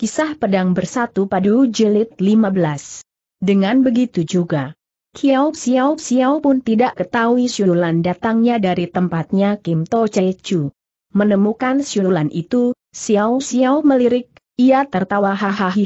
Kisah Pedang Bersatu Padu Jelit 15. Dengan begitu juga, Kiao Xiao Xiao pun tidak ketahui siulan datangnya dari tempatnya Kim To Chechu. Menemukan siulan itu, Xiao Xiao melirik, ia tertawa hahaha.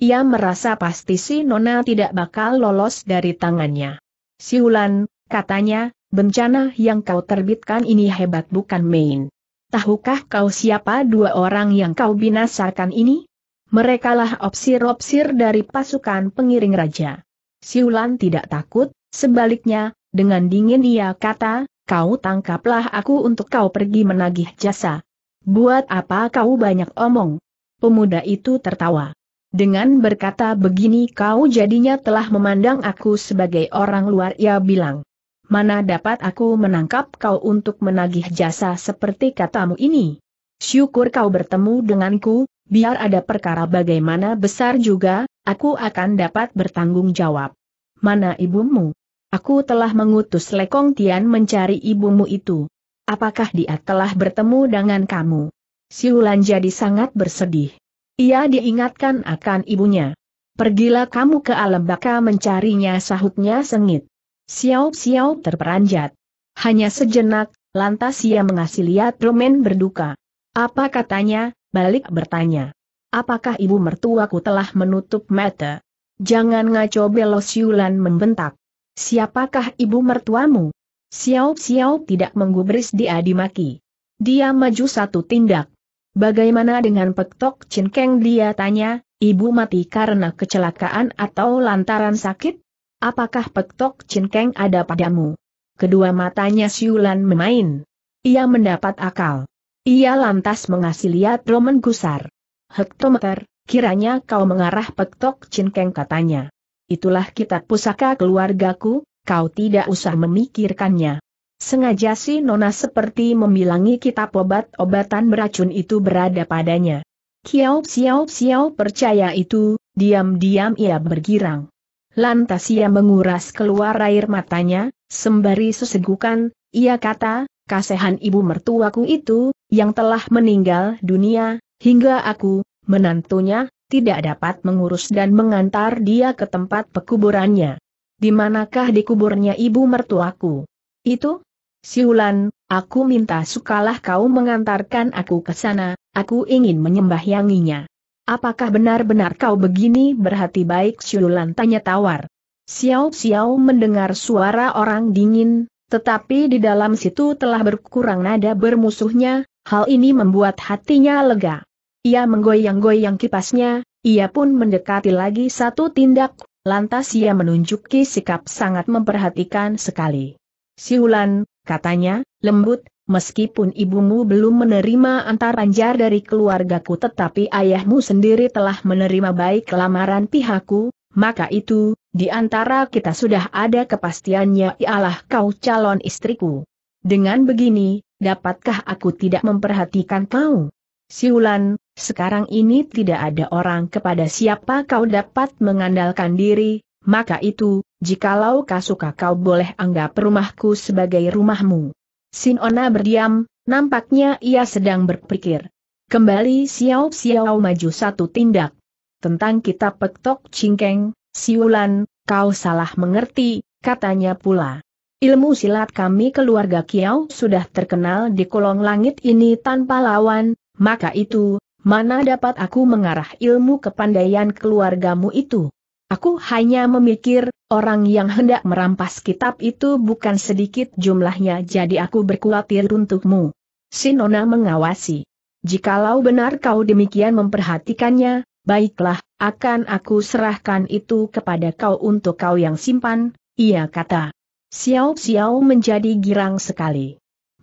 Ia merasa pasti si Nona tidak bakal lolos dari tangannya. Siulan, katanya, bencana yang kau terbitkan ini hebat bukan main. Tahukah kau siapa dua orang yang kau binasakan ini? merekalah opsir-opsir dari pasukan pengiring raja. Siulan tidak takut, sebaliknya, dengan dingin ia kata, kau tangkaplah aku untuk kau pergi menagih jasa. Buat apa kau banyak omong? Pemuda itu tertawa. Dengan berkata begini kau jadinya telah memandang aku sebagai orang luar ia bilang. Mana dapat aku menangkap kau untuk menagih jasa seperti katamu ini? Syukur kau bertemu denganku, biar ada perkara bagaimana besar juga, aku akan dapat bertanggung jawab. Mana ibumu? Aku telah mengutus Lekong Tian mencari ibumu itu. Apakah dia telah bertemu dengan kamu? Siulan jadi sangat bersedih. Ia diingatkan akan ibunya. Pergilah kamu ke alam baka mencarinya sahutnya sengit. Siau-siau terperanjat. Hanya sejenak, lantas ia mengasih lihat Romen berduka. Apa katanya, balik bertanya. Apakah ibu mertuaku telah menutup mata? Jangan ngaco belos Yulan membentak. Siapakah ibu mertuamu? Xiao Xiao tidak menggubris dia dimaki. Dia maju satu tindak. Bagaimana dengan petok cinkeng dia tanya, ibu mati karena kecelakaan atau lantaran sakit? Apakah petok cinkeng ada padamu? Kedua matanya siulan memain. Ia mendapat akal. Ia lantas mengasih lihat Roman Gusar. Hektometer, kiranya kau mengarah pektok cinkeng katanya. Itulah kitab pusaka keluargaku, kau tidak usah memikirkannya. Sengaja si Nona seperti memilangi kitab obat-obatan beracun itu berada padanya. Kiau Xiao Xiao percaya itu, diam-diam ia bergirang. Lantas ia menguras keluar air matanya, sembari sesegukan, ia kata, kasihan ibu mertuaku itu, yang telah meninggal dunia, hingga aku, menantunya, tidak dapat mengurus dan mengantar dia ke tempat pekuburannya. Di manakah dikuburnya ibu mertuaku? Itu? Siulan, aku minta sukalah kau mengantarkan aku ke sana, aku ingin menyembahyanginya. Apakah benar-benar kau begini berhati baik Siulan tanya tawar. Xiao Xiao mendengar suara orang dingin, tetapi di dalam situ telah berkurang nada bermusuhnya, Hal ini membuat hatinya lega. Ia menggoyang-goyang kipasnya, ia pun mendekati lagi satu tindak, lantas ia menunjuki sikap sangat memperhatikan sekali. Siulan, katanya, lembut, meskipun ibumu belum menerima antaranjar dari keluargaku tetapi ayahmu sendiri telah menerima baik lamaran pihakku, maka itu, di antara kita sudah ada kepastiannya ialah kau calon istriku. Dengan begini, dapatkah aku tidak memperhatikan kau? Siulan, sekarang ini tidak ada orang kepada siapa kau dapat mengandalkan diri, maka itu, jikalau suka kau boleh anggap rumahku sebagai rumahmu. Sinona berdiam, nampaknya ia sedang berpikir. Kembali Xiao Xiao maju satu tindak. Tentang kitab petok cingkeng, Siulan, kau salah mengerti, katanya pula. Ilmu silat kami keluarga Kiau sudah terkenal di kolong langit ini tanpa lawan, maka itu, mana dapat aku mengarah ilmu kepandaian keluargamu itu? Aku hanya memikir, orang yang hendak merampas kitab itu bukan sedikit jumlahnya jadi aku berkhawatir untukmu. Sinona mengawasi. Jikalau benar kau demikian memperhatikannya, baiklah, akan aku serahkan itu kepada kau untuk kau yang simpan, ia kata. Xiao Xiao menjadi girang sekali.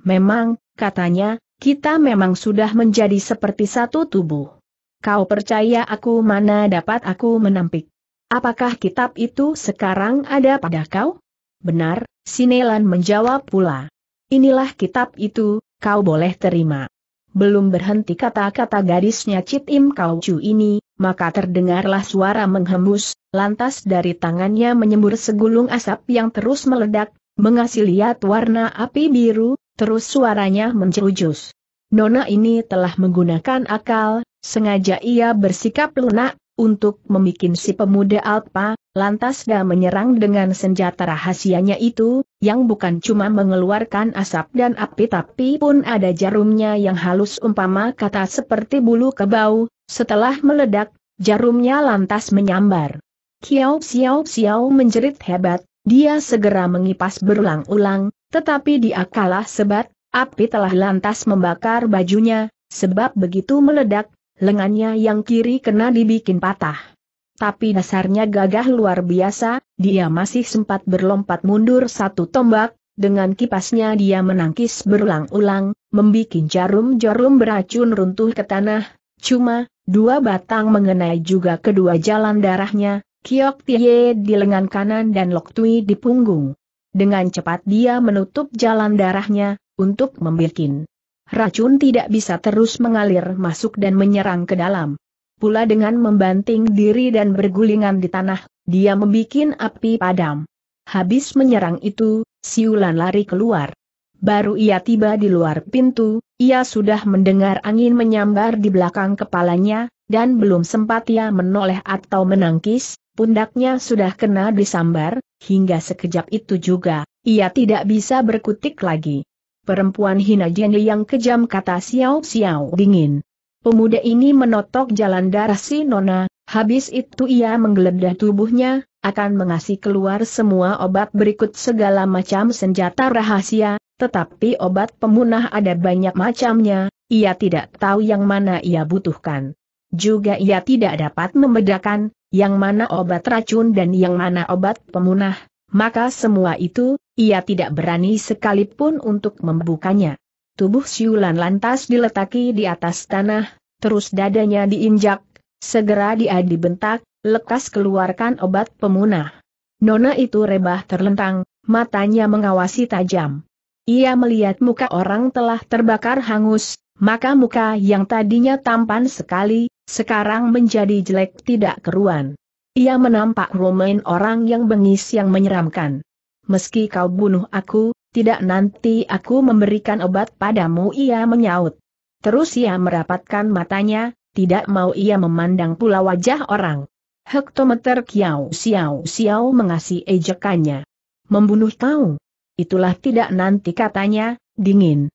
Memang, katanya, kita memang sudah menjadi seperti satu tubuh. Kau percaya aku mana dapat aku menampik? Apakah kitab itu sekarang ada pada kau? Benar, Sinelan menjawab pula. Inilah kitab itu, kau boleh terima. Belum berhenti kata-kata gadisnya Citim Im Kau Chu ini, maka terdengarlah suara menghembus, lantas dari tangannya menyembur segulung asap yang terus meledak, mengasih lihat warna api biru, terus suaranya mencerujus. Nona ini telah menggunakan akal, sengaja ia bersikap lunak, untuk membuat si pemuda Alpa, Lantas dia menyerang dengan senjata rahasianya itu, yang bukan cuma mengeluarkan asap dan api tapi pun ada jarumnya yang halus umpama kata seperti bulu kebau, setelah meledak, jarumnya lantas menyambar. Kiao Xiao Xiao menjerit hebat, dia segera mengipas berulang-ulang, tetapi dia kalah sebat, api telah lantas membakar bajunya, sebab begitu meledak, lengannya yang kiri kena dibikin patah. Tapi dasarnya gagah luar biasa, dia masih sempat berlompat mundur satu tombak, dengan kipasnya dia menangkis berulang-ulang, membuat jarum-jarum beracun runtuh ke tanah, cuma, dua batang mengenai juga kedua jalan darahnya, Kiok Tie di lengan kanan dan Lok Tui di punggung. Dengan cepat dia menutup jalan darahnya, untuk membikin racun tidak bisa terus mengalir masuk dan menyerang ke dalam pula dengan membanting diri dan bergulingan di tanah, dia membuat api padam. Habis menyerang itu, siulan lari keluar. Baru ia tiba di luar pintu, ia sudah mendengar angin menyambar di belakang kepalanya, dan belum sempat ia menoleh atau menangkis, pundaknya sudah kena disambar, hingga sekejap itu juga, ia tidak bisa berkutik lagi. Perempuan hina jeni yang kejam kata Xiao Xiao dingin. Pemuda ini menotok jalan darah si Nona, habis itu ia menggeledah tubuhnya, akan mengasih keluar semua obat berikut segala macam senjata rahasia, tetapi obat pemunah ada banyak macamnya, ia tidak tahu yang mana ia butuhkan. Juga ia tidak dapat membedakan, yang mana obat racun dan yang mana obat pemunah, maka semua itu, ia tidak berani sekalipun untuk membukanya. Tubuh siulan lantas diletaki di atas tanah, terus dadanya diinjak, segera dia dibentak, lekas keluarkan obat pemunah. Nona itu rebah terlentang, matanya mengawasi tajam. Ia melihat muka orang telah terbakar hangus, maka muka yang tadinya tampan sekali, sekarang menjadi jelek tidak keruan. Ia menampak romain orang yang bengis yang menyeramkan. Meski kau bunuh aku, tidak nanti aku memberikan obat padamu ia menyaut. Terus ia merapatkan matanya, tidak mau ia memandang pula wajah orang. Hektometer kiau Xiao Xiao mengasih ejekannya. Membunuh kau. Itulah tidak nanti katanya, dingin.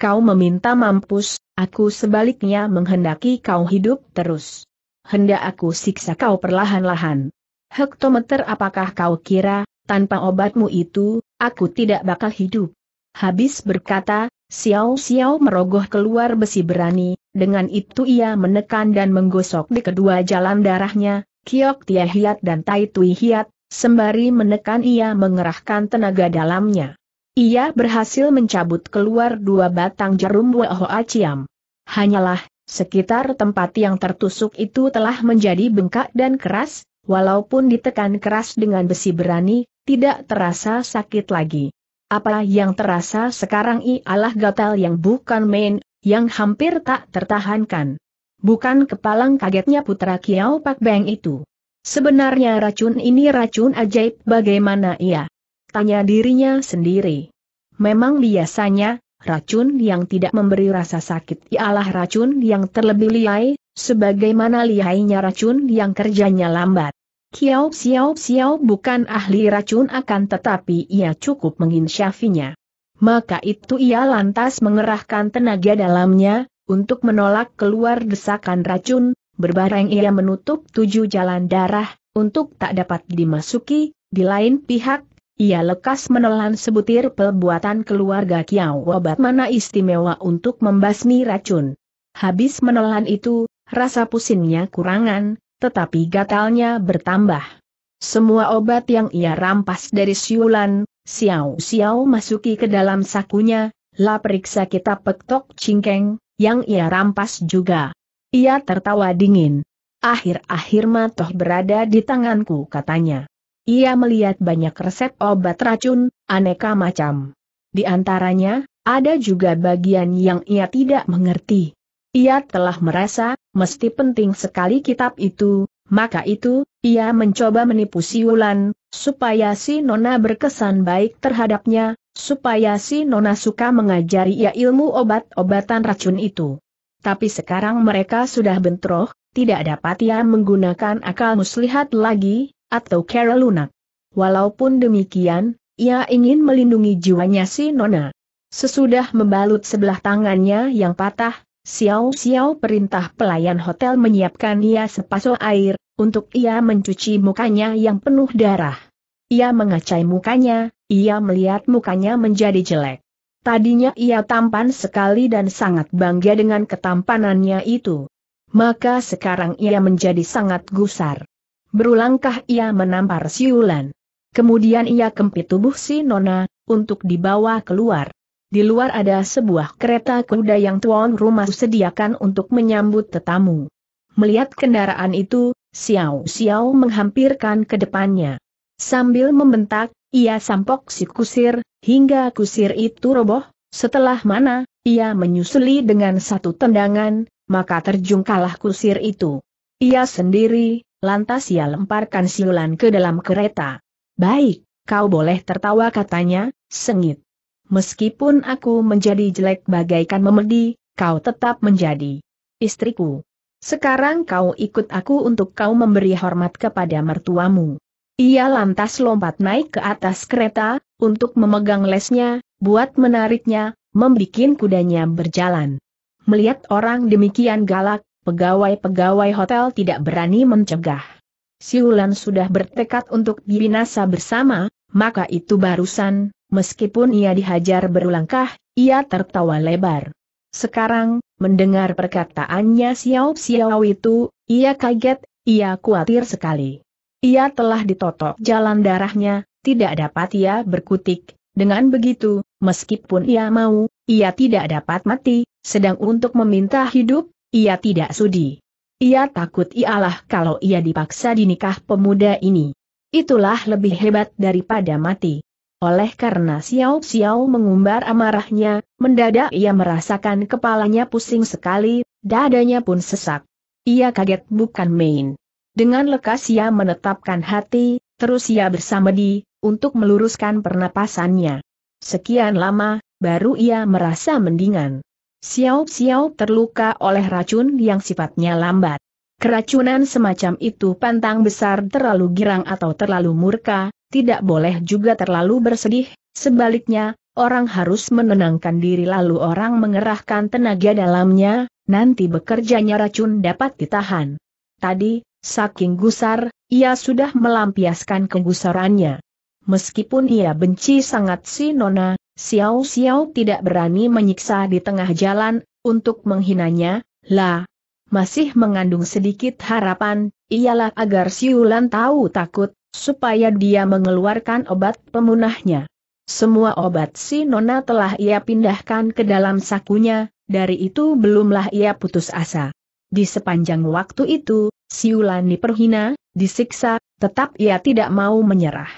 Kau meminta mampus, aku sebaliknya menghendaki kau hidup terus. Hendak aku siksa kau perlahan-lahan. Hektometer apakah kau kira, tanpa obatmu itu, aku tidak bakal hidup. Habis berkata, Xiao Xiao merogoh keluar besi berani, dengan itu ia menekan dan menggosok di kedua jalan darahnya, Kiok Tia Hiat dan Tai Tui Hiat, sembari menekan ia mengerahkan tenaga dalamnya. Ia berhasil mencabut keluar dua batang jarum Hoa Ciam. Hanyalah, sekitar tempat yang tertusuk itu telah menjadi bengkak dan keras, walaupun ditekan keras dengan besi berani, tidak terasa sakit lagi. Apa yang terasa sekarang ialah gatal yang bukan main, yang hampir tak tertahankan. Bukan kepalang kagetnya putra Kiao Pak Beng itu. Sebenarnya racun ini racun ajaib bagaimana ia? Tanya dirinya sendiri. Memang biasanya, racun yang tidak memberi rasa sakit ialah racun yang terlebih liai, sebagaimana lihainya racun yang kerjanya lambat. Kiao Xiao Xiao bukan ahli racun akan tetapi ia cukup menginsyafinya. Maka itu ia lantas mengerahkan tenaga dalamnya, untuk menolak keluar desakan racun, berbareng ia menutup tujuh jalan darah, untuk tak dapat dimasuki, di lain pihak, ia lekas menelan sebutir perbuatan keluarga kiau obat mana istimewa untuk membasmi racun. Habis menelan itu, rasa pusingnya kurangan, tetapi gatalnya bertambah. Semua obat yang ia rampas dari Siulan, Xiao Xiao masuki ke dalam sakunya, la periksa kitab pektok cingkeng, yang ia rampas juga. Ia tertawa dingin. Akhir-akhir matoh berada di tanganku katanya. Ia melihat banyak resep obat racun, aneka macam. Di antaranya, ada juga bagian yang ia tidak mengerti. Ia telah merasa, mesti penting sekali kitab itu, maka itu, ia mencoba menipu siulan, supaya si Nona berkesan baik terhadapnya, supaya si Nona suka mengajari ia ilmu obat-obatan racun itu. Tapi sekarang mereka sudah bentroh, tidak dapat ia menggunakan akal muslihat lagi, atau kera lunak. Walaupun demikian, ia ingin melindungi jiwanya si Nona. Sesudah membalut sebelah tangannya yang patah, Xiao Xiao perintah pelayan hotel menyiapkan ia sepaso air, untuk ia mencuci mukanya yang penuh darah. Ia mengacai mukanya, ia melihat mukanya menjadi jelek. Tadinya ia tampan sekali dan sangat bangga dengan ketampanannya itu. Maka sekarang ia menjadi sangat gusar. Berulangkah ia menampar siulan. Kemudian ia kempit tubuh si Nona, untuk dibawa keluar. Di luar ada sebuah kereta kuda yang tuan rumah sediakan untuk menyambut tetamu. Melihat kendaraan itu, Xiao Xiao menghampirkan ke depannya. Sambil membentak, ia sampok si kusir, hingga kusir itu roboh, setelah mana, ia menyusuli dengan satu tendangan, maka terjungkalah kusir itu. Ia sendiri, lantas ia lemparkan siulan ke dalam kereta. Baik, kau boleh tertawa katanya, sengit. Meskipun aku menjadi jelek bagaikan memedi, kau tetap menjadi istriku. Sekarang kau ikut aku untuk kau memberi hormat kepada mertuamu. Ia lantas lompat naik ke atas kereta, untuk memegang lesnya, buat menariknya, membikin kudanya berjalan. Melihat orang demikian galak, pegawai-pegawai hotel tidak berani mencegah. Siulan sudah bertekad untuk binasa bersama, maka itu barusan, Meskipun ia dihajar berulangkah, ia tertawa lebar. Sekarang, mendengar perkataannya Xiao Xiao itu, ia kaget, ia khawatir sekali. Ia telah ditotok jalan darahnya, tidak dapat ia berkutik. Dengan begitu, meskipun ia mau, ia tidak dapat mati, sedang untuk meminta hidup, ia tidak sudi. Ia takut ialah kalau ia dipaksa dinikah pemuda ini. Itulah lebih hebat daripada mati. Oleh karena Xiao Xiao mengumbar amarahnya, mendadak ia merasakan kepalanya pusing sekali, dadanya pun sesak. Ia kaget bukan main. Dengan lekas ia menetapkan hati, terus ia bersamedi, untuk meluruskan pernapasannya. Sekian lama, baru ia merasa mendingan. Xiao Xiao terluka oleh racun yang sifatnya lambat. Keracunan semacam itu pantang besar terlalu girang atau terlalu murka, tidak boleh juga terlalu bersedih, sebaliknya, orang harus menenangkan diri lalu orang mengerahkan tenaga dalamnya, nanti bekerjanya racun dapat ditahan. Tadi, saking gusar, ia sudah melampiaskan kegusarannya. Meskipun ia benci sangat si Nona, Xiao Xiao tidak berani menyiksa di tengah jalan, untuk menghinanya, lah. Masih mengandung sedikit harapan, ialah agar Siulan tahu takut, supaya dia mengeluarkan obat pemunahnya. Semua obat si Nona telah ia pindahkan ke dalam sakunya, dari itu belumlah ia putus asa. Di sepanjang waktu itu, si Siulan diperhina, disiksa, tetap ia tidak mau menyerah.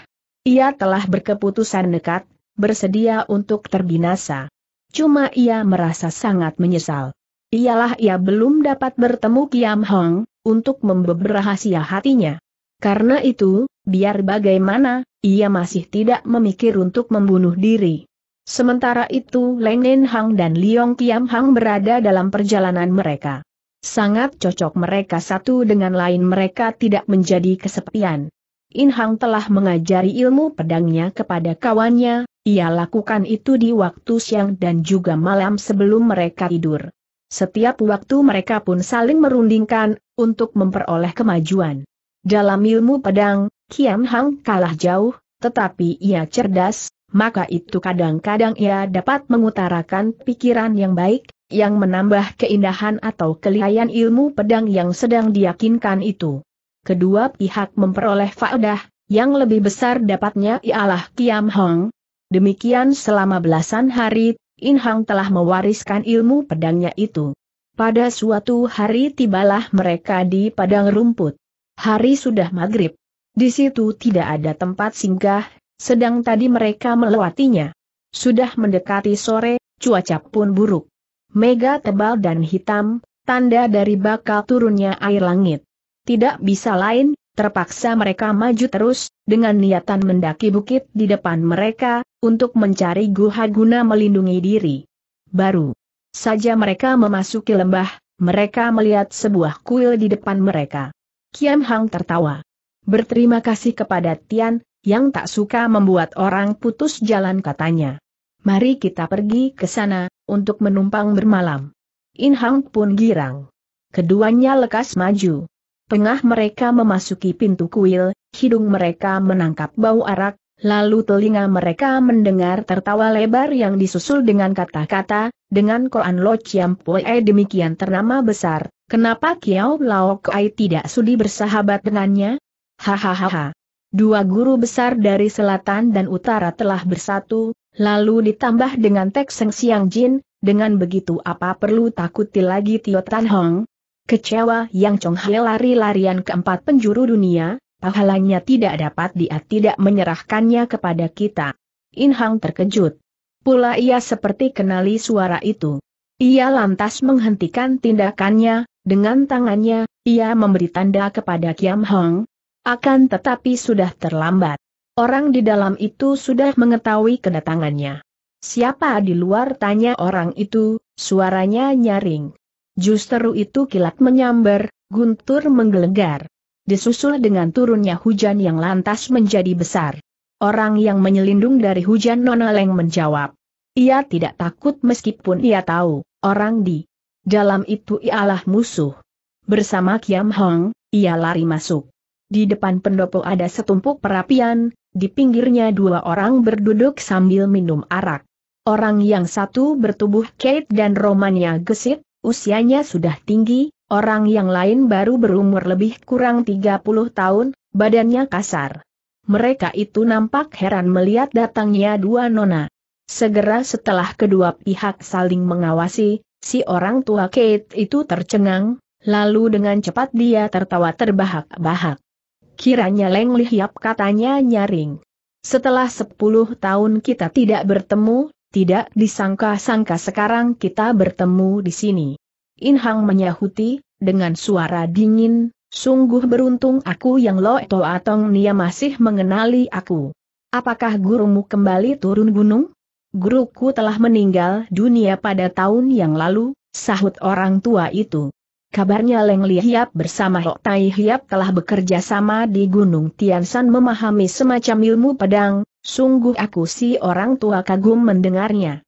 Ia telah berkeputusan nekat, bersedia untuk terbinasa. Cuma ia merasa sangat menyesal. Ialah ia belum dapat bertemu Kiam Hong, untuk membeberahasia hatinya. Karena itu, biar bagaimana, ia masih tidak memikir untuk membunuh diri. Sementara itu Leng Nen Hang dan Liong Kiam Hang berada dalam perjalanan mereka. Sangat cocok mereka satu dengan lain mereka tidak menjadi kesepian. In Hang telah mengajari ilmu pedangnya kepada kawannya, ia lakukan itu di waktu siang dan juga malam sebelum mereka tidur. Setiap waktu mereka pun saling merundingkan, untuk memperoleh kemajuan. Dalam ilmu pedang, Kian Hang kalah jauh, tetapi ia cerdas, maka itu kadang-kadang ia dapat mengutarakan pikiran yang baik, yang menambah keindahan atau kelihayan ilmu pedang yang sedang diyakinkan itu. Kedua pihak memperoleh faedah, yang lebih besar dapatnya ialah Kiam Hong. Demikian selama belasan hari, In Hang telah mewariskan ilmu pedangnya itu. Pada suatu hari tibalah mereka di padang rumput. Hari sudah maghrib. Di situ tidak ada tempat singgah, sedang tadi mereka melewatinya. Sudah mendekati sore, cuaca pun buruk. Mega tebal dan hitam, tanda dari bakal turunnya air langit. Tidak bisa lain, terpaksa mereka maju terus, dengan niatan mendaki bukit di depan mereka, untuk mencari guha guna melindungi diri. Baru saja mereka memasuki lembah, mereka melihat sebuah kuil di depan mereka. Kiam Hang tertawa. Berterima kasih kepada Tian, yang tak suka membuat orang putus jalan katanya. Mari kita pergi ke sana, untuk menumpang bermalam. In Hang pun girang. Keduanya lekas maju. Tengah mereka memasuki pintu kuil, hidung mereka menangkap bau arak, lalu telinga mereka mendengar tertawa lebar yang disusul dengan kata-kata, dengan Koan Lo ciam demikian ternama besar, Kenapa Kiao Lao Kai tidak sudi bersahabat dengannya? Hahaha. Dua guru besar dari selatan dan utara telah bersatu, lalu ditambah dengan Tek Seng Siang Jin, dengan begitu apa perlu takuti lagi Tio Tan Hong? Kecewa Yang Chong Hai lari-larian keempat penjuru dunia, pahalanya tidak dapat dia tidak menyerahkannya kepada kita. In Hang terkejut. Pula ia seperti kenali suara itu. Ia lantas menghentikan tindakannya, dengan tangannya, ia memberi tanda kepada Kiam Hong. Akan tetapi sudah terlambat. Orang di dalam itu sudah mengetahui kedatangannya. Siapa di luar tanya orang itu, suaranya nyaring. Justru itu kilat menyambar, guntur menggelegar. Disusul dengan turunnya hujan yang lantas menjadi besar. Orang yang menyelindung dari hujan Nona Leng menjawab. Ia tidak takut meskipun ia tahu, orang di dalam itu ialah musuh. Bersama Kiam Hong, ia lari masuk. Di depan pendopo ada setumpuk perapian, di pinggirnya dua orang berduduk sambil minum arak. Orang yang satu bertubuh Kate dan romannya gesit, usianya sudah tinggi, orang yang lain baru berumur lebih kurang 30 tahun, badannya kasar. Mereka itu nampak heran melihat datangnya dua nona. Segera setelah kedua pihak saling mengawasi, Si orang tua Kate itu tercengang, lalu dengan cepat dia tertawa terbahak-bahak. Kiranya Leng Lihiap katanya nyaring. Setelah sepuluh tahun kita tidak bertemu, tidak disangka-sangka sekarang kita bertemu di sini. Inhang menyahuti, dengan suara dingin, sungguh beruntung aku yang Lo Atong Nia masih mengenali aku. Apakah gurumu kembali turun gunung? guruku telah meninggal dunia pada tahun yang lalu, sahut orang tua itu. Kabarnya Leng Li Hiap bersama Hok Tai Hiap telah bekerja sama di Gunung Tiansan memahami semacam ilmu pedang, sungguh aku si orang tua kagum mendengarnya.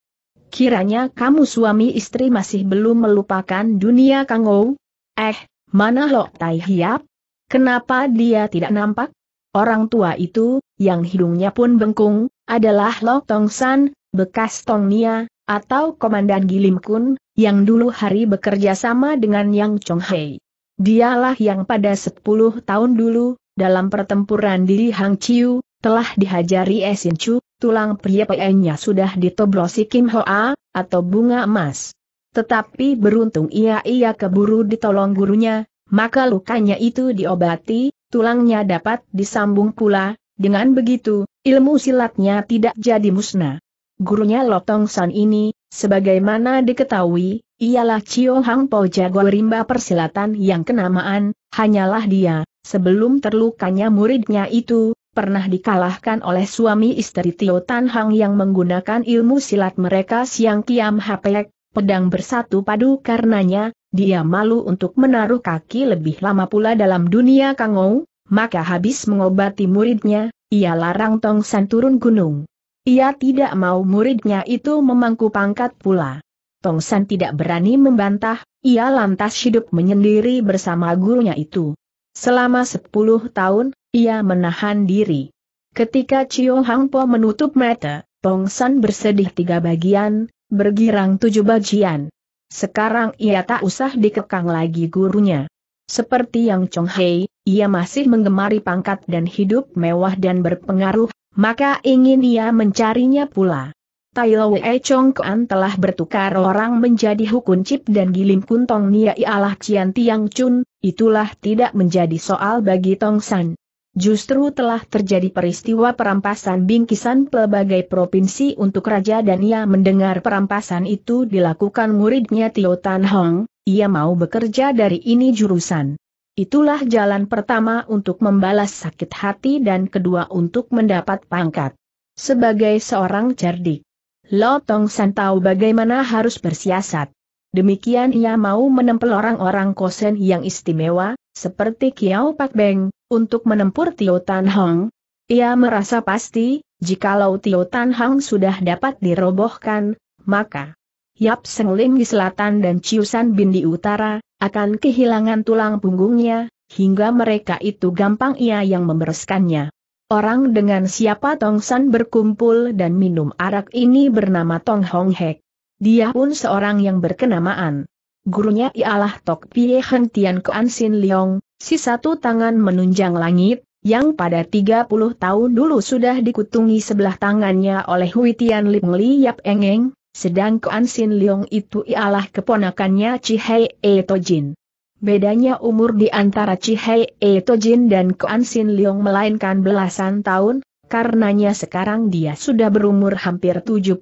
Kiranya kamu suami istri masih belum melupakan dunia Kang Kangou? Eh, mana Hok Tai Hiap? Kenapa dia tidak nampak? Orang tua itu, yang hidungnya pun bengkung, adalah Lok Tong San, bekas Tong Nia atau Komandan Gilim Kun, yang dulu hari bekerja sama dengan Yang Hei. Dialah yang pada 10 tahun dulu, dalam pertempuran di Hang Chiu, telah dihajari Esin eh Chu, tulang pria PN nya sudah ditoblosi Kim Hoa, atau bunga emas. Tetapi beruntung ia-ia keburu ditolong gurunya, maka lukanya itu diobati, tulangnya dapat disambung pula, dengan begitu, ilmu silatnya tidak jadi musnah. Gurunya Lotong San ini, sebagaimana diketahui, ialah Cio Hang Po jago rimba persilatan yang kenamaan, hanyalah dia, sebelum terlukanya muridnya itu, pernah dikalahkan oleh suami istri Tio Tan Hang yang menggunakan ilmu silat mereka siang kiam hapek, pedang bersatu padu karenanya, dia malu untuk menaruh kaki lebih lama pula dalam dunia kangou, maka habis mengobati muridnya, ia larang Tong San turun gunung. Ia tidak mau muridnya itu memangku pangkat pula. Tong San tidak berani membantah, ia lantas hidup menyendiri bersama gurunya itu. Selama sepuluh tahun, ia menahan diri. Ketika Chiu Hang Po menutup mata, Tong San bersedih tiga bagian, bergirang tujuh bagian. Sekarang ia tak usah dikekang lagi gurunya. Seperti yang Chong Hei, ia masih menggemari pangkat dan hidup mewah dan berpengaruh, maka ingin ia mencarinya pula. Tai Wei Chong Kuan telah bertukar orang menjadi Hukun Cip dan Gilim Kuntong Nia ialah Cian Tiang Chun, itulah tidak menjadi soal bagi Tong San. Justru telah terjadi peristiwa perampasan bingkisan pelbagai provinsi untuk raja dan ia mendengar perampasan itu dilakukan muridnya Tio Tan Hong, ia mau bekerja dari ini jurusan. Itulah jalan pertama untuk membalas sakit hati dan kedua untuk mendapat pangkat. Sebagai seorang cerdik, Tong San tahu bagaimana harus bersiasat. Demikian ia mau menempel orang-orang kosen yang istimewa, seperti Kiao Pak Beng, untuk menempur Tio Tan Hong. Ia merasa pasti, jikalau Tio Tan Hong sudah dapat dirobohkan, maka Yap Seng Lim di selatan dan ciusan Bin di utara, akan kehilangan tulang punggungnya, hingga mereka itu gampang ia yang membereskannya. Orang dengan siapa Tong San berkumpul dan minum arak ini bernama Tong Hong Hek. Dia pun seorang yang berkenamaan. Gurunya ialah Tok Pie Hentian Kuan Sin Leong, si satu tangan menunjang langit, yang pada 30 tahun dulu sudah dikutungi sebelah tangannya oleh Huitian Lim Li Yap Engeng, sedang Kuan Sin Leong itu ialah keponakannya Cihai E Tojin. Bedanya umur di antara Cihai E Tojin dan Kuan Sin Leong melainkan belasan tahun, karenanya sekarang dia sudah berumur hampir 70,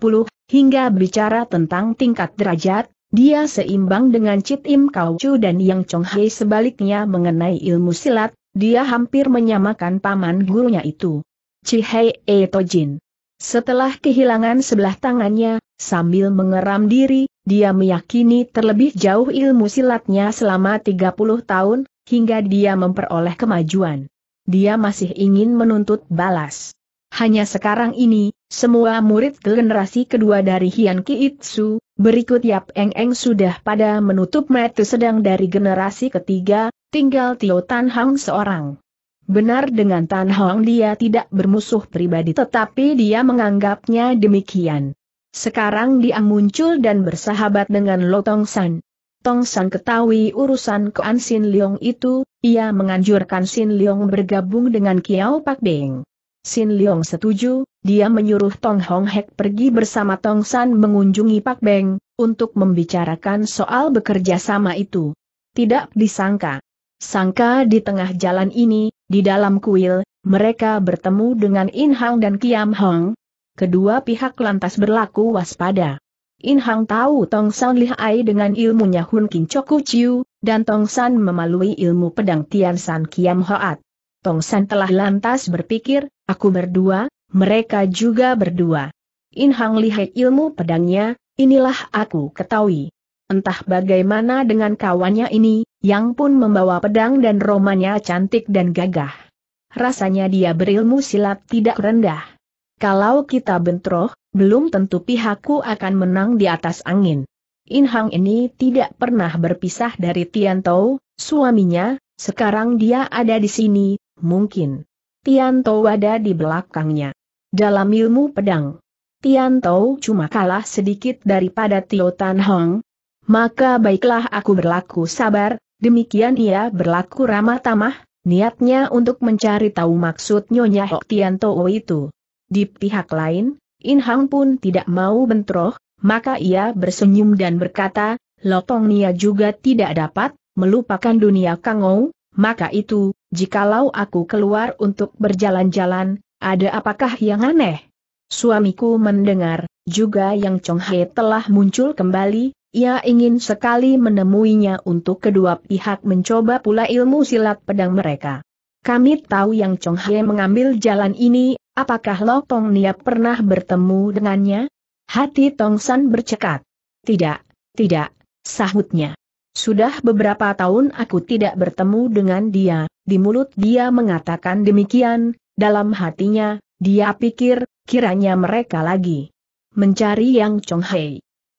hingga bicara tentang tingkat derajat, dia seimbang dengan Cit Im Kau Chu dan Yang Chong Hei sebaliknya mengenai ilmu silat, dia hampir menyamakan paman gurunya itu. Cihai E Tojin. Setelah kehilangan sebelah tangannya, Sambil mengeram diri, dia meyakini terlebih jauh ilmu silatnya selama 30 tahun, hingga dia memperoleh kemajuan. Dia masih ingin menuntut balas. Hanya sekarang ini, semua murid generasi kedua dari Hian Kiitsu, berikut Yap Eng Eng sudah pada menutup mata sedang dari generasi ketiga, tinggal Tio Tan Hang seorang. Benar dengan Tan Hong dia tidak bermusuh pribadi tetapi dia menganggapnya demikian. Sekarang dia muncul dan bersahabat dengan Lo Tong San. Tong San ketahui urusan Kuan Sin Leong itu, ia menganjurkan Sin Leong bergabung dengan Kiao Pak Beng. Sin Leong setuju, dia menyuruh Tong Hong Hek pergi bersama Tong San mengunjungi Pak Beng, untuk membicarakan soal bekerja sama itu. Tidak disangka. Sangka di tengah jalan ini, di dalam kuil, mereka bertemu dengan In Hang dan Kiam Hong, kedua pihak lantas berlaku waspada. In Hang tahu Tong San lihai dengan ilmunya Hun Kin Choku Chiu, dan Tong San memalui ilmu pedang Tian San Kiam Hoat. Tong San telah lantas berpikir, aku berdua, mereka juga berdua. In Hang lihai ilmu pedangnya, inilah aku ketahui. Entah bagaimana dengan kawannya ini, yang pun membawa pedang dan romanya cantik dan gagah. Rasanya dia berilmu silat tidak rendah. Kalau kita bentroh, belum tentu pihakku akan menang di atas angin. Inhang ini tidak pernah berpisah dari Tian Tao, suaminya, sekarang dia ada di sini, mungkin. Tian Tao ada di belakangnya. Dalam ilmu pedang, Tian Tao cuma kalah sedikit daripada Tio Tan Hong. Maka baiklah aku berlaku sabar, demikian ia berlaku ramah tamah, niatnya untuk mencari tahu maksud Nyonya Hok Tian Tao itu. Di pihak lain, In Hang pun tidak mau bentroh, maka ia bersenyum dan berkata, Lopong Nia juga tidak dapat melupakan dunia Kangou, maka itu, jikalau aku keluar untuk berjalan-jalan, ada apakah yang aneh? Suamiku mendengar, juga yang Chong He telah muncul kembali, ia ingin sekali menemuinya untuk kedua pihak mencoba pula ilmu silat pedang mereka. Kami tahu yang Chong He mengambil jalan ini Apakah Lopong Niap pernah bertemu dengannya? Hati Tong San bercekat. Tidak, tidak, sahutnya. Sudah beberapa tahun aku tidak bertemu dengan dia, di mulut dia mengatakan demikian, dalam hatinya, dia pikir, kiranya mereka lagi mencari Yang Hei.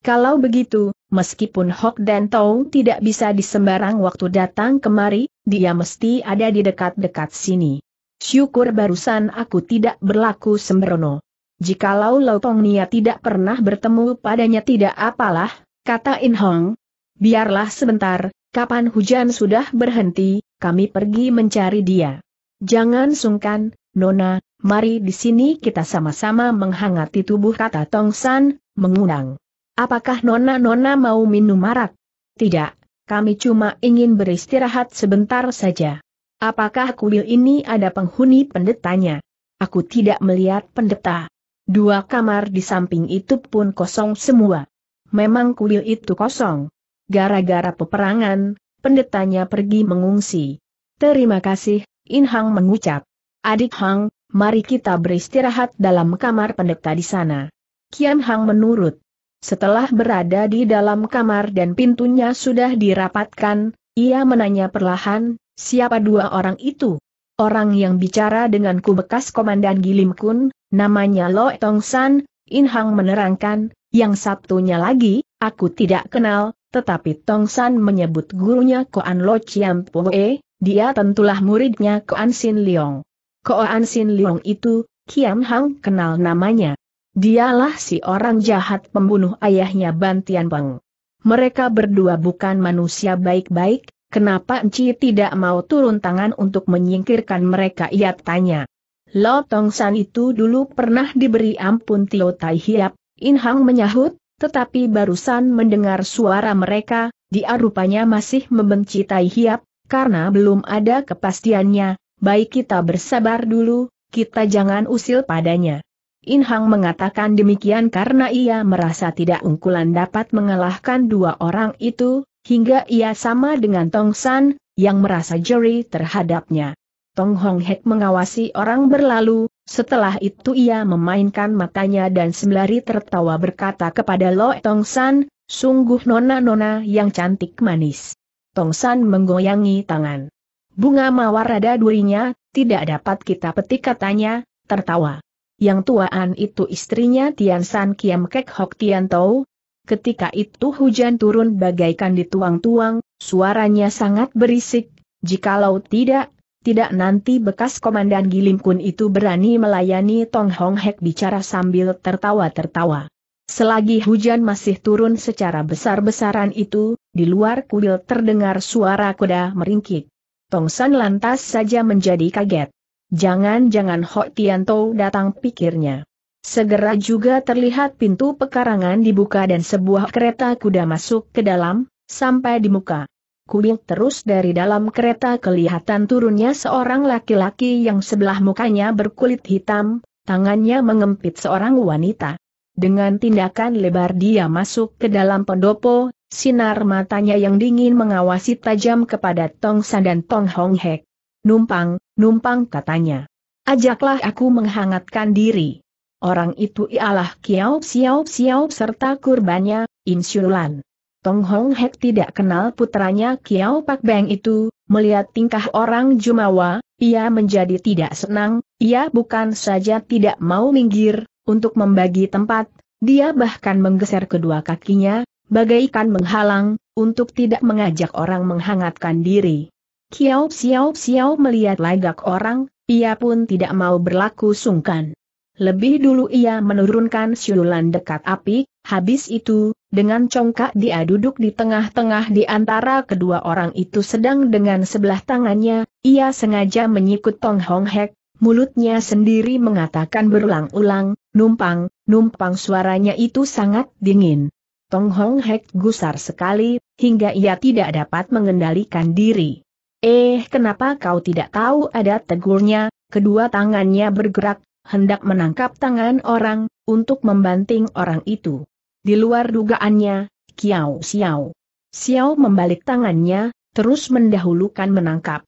Kalau begitu, meskipun Hok dan Tong tidak bisa di sembarang waktu datang kemari, dia mesti ada di dekat-dekat sini. Syukur barusan aku tidak berlaku sembrono. Jikalau Lautong Nia tidak pernah bertemu padanya tidak apalah, kata In Hong. Biarlah sebentar, kapan hujan sudah berhenti, kami pergi mencari dia. Jangan sungkan, Nona, mari di sini kita sama-sama menghangati tubuh kata Tong San, mengundang. Apakah Nona-Nona mau minum marak? Tidak, kami cuma ingin beristirahat sebentar saja. Apakah kuil ini ada penghuni pendetanya? Aku tidak melihat pendeta. Dua kamar di samping itu pun kosong semua. Memang kuil itu kosong. Gara-gara peperangan, pendetanya pergi mengungsi. Terima kasih, In Hang mengucap. Adik Hang, mari kita beristirahat dalam kamar pendeta di sana. Kian Hang menurut. Setelah berada di dalam kamar dan pintunya sudah dirapatkan, ia menanya perlahan, Siapa dua orang itu? Orang yang bicara denganku bekas Komandan Gilim Kun, namanya Lo Tong San, In Hang menerangkan, yang satunya lagi, aku tidak kenal, tetapi Tong San menyebut gurunya Koan Lo Chiam Poe, dia tentulah muridnya Koan Sin Leong. Koan Sin Leong itu, Kiam Hang kenal namanya. Dialah si orang jahat pembunuh ayahnya Bantian Peng. Mereka berdua bukan manusia baik-baik, Kenapa Enci tidak mau turun tangan untuk menyingkirkan mereka ia tanya. Lo Tong San itu dulu pernah diberi ampun Tio Tai Hiap, In Hang menyahut, tetapi barusan mendengar suara mereka, dia rupanya masih membenci Tai Hiap, karena belum ada kepastiannya, baik kita bersabar dulu, kita jangan usil padanya. In Hang mengatakan demikian karena ia merasa tidak ungkulan dapat mengalahkan dua orang itu, Hingga ia sama dengan Tong San, yang merasa jeri terhadapnya. Tong Hong Hek mengawasi orang berlalu, setelah itu ia memainkan matanya dan sembari tertawa berkata kepada Lo Tong San, sungguh nona-nona yang cantik manis. Tong San menggoyangi tangan. Bunga mawar ada durinya, tidak dapat kita petik katanya, tertawa. Yang tuaan itu istrinya Tian San Kiam Kek Hok Tian Tau, Ketika itu hujan turun bagaikan dituang-tuang, suaranya sangat berisik, jikalau tidak, tidak nanti bekas komandan Gilimkun itu berani melayani Tong Hong Hek bicara sambil tertawa-tertawa. Selagi hujan masih turun secara besar-besaran itu, di luar kuil terdengar suara kuda meringkik. Tong San lantas saja menjadi kaget. Jangan-jangan Ho Tianto datang pikirnya. Segera juga terlihat pintu pekarangan dibuka dan sebuah kereta kuda masuk ke dalam, sampai di muka. Kuil terus dari dalam kereta kelihatan turunnya seorang laki-laki yang sebelah mukanya berkulit hitam, tangannya mengempit seorang wanita. Dengan tindakan lebar dia masuk ke dalam pendopo, sinar matanya yang dingin mengawasi tajam kepada Tong San dan Tong Hong Hek. Numpang, numpang katanya. Ajaklah aku menghangatkan diri. Orang itu ialah Kiao Xiao Xiao serta kurbannya, Insulan. Tong Hong Hek tidak kenal putranya Kiao Pak Beng itu, melihat tingkah orang Jumawa, ia menjadi tidak senang, ia bukan saja tidak mau minggir, untuk membagi tempat, dia bahkan menggeser kedua kakinya, bagaikan menghalang, untuk tidak mengajak orang menghangatkan diri. Kiao Xiao Xiao melihat lagak orang, ia pun tidak mau berlaku sungkan. Lebih dulu ia menurunkan siulan dekat api, habis itu, dengan congkak dia duduk di tengah-tengah di antara kedua orang itu sedang dengan sebelah tangannya, ia sengaja menyikut Tong Hong Hek, mulutnya sendiri mengatakan berulang-ulang, numpang, numpang suaranya itu sangat dingin. Tong Hong Hek gusar sekali, hingga ia tidak dapat mengendalikan diri. Eh kenapa kau tidak tahu ada tegurnya, kedua tangannya bergerak, hendak menangkap tangan orang, untuk membanting orang itu. Di luar dugaannya, Kiao Xiao. Xiao membalik tangannya, terus mendahulukan menangkap.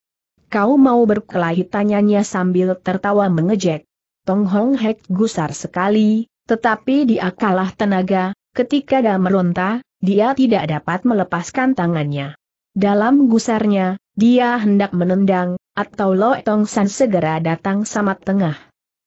Kau mau berkelahi tanyanya sambil tertawa mengejek. Tong Hong Hek gusar sekali, tetapi dia kalah tenaga, ketika dia meronta, dia tidak dapat melepaskan tangannya. Dalam gusarnya, dia hendak menendang, atau lo Tong San segera datang sama tengah.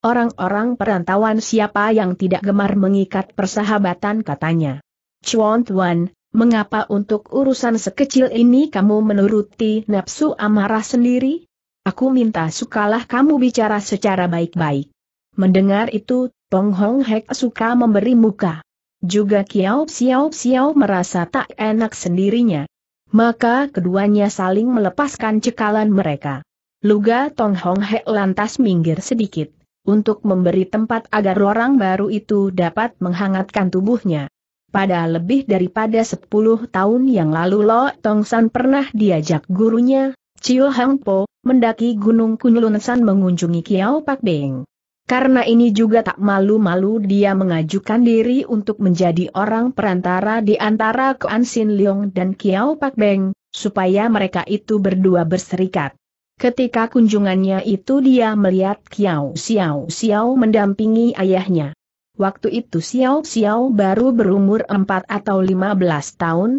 Orang-orang perantauan siapa yang tidak gemar mengikat persahabatan katanya. Chuan Tuan, mengapa untuk urusan sekecil ini kamu menuruti nafsu amarah sendiri? Aku minta sukalah kamu bicara secara baik-baik. Mendengar itu, Tong Hong Hek suka memberi muka. Juga Kiao Xiao Xiao merasa tak enak sendirinya. Maka keduanya saling melepaskan cekalan mereka. Luga Tong Hong Hek lantas minggir sedikit untuk memberi tempat agar orang baru itu dapat menghangatkan tubuhnya. Pada lebih daripada 10 tahun yang lalu Lo Tong San pernah diajak gurunya, Chiu Hang Po, mendaki Gunung Kunlun San mengunjungi Kiao Pak Beng. Karena ini juga tak malu-malu dia mengajukan diri untuk menjadi orang perantara di antara Kuan Sin Leong dan Kiao Pak Beng, supaya mereka itu berdua berserikat. Ketika kunjungannya itu dia melihat Xiao Xiao Xiao mendampingi ayahnya. Waktu itu Xiao Xiao baru berumur 4 atau 15 tahun.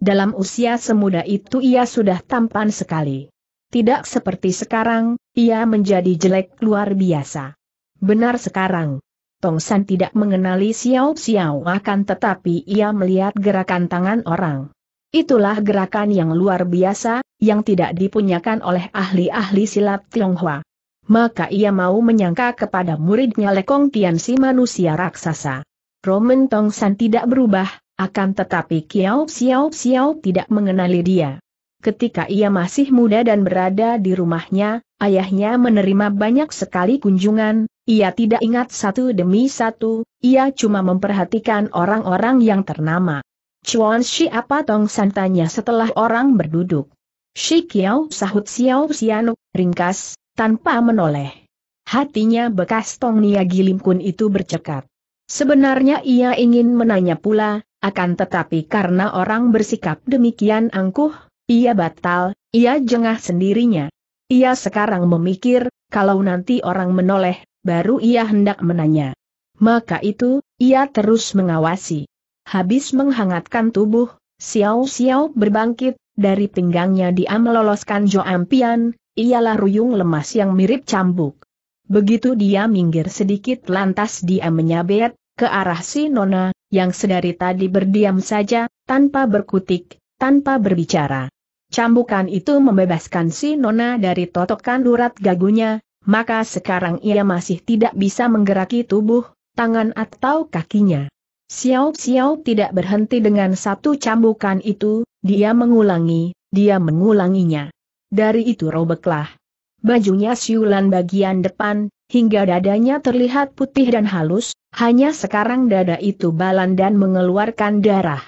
Dalam usia semuda itu ia sudah tampan sekali. Tidak seperti sekarang, ia menjadi jelek luar biasa. Benar sekarang. Tong San tidak mengenali Xiao Xiao akan tetapi ia melihat gerakan tangan orang. Itulah gerakan yang luar biasa, yang tidak dipunyakan oleh ahli-ahli silat Tionghoa. Maka ia mau menyangka kepada muridnya Lekong Tiansi manusia raksasa. Roman Tong San tidak berubah, akan tetapi Kiao Xiao Xiao tidak mengenali dia. Ketika ia masih muda dan berada di rumahnya, ayahnya menerima banyak sekali kunjungan, ia tidak ingat satu demi satu, ia cuma memperhatikan orang-orang yang ternama. Chuan Shi apa Tong San tanya setelah orang berduduk. Shi Kiao sahut Xiao Xianu, ringkas, tanpa menoleh. Hatinya bekas Tong Nia Gilim itu bercekat. Sebenarnya ia ingin menanya pula, akan tetapi karena orang bersikap demikian angkuh, ia batal, ia jengah sendirinya. Ia sekarang memikir, kalau nanti orang menoleh, baru ia hendak menanya. Maka itu, ia terus mengawasi. Habis menghangatkan tubuh, Xiao Xiao berbangkit, dari pinggangnya dia meloloskan joampian, ialah ruyung lemas yang mirip cambuk. Begitu dia minggir sedikit lantas dia menyabet, ke arah si Nona, yang sedari tadi berdiam saja, tanpa berkutik, tanpa berbicara. Cambukan itu membebaskan si Nona dari totokan urat gagunya, maka sekarang ia masih tidak bisa menggeraki tubuh, tangan atau kakinya. Xiao Xiao tidak berhenti dengan satu cambukan itu, dia mengulangi, dia mengulanginya. Dari itu robeklah. Bajunya siulan bagian depan, hingga dadanya terlihat putih dan halus, hanya sekarang dada itu balan dan mengeluarkan darah.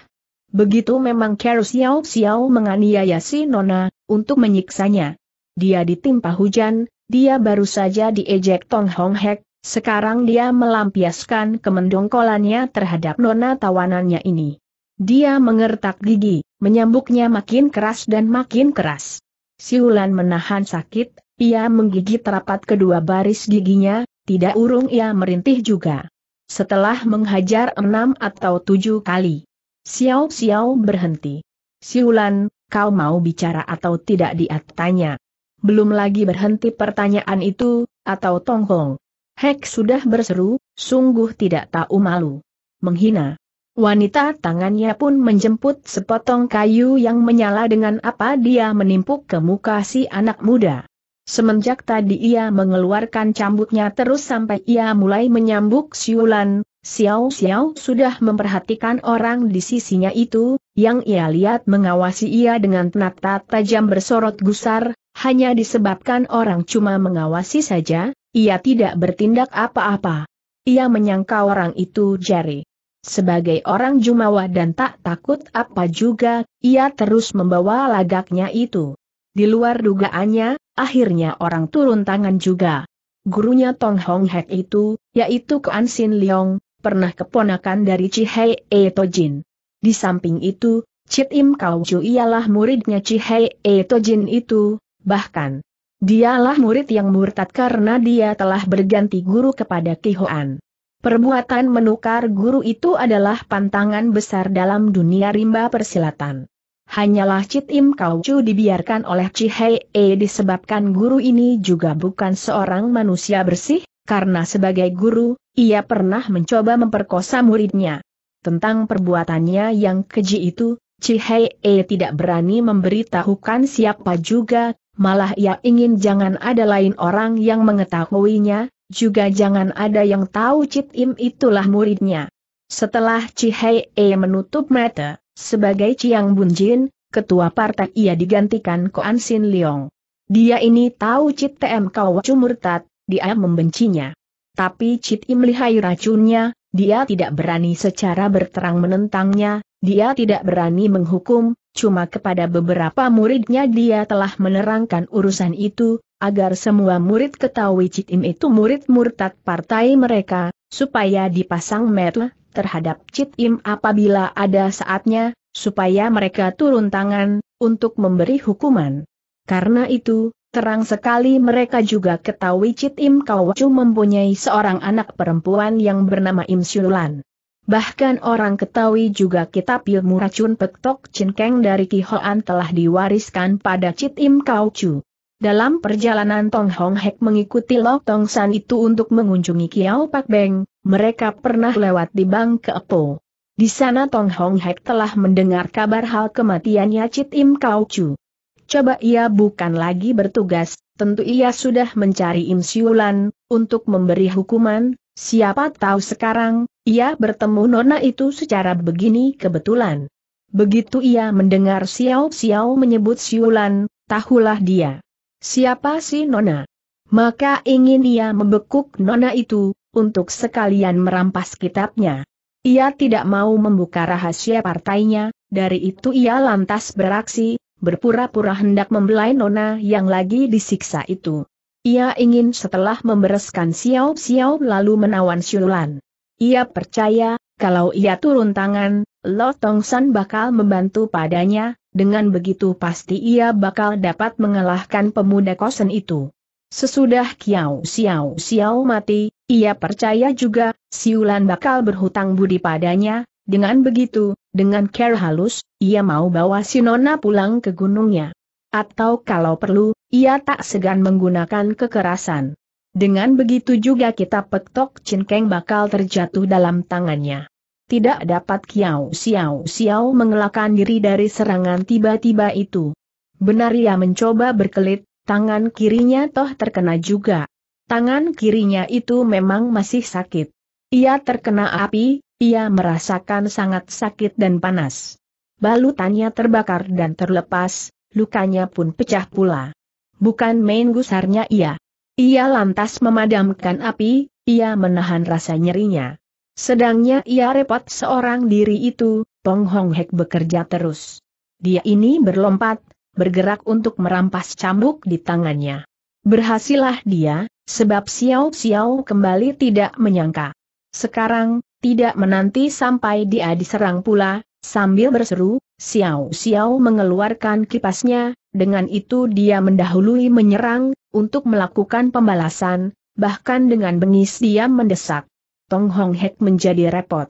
Begitu memang Kero Xiao Xiao menganiaya si Nona, untuk menyiksanya. Dia ditimpa hujan, dia baru saja diejek Tong Hong Hek, sekarang dia melampiaskan kemendongkolannya terhadap nona tawanannya ini. Dia mengertak gigi, menyambuknya makin keras dan makin keras. Siulan menahan sakit, ia menggigit rapat kedua baris giginya, tidak urung ia merintih juga. Setelah menghajar enam atau tujuh kali, Xiao Xiao berhenti. Siulan, kau mau bicara atau tidak dia tanya. Belum lagi berhenti pertanyaan itu, atau Tong Hong. Hek sudah berseru, sungguh tidak tahu malu. Menghina. Wanita tangannya pun menjemput sepotong kayu yang menyala dengan apa dia menimpuk ke muka si anak muda. Semenjak tadi ia mengeluarkan cambuknya terus sampai ia mulai menyambuk siulan, Xiao Xiao sudah memperhatikan orang di sisinya itu, yang ia lihat mengawasi ia dengan tenata tajam bersorot gusar, hanya disebabkan orang cuma mengawasi saja, ia tidak bertindak apa-apa. Ia menyangka orang itu Jerry, Sebagai orang jumawa dan tak takut apa juga, ia terus membawa lagaknya itu. Di luar dugaannya, akhirnya orang turun tangan juga. Gurunya Tong Hong Hek itu, yaitu Kuan Sin Leong, pernah keponakan dari Cihei E Jin. Di samping itu, Chit Im Kau Ju ialah muridnya Cihei E Jin itu, bahkan Dialah murid yang murtad karena dia telah berganti guru kepada Kihoan. Perbuatan menukar guru itu adalah pantangan besar dalam dunia rimba persilatan. Hanyalah Cit Im Kau Chu dibiarkan oleh Chi Hei E disebabkan guru ini juga bukan seorang manusia bersih, karena sebagai guru, ia pernah mencoba memperkosa muridnya. Tentang perbuatannya yang keji itu, Chi Hei E tidak berani memberitahukan siapa juga, malah ia ingin jangan ada lain orang yang mengetahuinya, juga jangan ada yang tahu Cit Im itulah muridnya. Setelah Chi Hei E menutup mata, sebagai Chiang Bunjin, ketua partai ia digantikan An Sin Leong. Dia ini tahu Cit TM Kawacu murtad, dia membencinya. Tapi Cit Im lihai racunnya, dia tidak berani secara berterang menentangnya, dia tidak berani menghukum, cuma kepada beberapa muridnya dia telah menerangkan urusan itu, agar semua murid ketahui Citim itu murid murtad partai mereka, supaya dipasang metel terhadap Citim apabila ada saatnya, supaya mereka turun tangan, untuk memberi hukuman. Karena itu, terang sekali mereka juga ketahui Citim Kawacu mempunyai seorang anak perempuan yang bernama Im Siulan. Bahkan orang ketahui juga kitab ilmu racun petok Cinkeng dari Ki Hoan telah diwariskan pada Cit Im Kau Chu. Dalam perjalanan Tong Hong Hek mengikuti Lok Tong San itu untuk mengunjungi kiau Pak Beng, mereka pernah lewat di Bang Keepo. Di sana Tong Hong Hek telah mendengar kabar hal kematiannya Cit Im Kau Chu. Coba ia bukan lagi bertugas, tentu ia sudah mencari Im Siulan, untuk memberi hukuman, siapa tahu sekarang, ia bertemu Nona itu secara begini kebetulan. Begitu ia mendengar Xiao Xiao menyebut Siulan, tahulah dia. Siapa si Nona? Maka ingin ia membekuk Nona itu, untuk sekalian merampas kitabnya. Ia tidak mau membuka rahasia partainya, dari itu ia lantas beraksi, berpura-pura hendak membelai Nona yang lagi disiksa itu. Ia ingin setelah membereskan Xiao Xiao lalu menawan Siulan. Ia percaya, kalau ia turun tangan, Lo Tong San bakal membantu padanya, dengan begitu pasti ia bakal dapat mengalahkan pemuda kosen itu. Sesudah Kiao Xiao Xiao mati, ia percaya juga, Siulan bakal berhutang budi padanya, dengan begitu, dengan care halus, ia mau bawa si Nona pulang ke gunungnya. Atau kalau perlu, ia tak segan menggunakan kekerasan. Dengan begitu juga kita petok cinkeng bakal terjatuh dalam tangannya. Tidak dapat Kiao Xiao Xiao mengelakkan diri dari serangan tiba-tiba itu. Benar ia mencoba berkelit, tangan kirinya toh terkena juga. Tangan kirinya itu memang masih sakit. Ia terkena api, ia merasakan sangat sakit dan panas. Balutannya terbakar dan terlepas, lukanya pun pecah pula. Bukan main gusarnya ia. Ia lantas memadamkan api, ia menahan rasa nyerinya. Sedangnya ia repot seorang diri itu, Pong Hong Hek bekerja terus. Dia ini berlompat, bergerak untuk merampas cambuk di tangannya. Berhasillah dia, sebab Xiao Xiao kembali tidak menyangka. Sekarang, tidak menanti sampai dia diserang pula, sambil berseru, Xiao Xiao mengeluarkan kipasnya, dengan itu dia mendahului menyerang, untuk melakukan pembalasan, bahkan dengan bengis dia mendesak. Tong Hong Hek menjadi repot.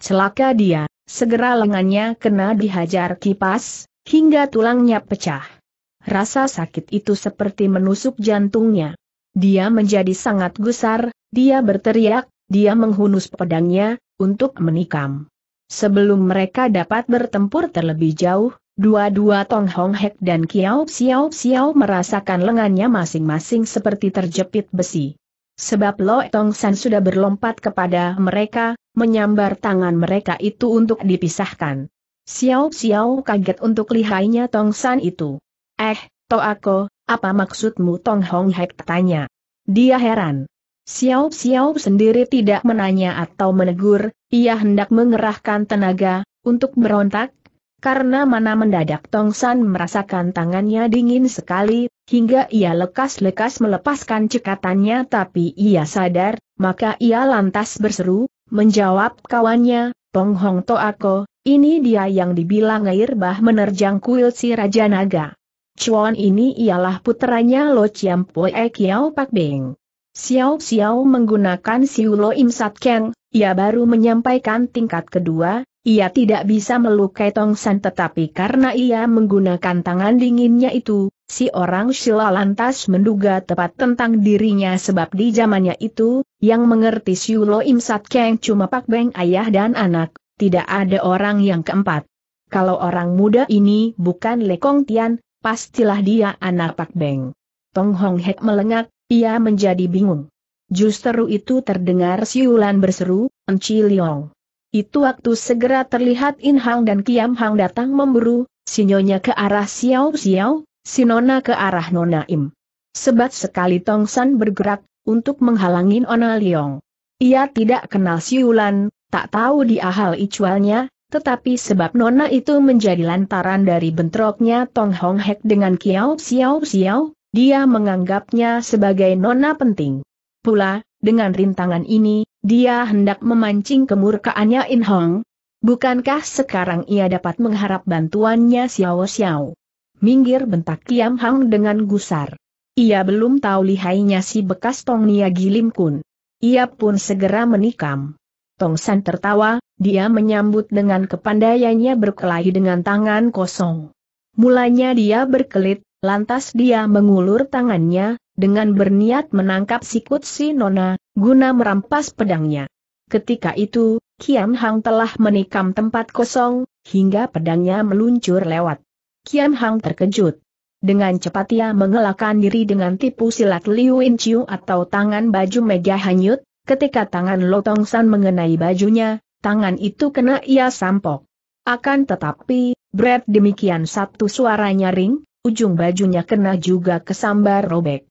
Celaka dia, segera lengannya kena dihajar kipas, hingga tulangnya pecah. Rasa sakit itu seperti menusuk jantungnya. Dia menjadi sangat gusar, dia berteriak, dia menghunus pedangnya, untuk menikam. Sebelum mereka dapat bertempur terlebih jauh, Dua-dua Tong Hong Hek dan Kiao Xiao Xiao merasakan lengannya masing-masing seperti terjepit besi. Sebab Lo Tong San sudah berlompat kepada mereka, menyambar tangan mereka itu untuk dipisahkan. Xiao Xiao kaget untuk lihainya Tong San itu. Eh, aku, apa maksudmu Tong Hong Hek tanya. Dia heran. Xiao Xiao sendiri tidak menanya atau menegur, ia hendak mengerahkan tenaga, untuk berontak karena mana mendadak Tong San merasakan tangannya dingin sekali, hingga ia lekas-lekas melepaskan cekatannya tapi ia sadar, maka ia lantas berseru, menjawab kawannya, Tong Hong To Ako, ini dia yang dibilang air bah menerjang kuil si Raja Naga. Cuan ini ialah puteranya Lo Chiam Poe Kiao Pak Beng. Xiao Xiao menggunakan Siulo Im Sat Keng, ia baru menyampaikan tingkat kedua, ia tidak bisa melukai Tong San tetapi karena ia menggunakan tangan dinginnya itu, si orang Shila lantas menduga tepat tentang dirinya sebab di zamannya itu, yang mengerti Siulo Im Sat Keng cuma Pak Beng ayah dan anak, tidak ada orang yang keempat. Kalau orang muda ini bukan Lekong Tian, pastilah dia anak Pak Beng. Tong Hong Hek melengak, ia menjadi bingung. Justru itu terdengar siulan berseru, Enci Liong. Itu waktu segera terlihat In Hang dan Kiam Hang datang memburu, sinyonya ke arah Xiao Xiao, sinona ke arah Nona Im. Sebat sekali Tong San bergerak, untuk menghalangi Ona Liong. Ia tidak kenal Siulan, tak tahu di hal icualnya, tetapi sebab Nona itu menjadi lantaran dari bentroknya Tong Hong Hek dengan Kiao Xiao Xiao, dia menganggapnya sebagai Nona penting. Pula, dengan rintangan ini, dia hendak memancing kemurkaannya In Hong. Bukankah sekarang ia dapat mengharap bantuannya Xiao Xiao? Minggir bentak Kiam Hang dengan gusar. Ia belum tahu lihainya si bekas Tong Nia Gilim Kun. Ia pun segera menikam. Tong San tertawa, dia menyambut dengan kepandaiannya berkelahi dengan tangan kosong. Mulanya dia berkelit, lantas dia mengulur tangannya, dengan berniat menangkap sikut si Nona, guna merampas pedangnya. Ketika itu, Kiam Hang telah menikam tempat kosong, hingga pedangnya meluncur lewat. Kiam Hang terkejut. Dengan cepat ia mengelakkan diri dengan tipu silat Liu In Chiu atau tangan baju mega hanyut, ketika tangan Lotong San mengenai bajunya, tangan itu kena ia sampok. Akan tetapi, Brad demikian satu suara nyaring, ujung bajunya kena juga kesambar robek.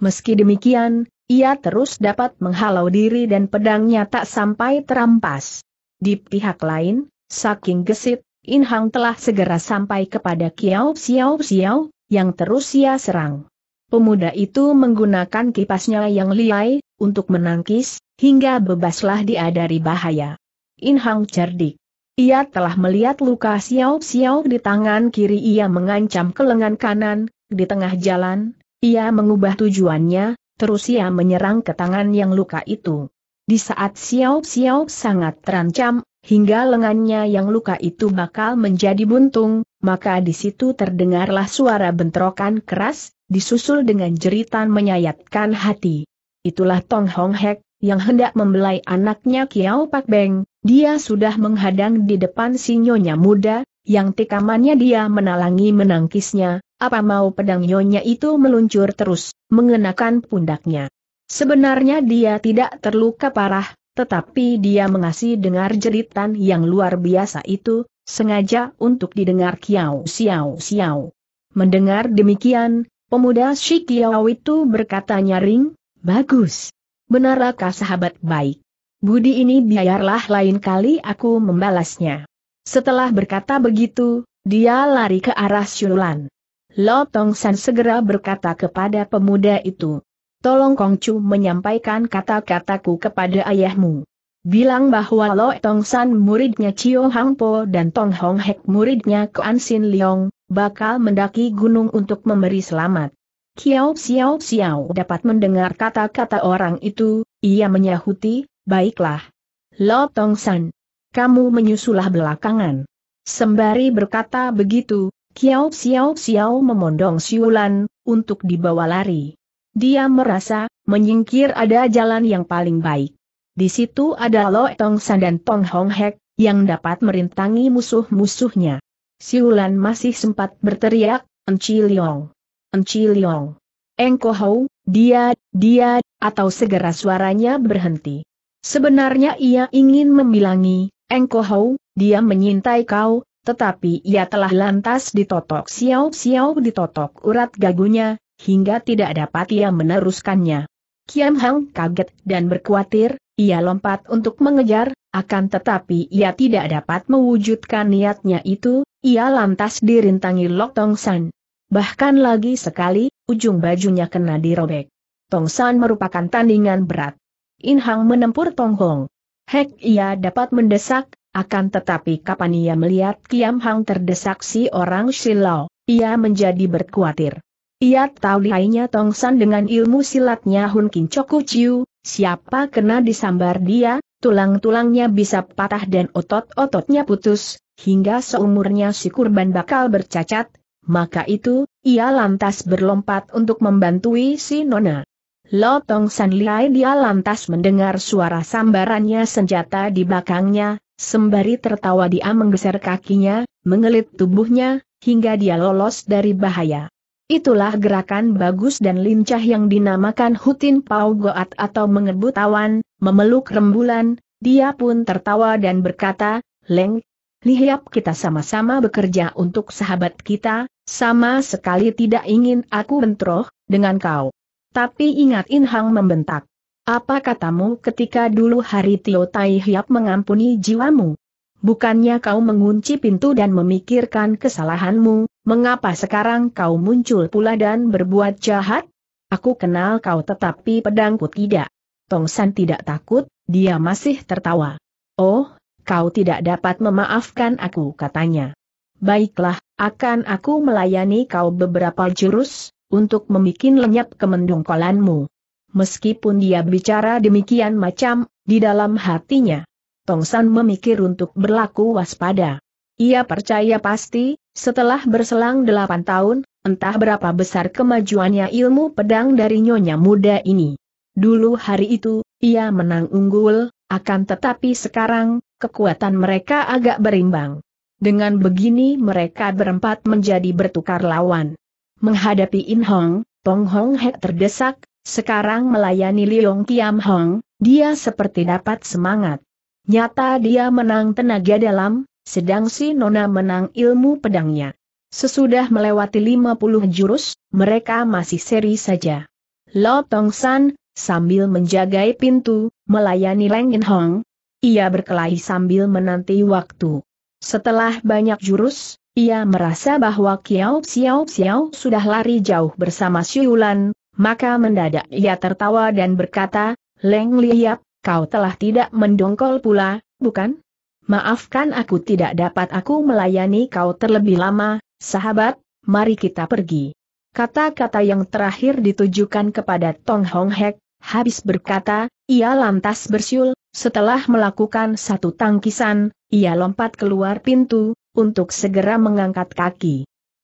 Meski demikian, ia terus dapat menghalau diri dan pedangnya tak sampai terampas. Di pihak lain, saking gesit, In Hang telah segera sampai kepada Kiao Xiao Xiao, yang terus ia serang. Pemuda itu menggunakan kipasnya yang liai, untuk menangkis, hingga bebaslah dia dari bahaya. In Hang cerdik. Ia telah melihat luka Xiao Xiao di tangan kiri ia mengancam ke lengan kanan, di tengah jalan, ia mengubah tujuannya, terus ia menyerang ke tangan yang luka itu. Di saat Xiao Xiao sangat terancam, hingga lengannya yang luka itu bakal menjadi buntung, maka di situ terdengarlah suara bentrokan keras, disusul dengan jeritan menyayatkan hati. Itulah Tong Hong Hek, yang hendak membelai anaknya Xiao Pak Beng, dia sudah menghadang di depan sinyonya muda, yang tikamannya dia menalangi menangkisnya, apa mau pedang nyonya itu meluncur terus, mengenakan pundaknya. Sebenarnya dia tidak terluka parah, tetapi dia mengasih dengar jeritan yang luar biasa itu, sengaja untuk didengar kiau siau siau. Mendengar demikian, pemuda si kiau itu berkata nyaring, bagus. Benarkah sahabat baik? Budi ini biarlah lain kali aku membalasnya. Setelah berkata begitu, dia lari ke arah Siulan. Lo Tong San segera berkata kepada pemuda itu, Tolong Kong Chu menyampaikan kata-kataku kepada ayahmu. Bilang bahwa Lo Tong San muridnya Chio Hang Po dan Tong Hong Hek muridnya Kuan Sin Leong, bakal mendaki gunung untuk memberi selamat. Kiao Xiao Xiao dapat mendengar kata-kata orang itu, ia menyahuti, baiklah. Lo Tong San, kamu menyusulah belakangan. Sembari berkata begitu, Kiao Xiao Xiao memondong siulan, untuk dibawa lari. Dia merasa, menyingkir ada jalan yang paling baik. Di situ ada Lo Tong San dan Tong Hong Hek, yang dapat merintangi musuh-musuhnya. Siulan masih sempat berteriak, Enci Liong. Enci Liong. Engko Hou, dia, dia, atau segera suaranya berhenti. Sebenarnya ia ingin membilangi, Engko Hou, dia menyintai kau, tetapi ia telah lantas ditotok siau-siau ditotok urat gagunya, hingga tidak dapat ia meneruskannya. Kiam Hang kaget dan berkhawatir, ia lompat untuk mengejar, akan tetapi ia tidak dapat mewujudkan niatnya itu, ia lantas dirintangi Lok Tong San. Bahkan lagi sekali, ujung bajunya kena dirobek. Tong San merupakan tandingan berat. In Hang menempur Tong Hong. Hek ia dapat mendesak, akan tetapi kapan ia melihat Kiam Hang terdesak si orang Silau, ia menjadi berkuatir. Ia tahu lainnya Tong San dengan ilmu silatnya Hun Kin Choku Chiu, siapa kena disambar dia, tulang-tulangnya bisa patah dan otot-ototnya putus, hingga seumurnya si kurban bakal bercacat, maka itu, ia lantas berlompat untuk membantui si Nona. Lo Tong San Liai dia lantas mendengar suara sambarannya senjata di belakangnya, sembari tertawa dia menggeser kakinya, mengelit tubuhnya, hingga dia lolos dari bahaya. Itulah gerakan bagus dan lincah yang dinamakan Hutin Pau Goat atau mengebut awan, memeluk rembulan, dia pun tertawa dan berkata, Leng, lihat kita sama-sama bekerja untuk sahabat kita, sama sekali tidak ingin aku bentroh, dengan kau. Tapi ingat In Hang membentak. Apa katamu ketika dulu hari Tio Tai Hiap mengampuni jiwamu? Bukannya kau mengunci pintu dan memikirkan kesalahanmu, mengapa sekarang kau muncul pula dan berbuat jahat? Aku kenal kau tetapi pedangku tidak. Tong San tidak takut, dia masih tertawa. Oh, kau tidak dapat memaafkan aku katanya. Baiklah, akan aku melayani kau beberapa jurus, untuk memikin lenyap kemendungkolanmu. Meskipun dia bicara demikian macam, di dalam hatinya, Tongsan memikir untuk berlaku waspada. Ia percaya pasti, setelah berselang delapan tahun, entah berapa besar kemajuannya ilmu pedang dari nyonya muda ini. Dulu hari itu, ia menang unggul, akan tetapi sekarang, kekuatan mereka agak berimbang. Dengan begini mereka berempat menjadi bertukar lawan. Menghadapi In Hong, Tong Hong Hek terdesak, sekarang melayani Liong Kiam Hong, dia seperti dapat semangat. Nyata dia menang tenaga dalam, sedang si Nona menang ilmu pedangnya. Sesudah melewati 50 jurus, mereka masih seri saja. Lo Tong San, sambil menjagai pintu, melayani Leng In Hong. Ia berkelahi sambil menanti waktu. Setelah banyak jurus, ia merasa bahwa Kiao Xiao Xiao sudah lari jauh bersama Siulan, maka mendadak ia tertawa dan berkata, Leng Liap, kau telah tidak mendongkol pula, bukan? Maafkan aku tidak dapat aku melayani kau terlebih lama, sahabat, mari kita pergi. Kata-kata yang terakhir ditujukan kepada Tong Hong Hek, habis berkata, ia lantas bersiul, setelah melakukan satu tangkisan, ia lompat keluar pintu, untuk segera mengangkat kaki.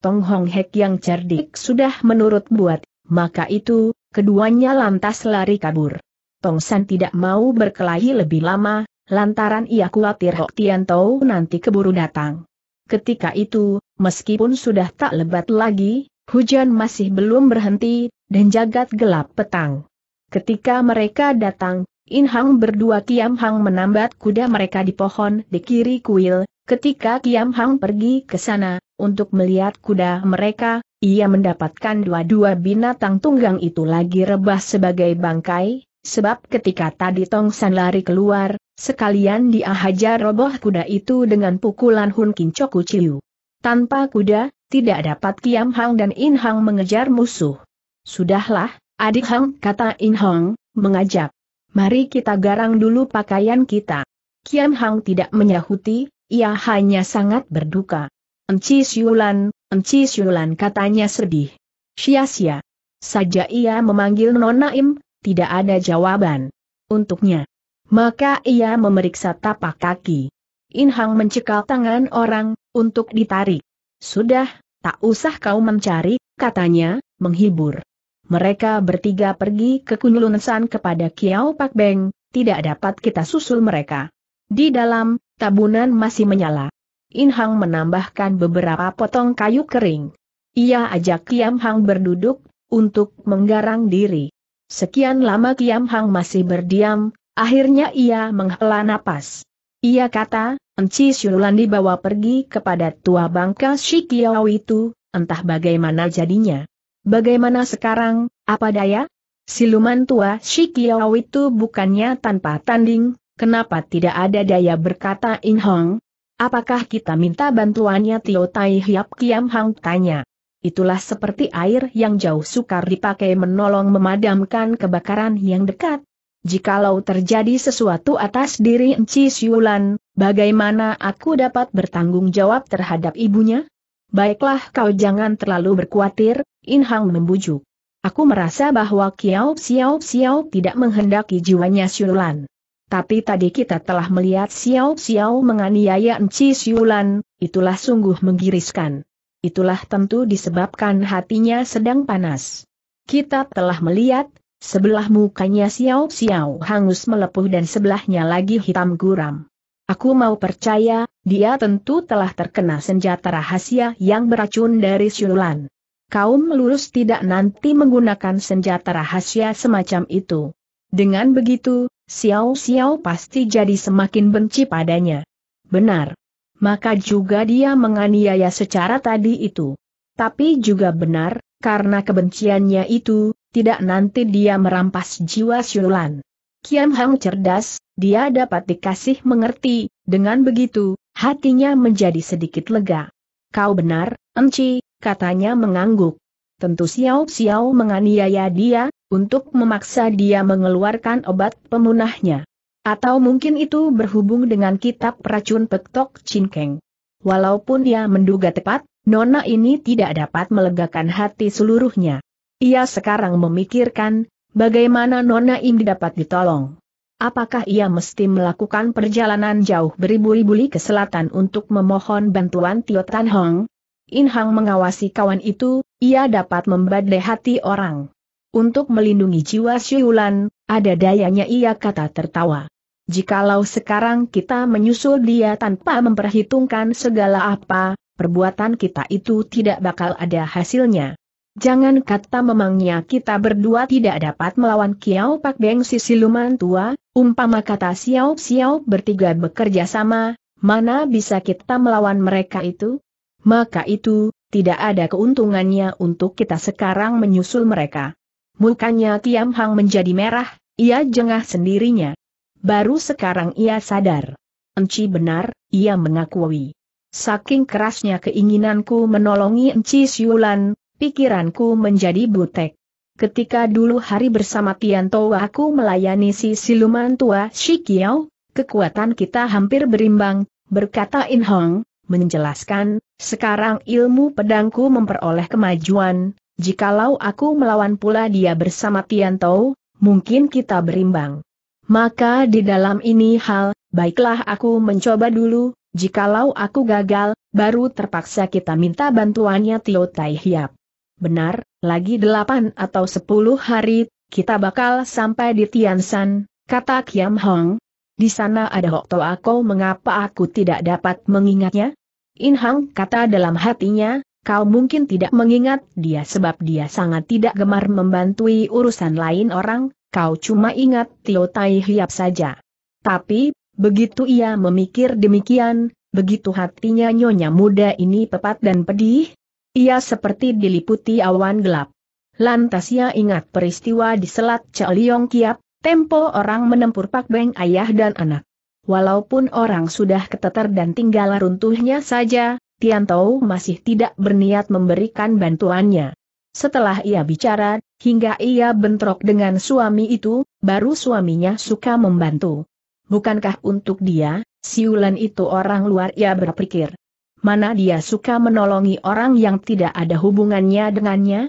Tong Hong Hek yang cerdik sudah menurut buat, maka itu, keduanya lantas lari kabur. Tong San tidak mau berkelahi lebih lama, lantaran ia khawatir Hok Tian Tau nanti keburu datang. Ketika itu, meskipun sudah tak lebat lagi, hujan masih belum berhenti, dan jagat gelap petang. Ketika mereka datang, In Hang berdua Kiam Hang menambat kuda mereka di pohon di kiri kuil, Ketika Kiam Hang pergi ke sana, untuk melihat kuda mereka, ia mendapatkan dua-dua binatang tunggang itu lagi rebah sebagai bangkai, sebab ketika tadi Tong San lari keluar, sekalian dia hajar roboh kuda itu dengan pukulan Hun Kin Choku Chiu. Tanpa kuda, tidak dapat Kiam Hang dan In Hang mengejar musuh. Sudahlah, adik Hang, kata In Hang, mengajak. Mari kita garang dulu pakaian kita. Kiam Hang tidak menyahuti, ia hanya sangat berduka. Enci Siulan, Enci Siulan katanya sedih. Sia-sia. Saja ia memanggil Nona Im, tidak ada jawaban. Untuknya. Maka ia memeriksa tapak kaki. Inhang mencekal tangan orang, untuk ditarik. Sudah, tak usah kau mencari, katanya, menghibur. Mereka bertiga pergi ke Kunlunsan kepada Kiao Pak Beng, tidak dapat kita susul mereka. Di dalam, Tabunan masih menyala. In Hang menambahkan beberapa potong kayu kering. Ia ajak Kiam Hang berduduk, untuk menggarang diri. Sekian lama Kiam Hang masih berdiam, akhirnya ia menghela napas. Ia kata, Enci Syulan dibawa pergi kepada tua bangka Shikiao itu, entah bagaimana jadinya. Bagaimana sekarang, apa daya? Siluman tua Shikiao itu bukannya tanpa tanding, Kenapa tidak ada daya berkata In Hong? Apakah kita minta bantuannya Tio Tai Hiap Kiam Hang tanya. Itulah seperti air yang jauh sukar dipakai menolong memadamkan kebakaran yang dekat. Jikalau terjadi sesuatu atas diri Enci Siulan, bagaimana aku dapat bertanggung jawab terhadap ibunya? Baiklah kau jangan terlalu berkhawatir, In Hang membujuk. Aku merasa bahwa Kiao Xiao Xiao tidak menghendaki jiwanya Siulan. Tapi tadi kita telah melihat Xiao Xiao menganiaya Enci Siulan, itulah sungguh menggiriskan. Itulah tentu disebabkan hatinya sedang panas. Kita telah melihat, sebelah mukanya Xiao Xiao hangus melepuh dan sebelahnya lagi hitam guram. Aku mau percaya, dia tentu telah terkena senjata rahasia yang beracun dari Siulan. Kaum lurus tidak nanti menggunakan senjata rahasia semacam itu. Dengan begitu, Xiao Xiao pasti jadi semakin benci padanya. Benar. Maka juga dia menganiaya secara tadi itu. Tapi juga benar, karena kebenciannya itu, tidak nanti dia merampas jiwa Siulan. Kiam Hang cerdas, dia dapat dikasih mengerti, dengan begitu, hatinya menjadi sedikit lega. Kau benar, Enci, katanya mengangguk tentu Xiao Xiao menganiaya dia, untuk memaksa dia mengeluarkan obat pemunahnya. Atau mungkin itu berhubung dengan kitab racun petok Cinkeng. Walaupun ia menduga tepat, Nona ini tidak dapat melegakan hati seluruhnya. Ia sekarang memikirkan, bagaimana Nona ini dapat ditolong. Apakah ia mesti melakukan perjalanan jauh beribu-ribu li ke selatan untuk memohon bantuan Tio Tan Hong? In Hang mengawasi kawan itu, ia dapat membadai hati orang. Untuk melindungi jiwa Siulan, ada dayanya ia kata tertawa. Jikalau sekarang kita menyusul dia tanpa memperhitungkan segala apa, perbuatan kita itu tidak bakal ada hasilnya. Jangan kata memangnya kita berdua tidak dapat melawan Kiao Pak Beng si siluman tua, umpama kata Xiao Xiao bertiga bekerja sama, mana bisa kita melawan mereka itu? maka itu, tidak ada keuntungannya untuk kita sekarang menyusul mereka. Mukanya Tiam Hang menjadi merah, ia jengah sendirinya. Baru sekarang ia sadar. Enci benar, ia mengakui. Saking kerasnya keinginanku menolongi Enci Siulan, pikiranku menjadi butek. Ketika dulu hari bersama Tianto aku melayani si siluman tua Shikiao, kekuatan kita hampir berimbang, berkata In Hong, menjelaskan, sekarang ilmu pedangku memperoleh kemajuan, jikalau aku melawan pula dia bersama Tianto, mungkin kita berimbang. Maka di dalam ini hal, baiklah aku mencoba dulu, jikalau aku gagal, baru terpaksa kita minta bantuannya Tio Tai Hiap. Benar, lagi delapan atau sepuluh hari, kita bakal sampai di Tiansan, kata Kiam Hong. Di sana ada Hok Ko mengapa aku tidak dapat mengingatnya? Inhang kata dalam hatinya, kau mungkin tidak mengingat dia sebab dia sangat tidak gemar membantui urusan lain orang, kau cuma ingat Tio Tai Hiap saja. Tapi, begitu ia memikir demikian, begitu hatinya nyonya muda ini pepat dan pedih, ia seperti diliputi awan gelap. Lantas ia ingat peristiwa di Selat Celiong Kiap, tempo orang menempur Pak Beng ayah dan anak. Walaupun orang sudah keteter dan tinggal runtuhnya saja, Tian Tiantou masih tidak berniat memberikan bantuannya. Setelah ia bicara, hingga ia bentrok dengan suami itu, baru suaminya suka membantu. Bukankah untuk dia, siulan itu orang luar ia berpikir. Mana dia suka menolongi orang yang tidak ada hubungannya dengannya?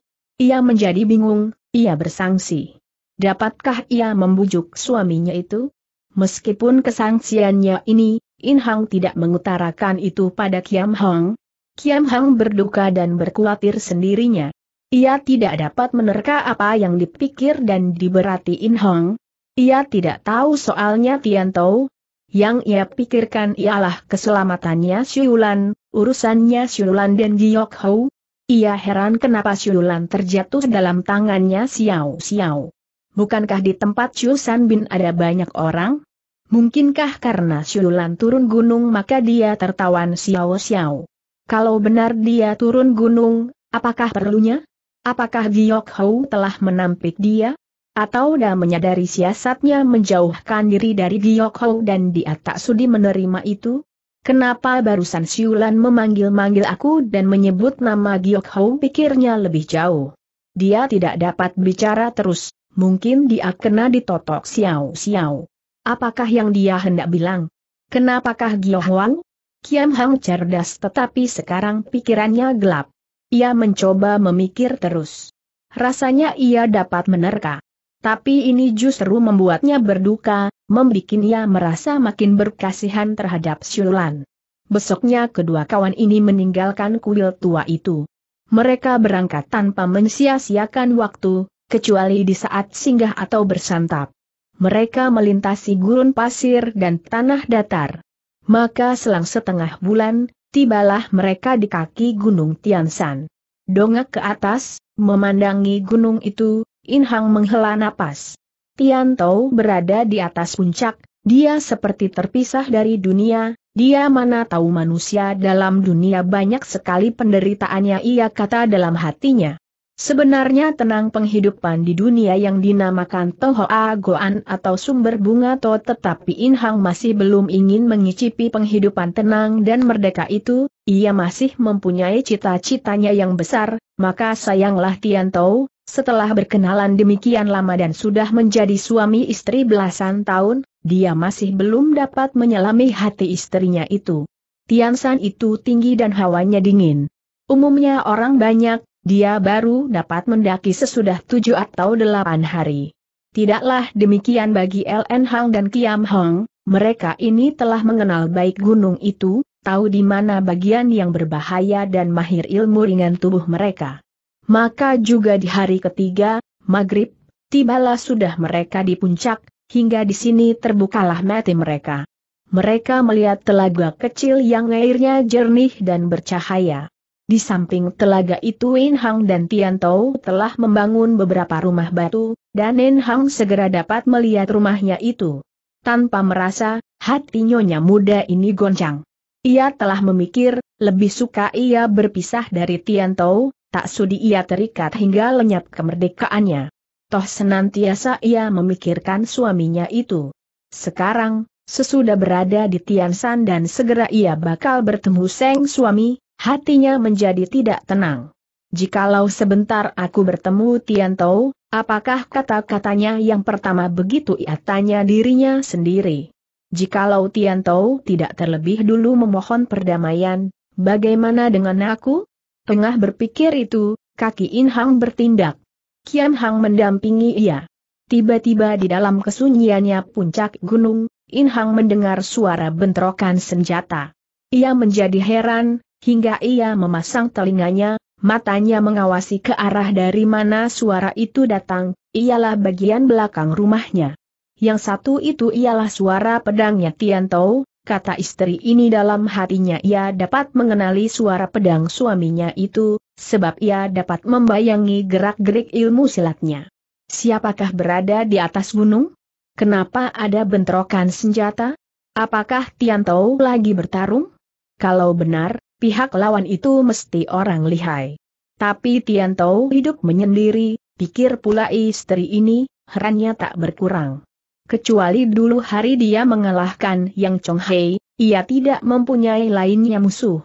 Ia menjadi bingung, ia bersangsi. Dapatkah ia membujuk suaminya itu? Meskipun kesangsiannya ini, In Hang tidak mengutarakan itu pada Kiam Hong. Kiam Hang berduka dan berkhawatir sendirinya. Ia tidak dapat menerka apa yang dipikir dan diberati In Hang. Ia tidak tahu soalnya Tiantou. Yang ia pikirkan ialah keselamatannya Siulan, urusannya Siulan dan Giok Hou. Ia heran kenapa Siulan terjatuh dalam tangannya Xiao Xiao. Bukankah di tempat Chusan Bin ada banyak orang? Mungkinkah karena Siulan turun gunung maka dia tertawan siau siau. Kalau benar dia turun gunung, apakah perlunya? Apakah Giok Hou telah menampik dia? Atau dah menyadari siasatnya menjauhkan diri dari Giok Hou dan dia tak sudi menerima itu? Kenapa barusan Siulan memanggil-manggil aku dan menyebut nama Giok Hou pikirnya lebih jauh? Dia tidak dapat bicara terus, mungkin dia kena ditotok siau siau. Apakah yang dia hendak bilang? Kenapakah Gio Huang? Kiam Hang cerdas tetapi sekarang pikirannya gelap. Ia mencoba memikir terus. Rasanya ia dapat menerka. Tapi ini justru membuatnya berduka, membuat ia merasa makin berkasihan terhadap Siulan. Besoknya kedua kawan ini meninggalkan kuil tua itu. Mereka berangkat tanpa mensia-siakan waktu, kecuali di saat singgah atau bersantap mereka melintasi gurun pasir dan tanah datar. Maka selang setengah bulan, tibalah mereka di kaki Gunung Tiansan. Dongak ke atas, memandangi gunung itu, Inhang menghela napas. Tian Tou berada di atas puncak, dia seperti terpisah dari dunia, dia mana tahu manusia dalam dunia banyak sekali penderitaannya ia kata dalam hatinya. Sebenarnya tenang penghidupan di dunia yang dinamakan Toho Agoan atau sumber bunga To tetapi Inhang masih belum ingin mengicipi penghidupan tenang dan merdeka itu, ia masih mempunyai cita-citanya yang besar, maka sayanglah Tian Tou, setelah berkenalan demikian lama dan sudah menjadi suami istri belasan tahun, dia masih belum dapat menyelami hati istrinya itu. Tian San itu tinggi dan hawanya dingin. Umumnya orang banyak dia baru dapat mendaki sesudah tujuh atau delapan hari. Tidaklah demikian bagi LN Hang dan Kiam Hong, mereka ini telah mengenal baik gunung itu, tahu di mana bagian yang berbahaya dan mahir ilmu ringan tubuh mereka. Maka juga di hari ketiga, maghrib, tibalah sudah mereka di puncak, hingga di sini terbukalah mati mereka. Mereka melihat telaga kecil yang airnya jernih dan bercahaya. Di samping telaga itu Wen Hang dan Tian Tou telah membangun beberapa rumah batu, dan Nen Hang segera dapat melihat rumahnya itu. Tanpa merasa, hati nyonya muda ini goncang. Ia telah memikir, lebih suka ia berpisah dari Tian Tou, tak sudi ia terikat hingga lenyap kemerdekaannya. Toh senantiasa ia memikirkan suaminya itu. Sekarang, sesudah berada di Tian San dan segera ia bakal bertemu Seng suami, Hatinya menjadi tidak tenang. Jikalau sebentar aku bertemu Tian Tou, apakah kata-katanya yang pertama begitu ia tanya dirinya sendiri? Jikalau Tian Tou tidak terlebih dulu memohon perdamaian, bagaimana dengan aku? Tengah berpikir itu, kaki In Hang bertindak. Kian Hang mendampingi ia. Tiba-tiba di dalam kesunyiannya puncak gunung, In Hang mendengar suara bentrokan senjata. Ia menjadi heran, hingga ia memasang telinganya, matanya mengawasi ke arah dari mana suara itu datang, ialah bagian belakang rumahnya. Yang satu itu ialah suara pedangnya Tiantou, kata istri ini dalam hatinya ia dapat mengenali suara pedang suaminya itu, sebab ia dapat membayangi gerak-gerik ilmu silatnya. Siapakah berada di atas gunung? Kenapa ada bentrokan senjata? Apakah Tiantou lagi bertarung? Kalau benar, Pihak lawan itu mesti orang lihai. Tapi Tian Tau hidup menyendiri, pikir pula istri ini, herannya tak berkurang. Kecuali dulu hari dia mengalahkan Yang Chong Hei, ia tidak mempunyai lainnya musuh.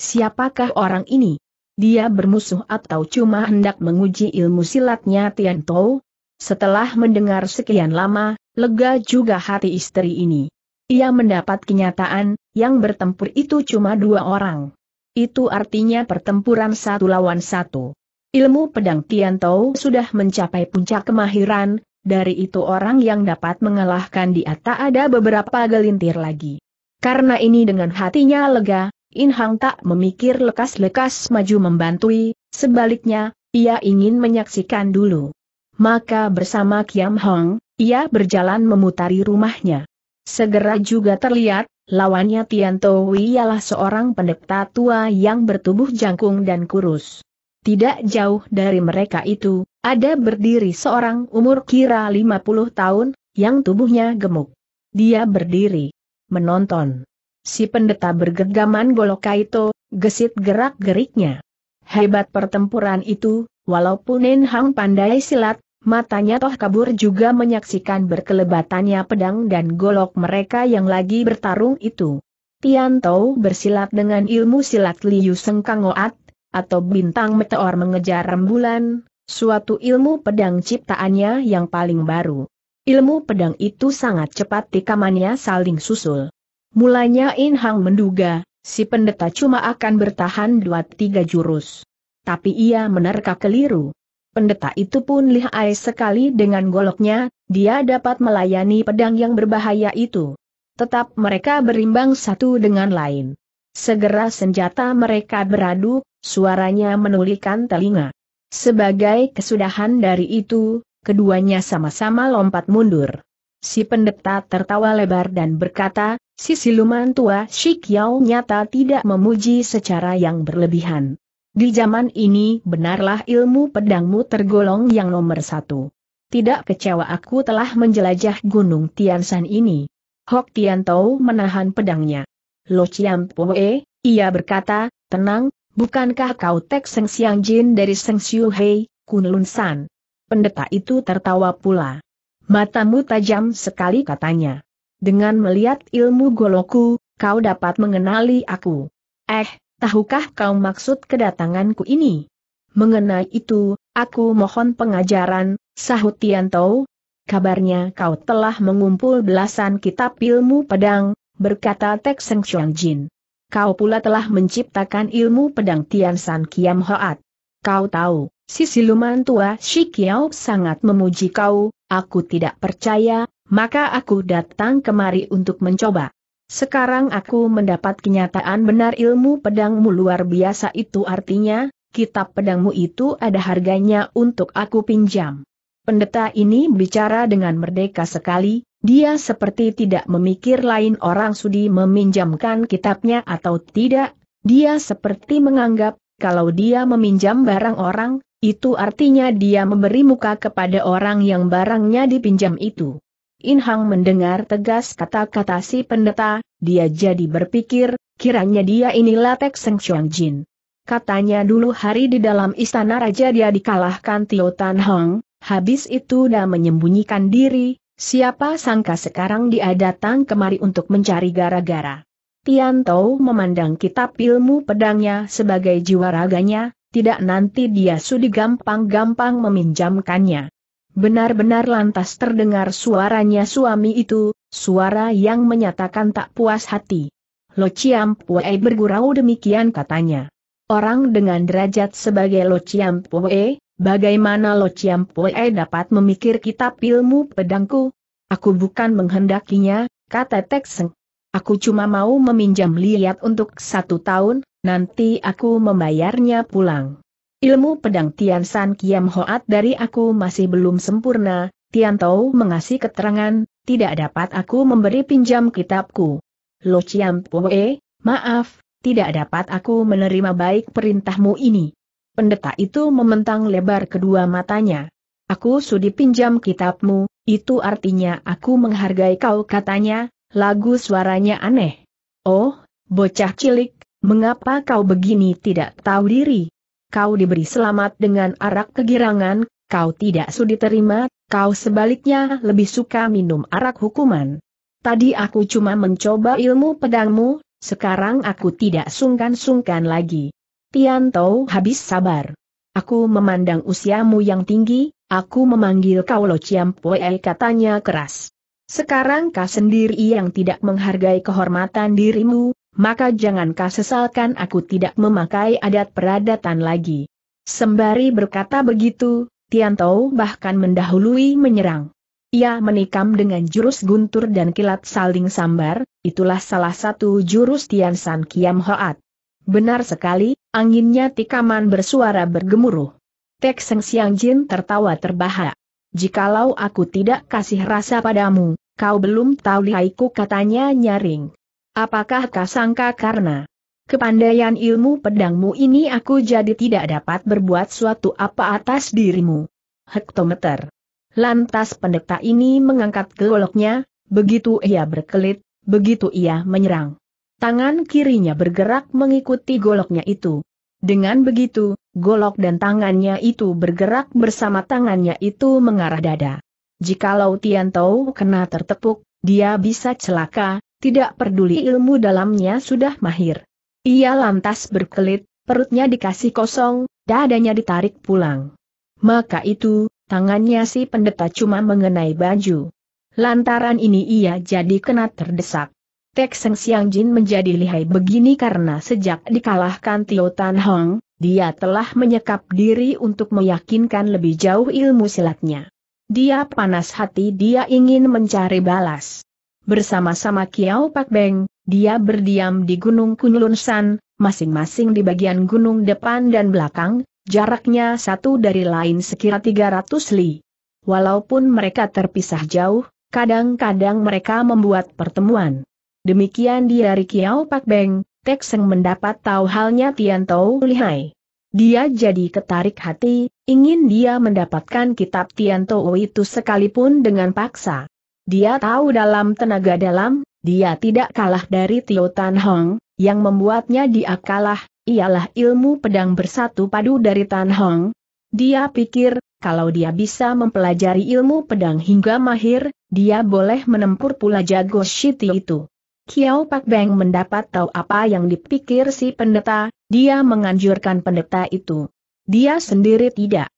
Siapakah orang ini? Dia bermusuh atau cuma hendak menguji ilmu silatnya Tian Tau? Setelah mendengar sekian lama, lega juga hati istri ini. Ia mendapat kenyataan, yang bertempur itu cuma dua orang. Itu artinya pertempuran satu lawan satu. Ilmu pedang Tian Tou sudah mencapai puncak kemahiran, dari itu orang yang dapat mengalahkan dia tak ada beberapa gelintir lagi. Karena ini dengan hatinya lega, In Hang tak memikir lekas-lekas maju membantui, sebaliknya, ia ingin menyaksikan dulu. Maka bersama Kiam Hong, ia berjalan memutari rumahnya. Segera juga terlihat, lawannya Tiantowi ialah seorang pendeta tua yang bertubuh jangkung dan kurus. Tidak jauh dari mereka itu, ada berdiri seorang umur kira 50 tahun, yang tubuhnya gemuk. Dia berdiri. Menonton. Si pendeta bergegaman Golokaito, gesit gerak-geriknya. Hebat pertempuran itu, walaupun Nen Hang pandai silat, Matanya toh kabur juga menyaksikan berkelebatannya pedang dan golok mereka yang lagi bertarung itu. Tian Tianto bersilat dengan ilmu silat Liu Sengkangoat, atau bintang meteor mengejar rembulan, suatu ilmu pedang ciptaannya yang paling baru. Ilmu pedang itu sangat cepat tikamannya saling susul. Mulanya In Hang menduga, si pendeta cuma akan bertahan dua tiga jurus. Tapi ia menerka keliru. Pendeta itu pun lihai sekali dengan goloknya, dia dapat melayani pedang yang berbahaya itu. Tetap mereka berimbang satu dengan lain. Segera senjata mereka beradu, suaranya menulikan telinga. Sebagai kesudahan dari itu, keduanya sama-sama lompat mundur. Si pendeta tertawa lebar dan berkata, si siluman tua Shikyao nyata tidak memuji secara yang berlebihan. Di zaman ini benarlah ilmu pedangmu tergolong yang nomor satu. Tidak kecewa aku telah menjelajah gunung Tiansan ini. Hok Tian Tau menahan pedangnya. Lo Chiam Poe, ia berkata, tenang, bukankah kau tek Seng Siang Jin dari Seng Siu Hei, Lun San? Pendeta itu tertawa pula. Matamu tajam sekali katanya. Dengan melihat ilmu goloku, kau dapat mengenali aku. Eh, tahukah kau maksud kedatanganku ini? Mengenai itu, aku mohon pengajaran, sahut Tianto. Kabarnya kau telah mengumpul belasan kitab ilmu pedang, berkata Tek Seng Chuan Jin. Kau pula telah menciptakan ilmu pedang Tian San Kiam Hoat. Kau tahu, si siluman tua Shi Kiao sangat memuji kau, aku tidak percaya, maka aku datang kemari untuk mencoba. Sekarang aku mendapat kenyataan benar ilmu pedangmu luar biasa itu artinya, kitab pedangmu itu ada harganya untuk aku pinjam. Pendeta ini bicara dengan merdeka sekali, dia seperti tidak memikir lain orang sudi meminjamkan kitabnya atau tidak, dia seperti menganggap, kalau dia meminjam barang orang, itu artinya dia memberi muka kepada orang yang barangnya dipinjam itu. In Hang mendengar tegas kata-kata si pendeta, dia jadi berpikir, kiranya dia inilah Tek Seng Chuan Jin. Katanya dulu hari di dalam istana raja dia dikalahkan Tio Tan Hong, habis itu dia menyembunyikan diri, siapa sangka sekarang dia datang kemari untuk mencari gara-gara. Tian Tao memandang kitab ilmu pedangnya sebagai jiwa raganya, tidak nanti dia sudi gampang-gampang meminjamkannya. Benar-benar lantas terdengar suaranya suami itu, suara yang menyatakan tak puas hati. Lo Chiam Pue bergurau demikian katanya. Orang dengan derajat sebagai Lo Chiam Pue, bagaimana Lo Chiam Pue dapat memikir kitab ilmu pedangku? Aku bukan menghendakinya, kata Tek Seng. Aku cuma mau meminjam liat untuk satu tahun, nanti aku membayarnya pulang. Ilmu pedang Tian San Kiam Hoat dari aku masih belum sempurna, Tian Tau mengasih keterangan, tidak dapat aku memberi pinjam kitabku. Lo Chiam Pue, maaf, tidak dapat aku menerima baik perintahmu ini. Pendeta itu mementang lebar kedua matanya. Aku sudi pinjam kitabmu, itu artinya aku menghargai kau katanya, lagu suaranya aneh. Oh, bocah cilik, mengapa kau begini tidak tahu diri? kau diberi selamat dengan arak kegirangan, kau tidak sudi terima, kau sebaliknya lebih suka minum arak hukuman. Tadi aku cuma mencoba ilmu pedangmu, sekarang aku tidak sungkan-sungkan lagi. Tian Tianto habis sabar. Aku memandang usiamu yang tinggi, aku memanggil kau Lo Chiampoe katanya keras. Sekarang kau sendiri yang tidak menghargai kehormatan dirimu, maka jangankah sesalkan aku tidak memakai adat peradatan lagi. Sembari berkata begitu, Tianto bahkan mendahului menyerang. Ia menikam dengan jurus guntur dan kilat saling sambar, itulah salah satu jurus Tian San Kiam Hoat. Benar sekali, anginnya tikaman bersuara bergemuruh. Tek Seng Siang Jin tertawa terbahak. Jikalau aku tidak kasih rasa padamu, kau belum tahu lihaiku katanya nyaring. Apakah kau sangka karena kepandaian ilmu pedangmu ini aku jadi tidak dapat berbuat suatu apa atas dirimu? Hektometer. Lantas pendeta ini mengangkat goloknya, begitu ia berkelit, begitu ia menyerang. Tangan kirinya bergerak mengikuti goloknya itu. Dengan begitu, golok dan tangannya itu bergerak bersama tangannya itu mengarah dada. Jikalau Tian Tau kena tertepuk, dia bisa celaka, tidak peduli ilmu dalamnya sudah mahir. Ia lantas berkelit, perutnya dikasih kosong, dadanya ditarik pulang. Maka itu, tangannya si pendeta cuma mengenai baju. Lantaran ini ia jadi kena terdesak. Tek Seng Siang Jin menjadi lihai begini karena sejak dikalahkan Tio Tan Hong, dia telah menyekap diri untuk meyakinkan lebih jauh ilmu silatnya. Dia panas hati dia ingin mencari balas bersama-sama Kiao Pak Beng, dia berdiam di Gunung Kunlunsan, masing-masing di bagian gunung depan dan belakang, jaraknya satu dari lain sekira 300 li. Walaupun mereka terpisah jauh, kadang-kadang mereka membuat pertemuan. Demikian di dia kiau Pak Beng, Tek Seng mendapat tahu halnya Tian Tau Lihai. Dia jadi ketarik hati, ingin dia mendapatkan kitab Tiantou itu sekalipun dengan paksa. Dia tahu dalam tenaga dalam, dia tidak kalah dari Tio Tan Hong, yang membuatnya dia kalah, ialah ilmu pedang bersatu padu dari Tan Hong. Dia pikir, kalau dia bisa mempelajari ilmu pedang hingga mahir, dia boleh menempur pula jago Shiti itu. Kiao Pak Beng mendapat tahu apa yang dipikir si pendeta, dia menganjurkan pendeta itu. Dia sendiri tidak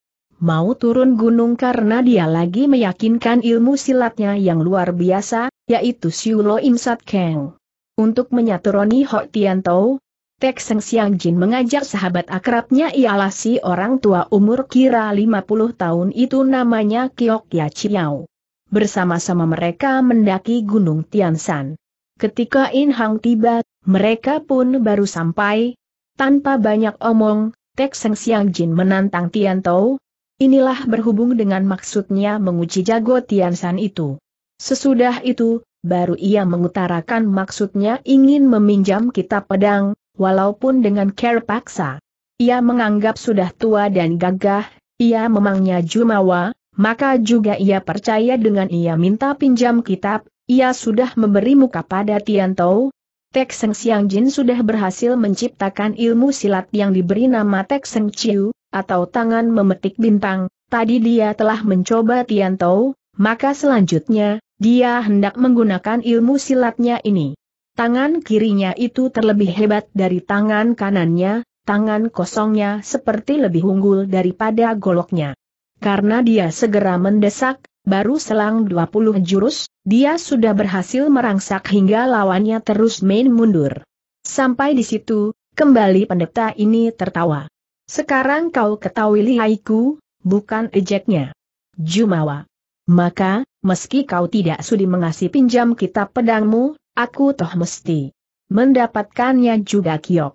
mau turun gunung karena dia lagi meyakinkan ilmu silatnya yang luar biasa, yaitu Siulo Imsat Keng. Untuk menyaturoni Hok Tian Tau, Tek Seng Siang Jin mengajak sahabat akrabnya ialah si orang tua umur kira 50 tahun itu namanya Kiok Ya Chiao. Bersama-sama mereka mendaki Gunung Tian Tiansan. Ketika In Hang tiba, mereka pun baru sampai. Tanpa banyak omong, Tek Seng Siang Jin menantang Tian Tau, Inilah berhubung dengan maksudnya menguji jago Tiansan itu. Sesudah itu, baru ia mengutarakan maksudnya ingin meminjam kitab pedang, walaupun dengan care paksa. Ia menganggap sudah tua dan gagah, ia memangnya jumawa, maka juga ia percaya dengan ia minta pinjam kitab, ia sudah memberi muka pada Tiantou. Tek Seng Siang Jin sudah berhasil menciptakan ilmu silat yang diberi nama Tek Seng Chiu, atau tangan memetik bintang, tadi dia telah mencoba Tian Tou, maka selanjutnya, dia hendak menggunakan ilmu silatnya ini. Tangan kirinya itu terlebih hebat dari tangan kanannya, tangan kosongnya seperti lebih unggul daripada goloknya. Karena dia segera mendesak, baru selang 20 jurus, dia sudah berhasil merangsak hingga lawannya terus main mundur. Sampai di situ, kembali pendeta ini tertawa. Sekarang kau ketahui lihaiku, bukan ejeknya. Jumawa. Maka, meski kau tidak sudi mengasih pinjam kitab pedangmu, aku toh mesti mendapatkannya juga kiok.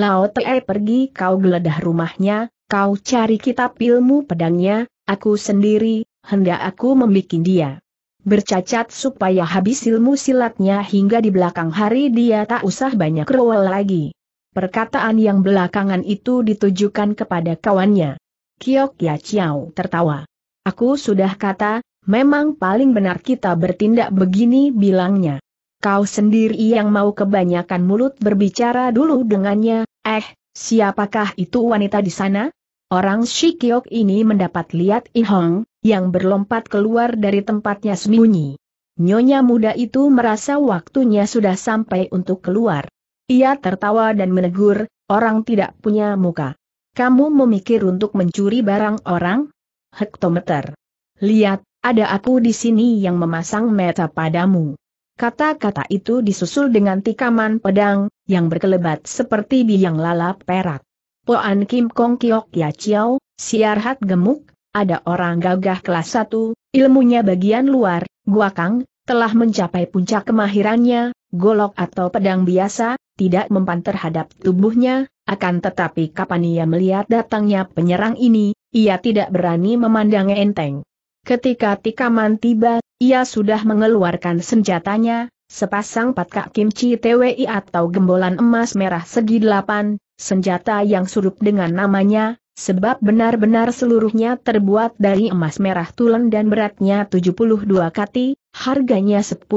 Lao Tei pergi kau geledah rumahnya, kau cari kitab ilmu pedangnya, aku sendiri, hendak aku membikin dia. Bercacat supaya habis ilmu silatnya hingga di belakang hari dia tak usah banyak rewel lagi. Perkataan yang belakangan itu ditujukan kepada kawannya. Kiok Ya Chiao tertawa. Aku sudah kata, memang paling benar kita bertindak begini bilangnya. Kau sendiri yang mau kebanyakan mulut berbicara dulu dengannya, eh, siapakah itu wanita di sana? Orang Shi Kiok ini mendapat lihat Hong yang berlompat keluar dari tempatnya sembunyi. Nyonya muda itu merasa waktunya sudah sampai untuk keluar. Ia tertawa dan menegur, orang tidak punya muka. Kamu memikir untuk mencuri barang orang? Hektometer. Lihat, ada aku di sini yang memasang meta padamu. Kata-kata itu disusul dengan tikaman pedang, yang berkelebat seperti biang lalap perak. Poan Kim Kong Kiok Ya Chiao, siarhat gemuk, ada orang gagah kelas 1, ilmunya bagian luar, gua kang telah mencapai puncak kemahirannya, golok atau pedang biasa, tidak mempan terhadap tubuhnya, akan tetapi kapan ia melihat datangnya penyerang ini, ia tidak berani memandang enteng. Ketika tikaman tiba, ia sudah mengeluarkan senjatanya, sepasang patkak kimchi TWI atau gembolan emas merah segi delapan, senjata yang surup dengan namanya, sebab benar-benar seluruhnya terbuat dari emas merah tulen dan beratnya 72 kati, harganya 10.000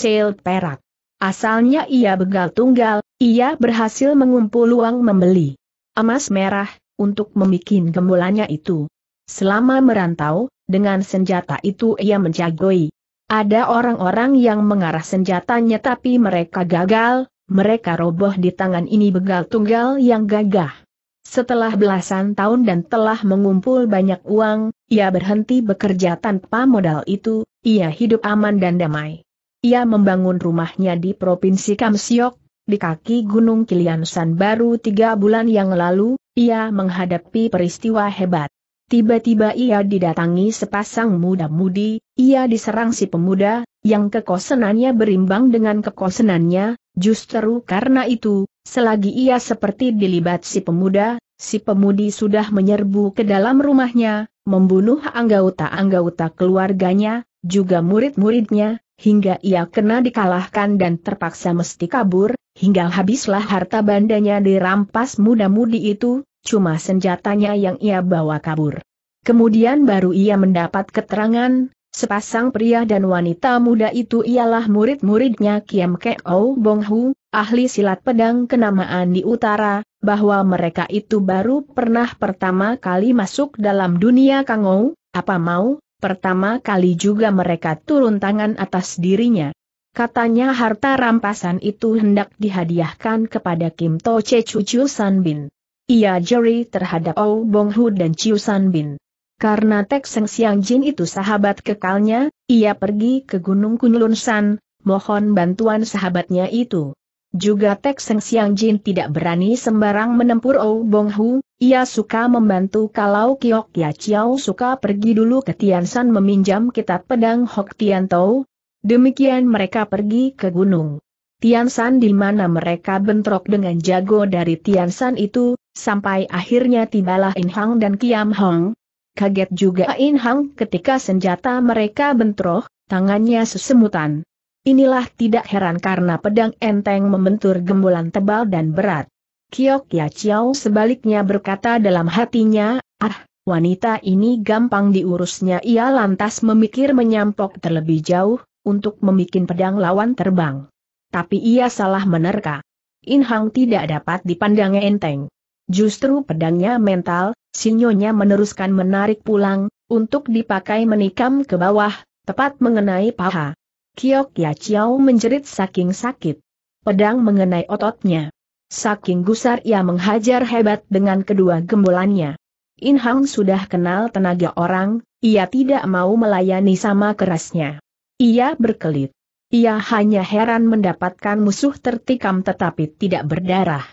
cel perak. Asalnya ia begal tunggal, ia berhasil mengumpul uang membeli emas merah, untuk memikin gemulanya itu. Selama merantau, dengan senjata itu ia menjagoi. Ada orang-orang yang mengarah senjatanya tapi mereka gagal, mereka roboh di tangan ini begal tunggal yang gagah. Setelah belasan tahun dan telah mengumpul banyak uang, ia berhenti bekerja tanpa modal itu, ia hidup aman dan damai. Ia membangun rumahnya di Provinsi Kamsiok, di kaki Gunung Kiliansan baru tiga bulan yang lalu, ia menghadapi peristiwa hebat. Tiba-tiba ia didatangi sepasang muda-mudi, ia diserang si pemuda, yang kekosenannya berimbang dengan kekosenannya, justru karena itu, selagi ia seperti dilibat si pemuda, si pemudi sudah menyerbu ke dalam rumahnya, membunuh anggota-anggota keluarganya, juga murid-muridnya, hingga ia kena dikalahkan dan terpaksa mesti kabur, hingga habislah harta bandanya dirampas muda-mudi itu, cuma senjatanya yang ia bawa kabur. Kemudian baru ia mendapat keterangan, sepasang pria dan wanita muda itu ialah murid-muridnya Kiam Keo Hu, ahli silat pedang kenamaan di utara, bahwa mereka itu baru pernah pertama kali masuk dalam dunia Kangou, apa mau, Pertama kali juga mereka turun tangan atas dirinya. Katanya harta rampasan itu hendak dihadiahkan kepada Kim To Che Chu Chiu San Bin. Ia jeri terhadap Ou Bong Hu dan Chiu San Bin. Karena Tek Seng Siang Jin itu sahabat kekalnya, ia pergi ke Gunung Kunlun San, mohon bantuan sahabatnya itu. Juga Tek Seng Siang Jin tidak berani sembarang menempur Ou Bong Hu, ia suka membantu kalau Kiok Ya Chiao suka pergi dulu ke Tiansan meminjam kitab pedang Hok Tian Tau. Demikian mereka pergi ke gunung. Tiansan di mana mereka bentrok dengan jago dari Tiansan itu, sampai akhirnya tibalah In Hang dan Kiam Hong. Kaget juga In Hang ketika senjata mereka bentrok, tangannya sesemutan. Inilah tidak heran karena pedang enteng membentur gembolan tebal dan berat. Kiok Ya Chiao sebaliknya berkata dalam hatinya, ah, wanita ini gampang diurusnya ia lantas memikir menyampok terlebih jauh, untuk membuat pedang lawan terbang. Tapi ia salah menerka. Inhang tidak dapat dipandang enteng. Justru pedangnya mental, sinyonya meneruskan menarik pulang, untuk dipakai menikam ke bawah, tepat mengenai paha. Kiok Ya Chiao menjerit saking sakit. Pedang mengenai ototnya. Saking gusar ia menghajar hebat dengan kedua gembolannya. In Hang sudah kenal tenaga orang, ia tidak mau melayani sama kerasnya. Ia berkelit. Ia hanya heran mendapatkan musuh tertikam tetapi tidak berdarah.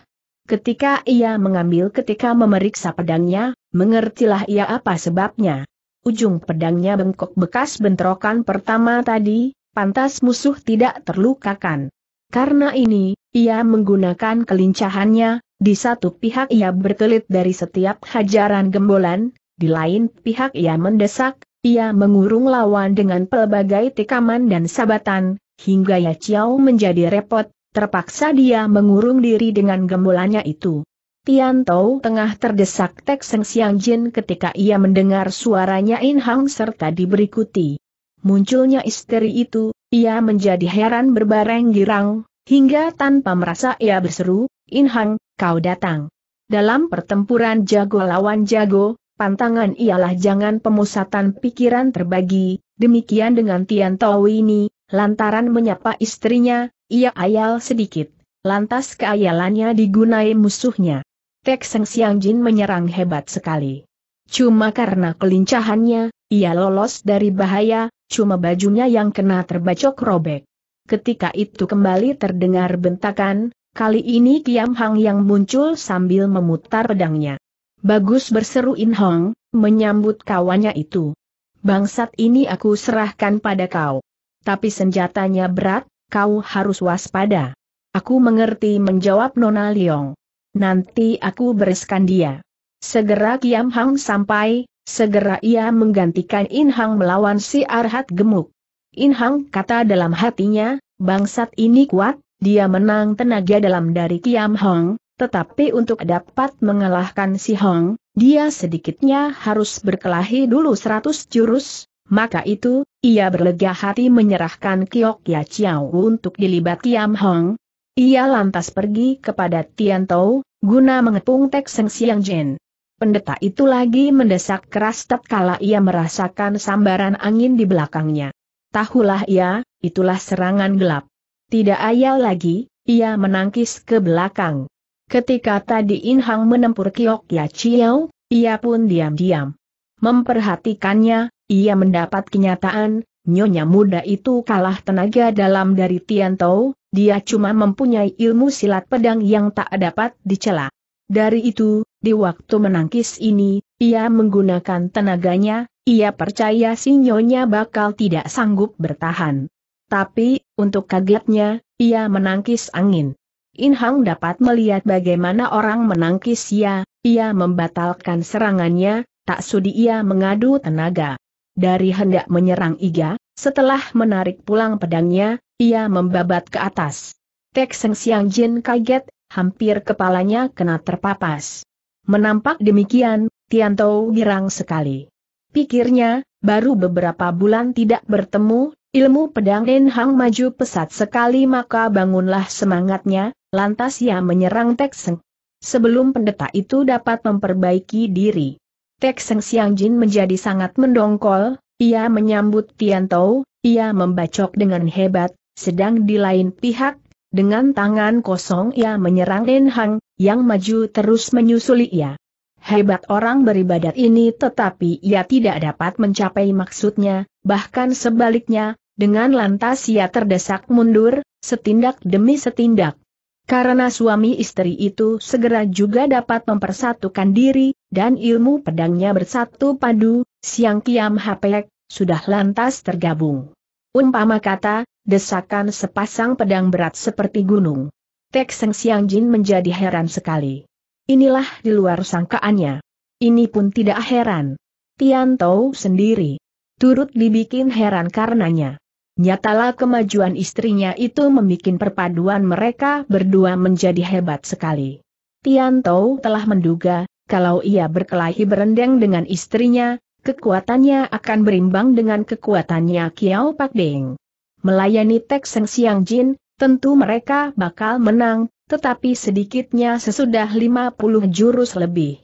Ketika ia mengambil ketika memeriksa pedangnya, mengertilah ia apa sebabnya. Ujung pedangnya bengkok bekas bentrokan pertama tadi, pantas musuh tidak terlukakan. Karena ini, ia menggunakan kelincahannya, di satu pihak ia berkelit dari setiap hajaran gembolan, di lain pihak ia mendesak, ia mengurung lawan dengan pelbagai tikaman dan sabatan, hingga ia Chiao menjadi repot, terpaksa dia mengurung diri dengan gembolannya itu. Tian Tao tengah terdesak Tek Seng Siang Jin ketika ia mendengar suaranya In Hang serta diberikuti. Munculnya istri itu, ia menjadi heran berbareng girang, hingga tanpa merasa ia berseru, Inhang, kau datang. Dalam pertempuran jago lawan jago, pantangan ialah jangan pemusatan pikiran terbagi, demikian dengan Tian Tau ini, lantaran menyapa istrinya, ia ayal sedikit, lantas keayalannya digunai musuhnya. Tek Seng Siang Jin menyerang hebat sekali. Cuma karena kelincahannya, ia lolos dari bahaya, cuma bajunya yang kena terbacok robek. Ketika itu kembali terdengar bentakan, kali ini Kiam Hang yang muncul sambil memutar pedangnya. Bagus berseru In Hong, menyambut kawannya itu. Bangsat ini aku serahkan pada kau. Tapi senjatanya berat, kau harus waspada. Aku mengerti menjawab Nona Leong. Nanti aku bereskan dia. Segera Kiam Hang sampai, Segera ia menggantikan Inhang melawan si Arhat gemuk. Inhang kata dalam hatinya, bangsat ini kuat, dia menang tenaga dalam dari Kiam Hong, tetapi untuk dapat mengalahkan si Hong, dia sedikitnya harus berkelahi dulu seratus jurus, maka itu, ia berlega hati menyerahkan Kiok Ya Chiao untuk dilibat Kiam Hong. Ia lantas pergi kepada Tian Tao, guna mengepung Tek Seng Siang Jin pendeta itu lagi mendesak keras tatkala ia merasakan sambaran angin di belakangnya. Tahulah ia, ya, itulah serangan gelap. Tidak ayal lagi, ia menangkis ke belakang. Ketika tadi In Hang menempur Kiok Ya Chiao, ia pun diam-diam. Memperhatikannya, ia mendapat kenyataan, nyonya muda itu kalah tenaga dalam dari Tian Tao, dia cuma mempunyai ilmu silat pedang yang tak dapat dicela. Dari itu, di waktu menangkis ini, ia menggunakan tenaganya, ia percaya Sinyonya bakal tidak sanggup bertahan. Tapi, untuk kagetnya, ia menangkis angin. Inhang dapat melihat bagaimana orang menangkis ia, ya, ia membatalkan serangannya, tak sudi ia mengadu tenaga. Dari hendak menyerang Iga, setelah menarik pulang pedangnya, ia membabat ke atas. Tek Seng Siang Jin kaget, hampir kepalanya kena terpapas. Menampak demikian, Tianto girang sekali. Pikirnya, baru beberapa bulan tidak bertemu, ilmu pedang Den Hang maju pesat sekali maka bangunlah semangatnya, lantas ia menyerang Tek Seng. Sebelum pendeta itu dapat memperbaiki diri. Tek Seng Siang Jin menjadi sangat mendongkol, ia menyambut Tianto, ia membacok dengan hebat, sedang di lain pihak dengan tangan kosong ia menyerang Den Hang, yang maju terus menyusuli ia. Hebat orang beribadat ini tetapi ia tidak dapat mencapai maksudnya, bahkan sebaliknya, dengan lantas ia terdesak mundur, setindak demi setindak. Karena suami istri itu segera juga dapat mempersatukan diri, dan ilmu pedangnya bersatu padu, siang kiam hapek, sudah lantas tergabung. Umpama kata, desakan sepasang pedang berat seperti gunung. Tek Seng Siang Jin menjadi heran sekali. Inilah di luar sangkaannya. Ini pun tidak heran. Tian Tou sendiri. Turut dibikin heran karenanya. Nyatalah kemajuan istrinya itu membuat perpaduan mereka berdua menjadi hebat sekali. Tian Tou telah menduga, kalau ia berkelahi berendeng dengan istrinya, kekuatannya akan berimbang dengan kekuatannya Kiao Pak Deng melayani Tek Seng Siang Jin, tentu mereka bakal menang, tetapi sedikitnya sesudah 50 jurus lebih.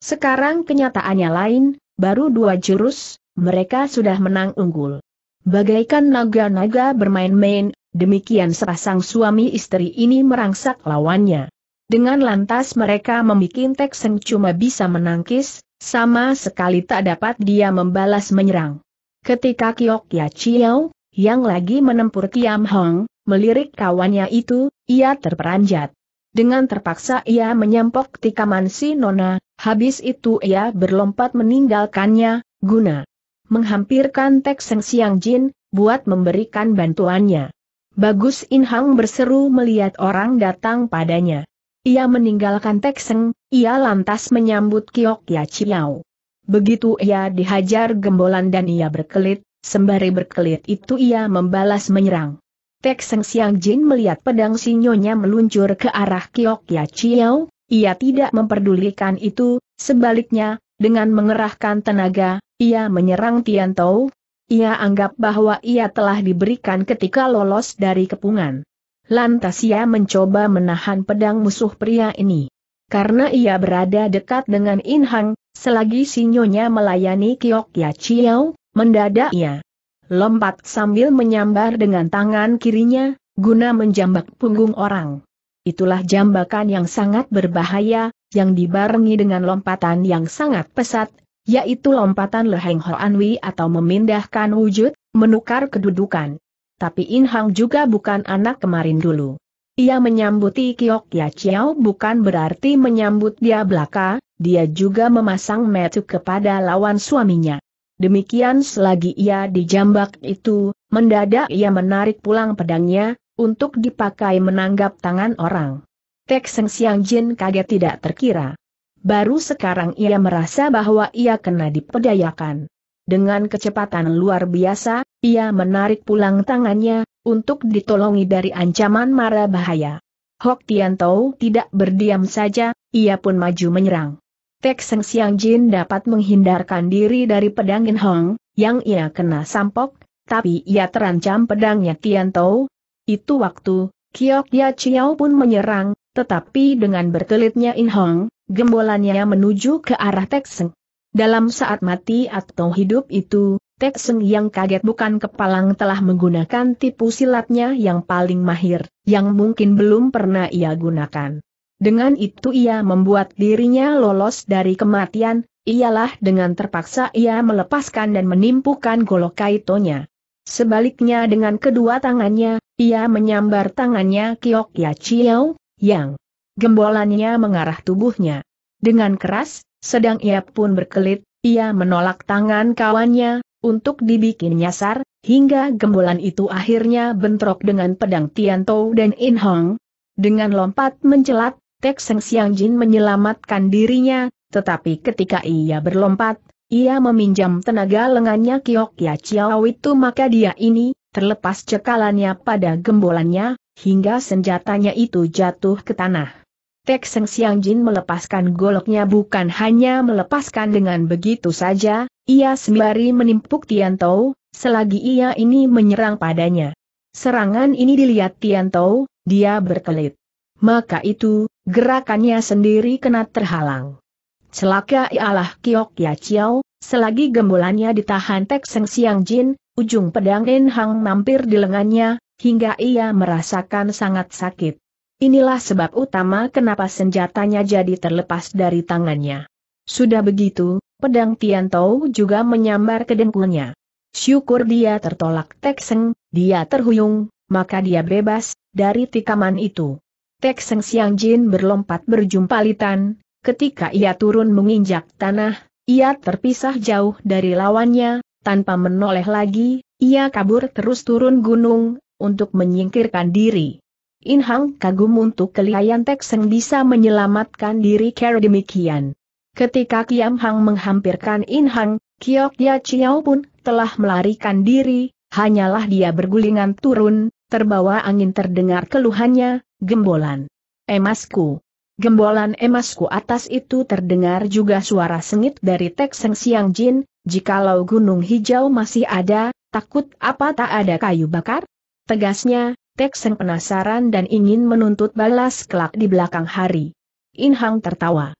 Sekarang kenyataannya lain, baru dua jurus, mereka sudah menang unggul. Bagaikan naga-naga bermain-main, demikian sepasang suami istri ini merangsak lawannya. Dengan lantas mereka membuat Seng cuma bisa menangkis, sama sekali tak dapat dia membalas menyerang. Ketika Kiok Ya Chiao, yang lagi menempur Kiam Hong, melirik kawannya itu, ia terperanjat. Dengan terpaksa ia menyempok tikaman si Nona, habis itu ia berlompat meninggalkannya, guna menghampirkan Tek Seng Siang Jin, buat memberikan bantuannya. Bagus In Hang berseru melihat orang datang padanya. Ia meninggalkan Tek Seng, ia lantas menyambut Kiok Ya Chiao. Begitu ia dihajar gembolan dan ia berkelit, Sembari berkelit itu ia membalas menyerang. Tek Seng Siang Jin melihat pedang sinyonya meluncur ke arah Kiok Ya Chiao, ia tidak memperdulikan itu, sebaliknya, dengan mengerahkan tenaga, ia menyerang Tian Tao. Ia anggap bahwa ia telah diberikan ketika lolos dari kepungan. Lantas ia mencoba menahan pedang musuh pria ini. Karena ia berada dekat dengan Inhang, selagi sinyonya melayani Kiok Ya Chiao, Mendadak Mendadaknya, lompat sambil menyambar dengan tangan kirinya, guna menjambak punggung orang. Itulah jambakan yang sangat berbahaya, yang dibarengi dengan lompatan yang sangat pesat, yaitu lompatan leheng hoanwi atau memindahkan wujud, menukar kedudukan. Tapi In Hang juga bukan anak kemarin dulu. Ia menyambuti Kiok Ya Chiao bukan berarti menyambut dia belaka, dia juga memasang metu kepada lawan suaminya. Demikian selagi ia dijambak itu, mendadak ia menarik pulang pedangnya, untuk dipakai menanggap tangan orang. Tek Seng Siang Jin kaget tidak terkira. Baru sekarang ia merasa bahwa ia kena dipedayakan. Dengan kecepatan luar biasa, ia menarik pulang tangannya, untuk ditolongi dari ancaman mara bahaya. Hok Tian Tau tidak berdiam saja, ia pun maju menyerang. Tek Seng Siang Jin dapat menghindarkan diri dari pedang In Hong, yang ia kena sampok, tapi ia terancam pedangnya Tian Tou. Itu waktu, Kiok Ya Chiao pun menyerang, tetapi dengan berkelitnya In Hong, gembolannya menuju ke arah Tek Seng. Dalam saat mati atau hidup itu, Tek Seng yang kaget bukan kepalang telah menggunakan tipu silatnya yang paling mahir, yang mungkin belum pernah ia gunakan. Dengan itu ia membuat dirinya lolos dari kematian, ialah dengan terpaksa ia melepaskan dan menimpukan golok kaitonya. Sebaliknya dengan kedua tangannya, ia menyambar tangannya Kiok Ya Chiao, yang gembolannya mengarah tubuhnya. Dengan keras, sedang ia pun berkelit, ia menolak tangan kawannya, untuk dibikin nyasar, hingga gembolan itu akhirnya bentrok dengan pedang Tiantou dan In Hong. Dengan lompat mencelat, Tek Seng Siang Jin menyelamatkan dirinya, tetapi ketika ia berlompat, ia meminjam tenaga lengannya Kiok Ya Chiao itu maka dia ini, terlepas cekalannya pada gembolannya, hingga senjatanya itu jatuh ke tanah. Tek Seng Siang Jin melepaskan goloknya bukan hanya melepaskan dengan begitu saja, ia sembari menimpuk Tian Tou, selagi ia ini menyerang padanya. Serangan ini dilihat Tian Tou, dia berkelit maka itu, gerakannya sendiri kena terhalang. Celaka ialah Kiok Ya Chiao, selagi gembolannya ditahan Tek Seng Siang Jin, ujung pedang In Hang mampir di lengannya, hingga ia merasakan sangat sakit. Inilah sebab utama kenapa senjatanya jadi terlepas dari tangannya. Sudah begitu, pedang Tian Tou juga menyambar ke dengkulnya. Syukur dia tertolak Tek Seng, dia terhuyung, maka dia bebas, dari tikaman itu. Tek Seng Siang Jin berlompat berjumpa litan. ketika ia turun menginjak tanah, ia terpisah jauh dari lawannya, tanpa menoleh lagi, ia kabur terus turun gunung, untuk menyingkirkan diri. In Hang kagum untuk kelihayan Tek Seng bisa menyelamatkan diri kera demikian. Ketika Kiam Hang menghampirkan In Hang, Kiok Ya Chiao pun telah melarikan diri, hanyalah dia bergulingan turun, Terbawa angin terdengar keluhannya, gembolan. Emasku. Gembolan emasku atas itu terdengar juga suara sengit dari Tek Seng Siang Jin, jikalau gunung hijau masih ada, takut apa tak ada kayu bakar? Tegasnya, Tek Seng penasaran dan ingin menuntut balas kelak di belakang hari. In Hang tertawa.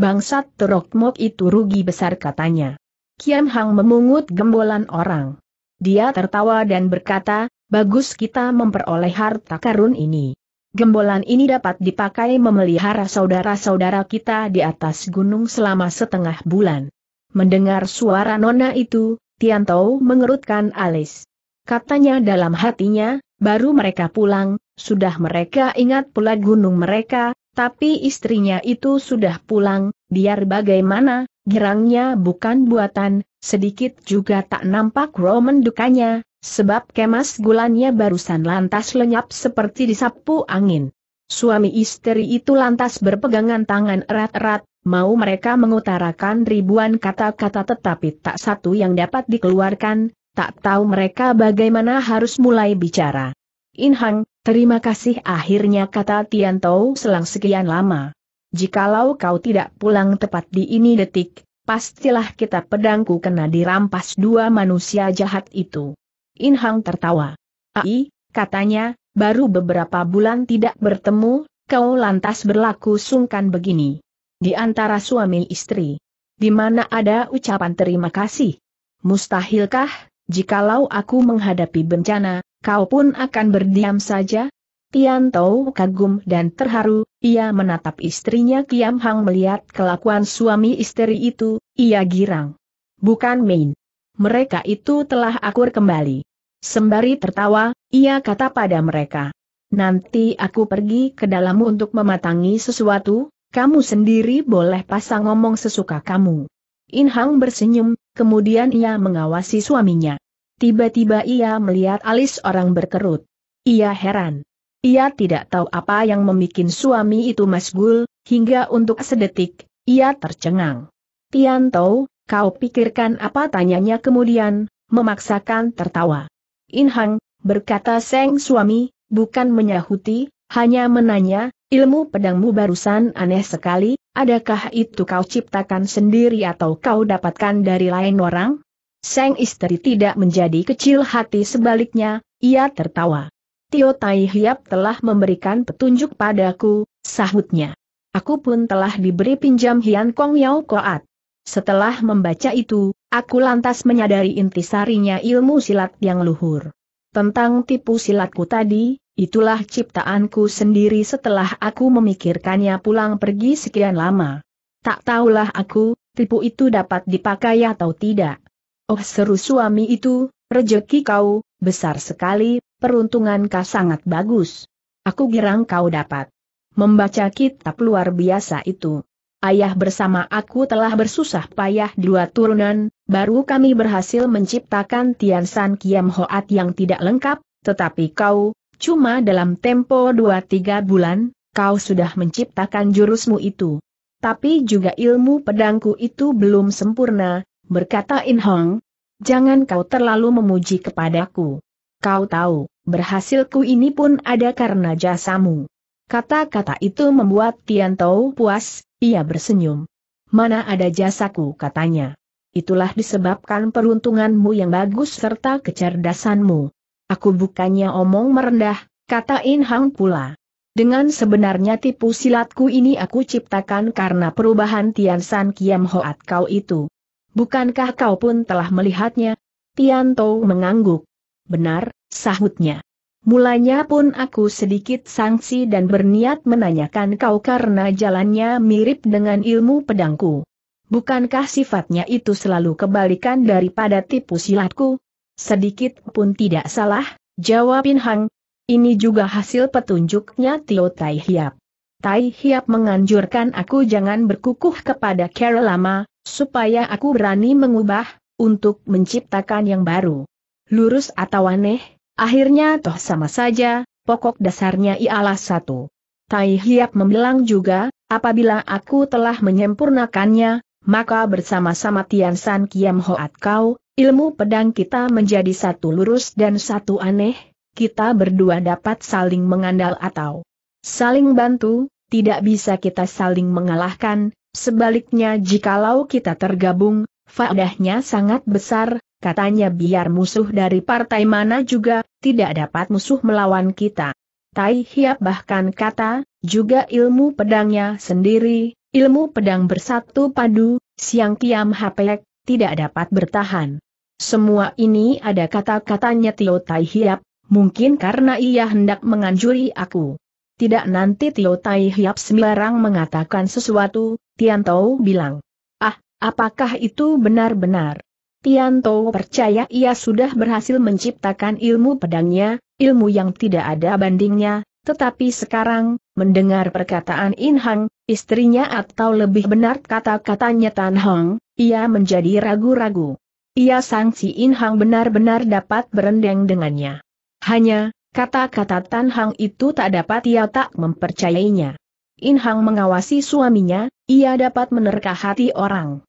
Bangsat terokmok itu rugi besar katanya. Kian Hang memungut gembolan orang. Dia tertawa dan berkata, bagus kita memperoleh harta karun ini. Gembolan ini dapat dipakai memelihara saudara-saudara kita di atas gunung selama setengah bulan. Mendengar suara nona itu, Tianto mengerutkan alis. Katanya dalam hatinya, baru mereka pulang, sudah mereka ingat pula gunung mereka, tapi istrinya itu sudah pulang, biar bagaimana, girangnya bukan buatan, sedikit juga tak nampak Roman dukanya, Sebab kemas gulanya barusan lantas lenyap seperti disapu angin. Suami istri itu lantas berpegangan tangan erat-erat, mau mereka mengutarakan ribuan kata-kata tetapi tak satu yang dapat dikeluarkan, tak tahu mereka bagaimana harus mulai bicara. Inhang, terima kasih akhirnya kata Tian Tiantou selang sekian lama. Jikalau kau tidak pulang tepat di ini detik, pastilah kita pedangku kena dirampas dua manusia jahat itu. In Hang tertawa. Ai, katanya, baru beberapa bulan tidak bertemu, kau lantas berlaku sungkan begini. Di antara suami istri. Di mana ada ucapan terima kasih? Mustahilkah, jikalau aku menghadapi bencana, kau pun akan berdiam saja? Tian Tau kagum dan terharu, ia menatap istrinya Kiam Hang melihat kelakuan suami istri itu, ia girang. Bukan main mereka itu telah akur kembali. Sembari tertawa, ia kata pada mereka. Nanti aku pergi ke dalam untuk mematangi sesuatu, kamu sendiri boleh pasang ngomong sesuka kamu. Inhang bersenyum, kemudian ia mengawasi suaminya. Tiba-tiba ia melihat alis orang berkerut. Ia heran. Ia tidak tahu apa yang membuat suami itu masgul, hingga untuk sedetik, ia tercengang. Tian Tau, Kau pikirkan apa tanyanya kemudian, memaksakan tertawa. Inhang, berkata Seng suami, bukan menyahuti, hanya menanya, ilmu pedangmu barusan aneh sekali, adakah itu kau ciptakan sendiri atau kau dapatkan dari lain orang? Seng istri tidak menjadi kecil hati sebaliknya, ia tertawa. Tio Tai Hiap telah memberikan petunjuk padaku, sahutnya. Aku pun telah diberi pinjam Hian Kong Yao Koat. Setelah membaca itu, aku lantas menyadari intisarinya ilmu silat yang luhur. Tentang tipu silatku tadi, itulah ciptaanku sendiri setelah aku memikirkannya pulang pergi sekian lama. Tak tahulah aku, tipu itu dapat dipakai atau tidak. Oh seru suami itu, rejeki kau, besar sekali, peruntungan kau sangat bagus. Aku girang kau dapat membaca kitab luar biasa itu ayah bersama aku telah bersusah payah dua turunan, baru kami berhasil menciptakan Tian San Kiam Hoat yang tidak lengkap, tetapi kau, cuma dalam tempo dua tiga bulan, kau sudah menciptakan jurusmu itu. Tapi juga ilmu pedangku itu belum sempurna, berkata In Hong. Jangan kau terlalu memuji kepadaku. Kau tahu, berhasilku ini pun ada karena jasamu. Kata-kata itu membuat Tian Tau puas, ia bersenyum. Mana ada jasaku katanya. Itulah disebabkan peruntunganmu yang bagus serta kecerdasanmu. Aku bukannya omong merendah, kata In Hang pula. Dengan sebenarnya tipu silatku ini aku ciptakan karena perubahan Tian San Kiam Hoat kau itu. Bukankah kau pun telah melihatnya? Tian Tou mengangguk. Benar, sahutnya. Mulanya pun aku sedikit sangsi dan berniat menanyakan kau karena jalannya mirip dengan ilmu pedangku. Bukankah sifatnya itu selalu kebalikan daripada tipu silatku? Sedikit pun tidak salah, jawabin Hang. Ini juga hasil petunjuknya Tio Tai Hiap. Tai Hiap menganjurkan aku jangan berkukuh kepada kera lama, supaya aku berani mengubah, untuk menciptakan yang baru. Lurus atau aneh, Akhirnya toh sama saja, pokok dasarnya ialah satu. Tai Hiap membilang juga, apabila aku telah menyempurnakannya, maka bersama-sama Tian San Kiam Hoat Kau, ilmu pedang kita menjadi satu lurus dan satu aneh, kita berdua dapat saling mengandal atau saling bantu, tidak bisa kita saling mengalahkan, sebaliknya jikalau kita tergabung, faedahnya sangat besar, Katanya biar musuh dari partai mana juga, tidak dapat musuh melawan kita. Tai Hiap bahkan kata, juga ilmu pedangnya sendiri, ilmu pedang bersatu padu, siang kiam hapek, tidak dapat bertahan. Semua ini ada kata-katanya Tio Tai Hiap, mungkin karena ia hendak menganjuri aku. Tidak nanti Tio Tai Hiap sembarang mengatakan sesuatu, Tian Tau bilang. Ah, apakah itu benar-benar? Tianto percaya ia sudah berhasil menciptakan ilmu pedangnya, ilmu yang tidak ada bandingnya, tetapi sekarang, mendengar perkataan In Hang, istrinya atau lebih benar kata-katanya Tan Hong, ia menjadi ragu-ragu. Ia sangsi In Hang benar-benar dapat berendeng dengannya. Hanya, kata-kata Tan Hang itu tak dapat ia tak mempercayainya. In Hang mengawasi suaminya, ia dapat menerka hati orang.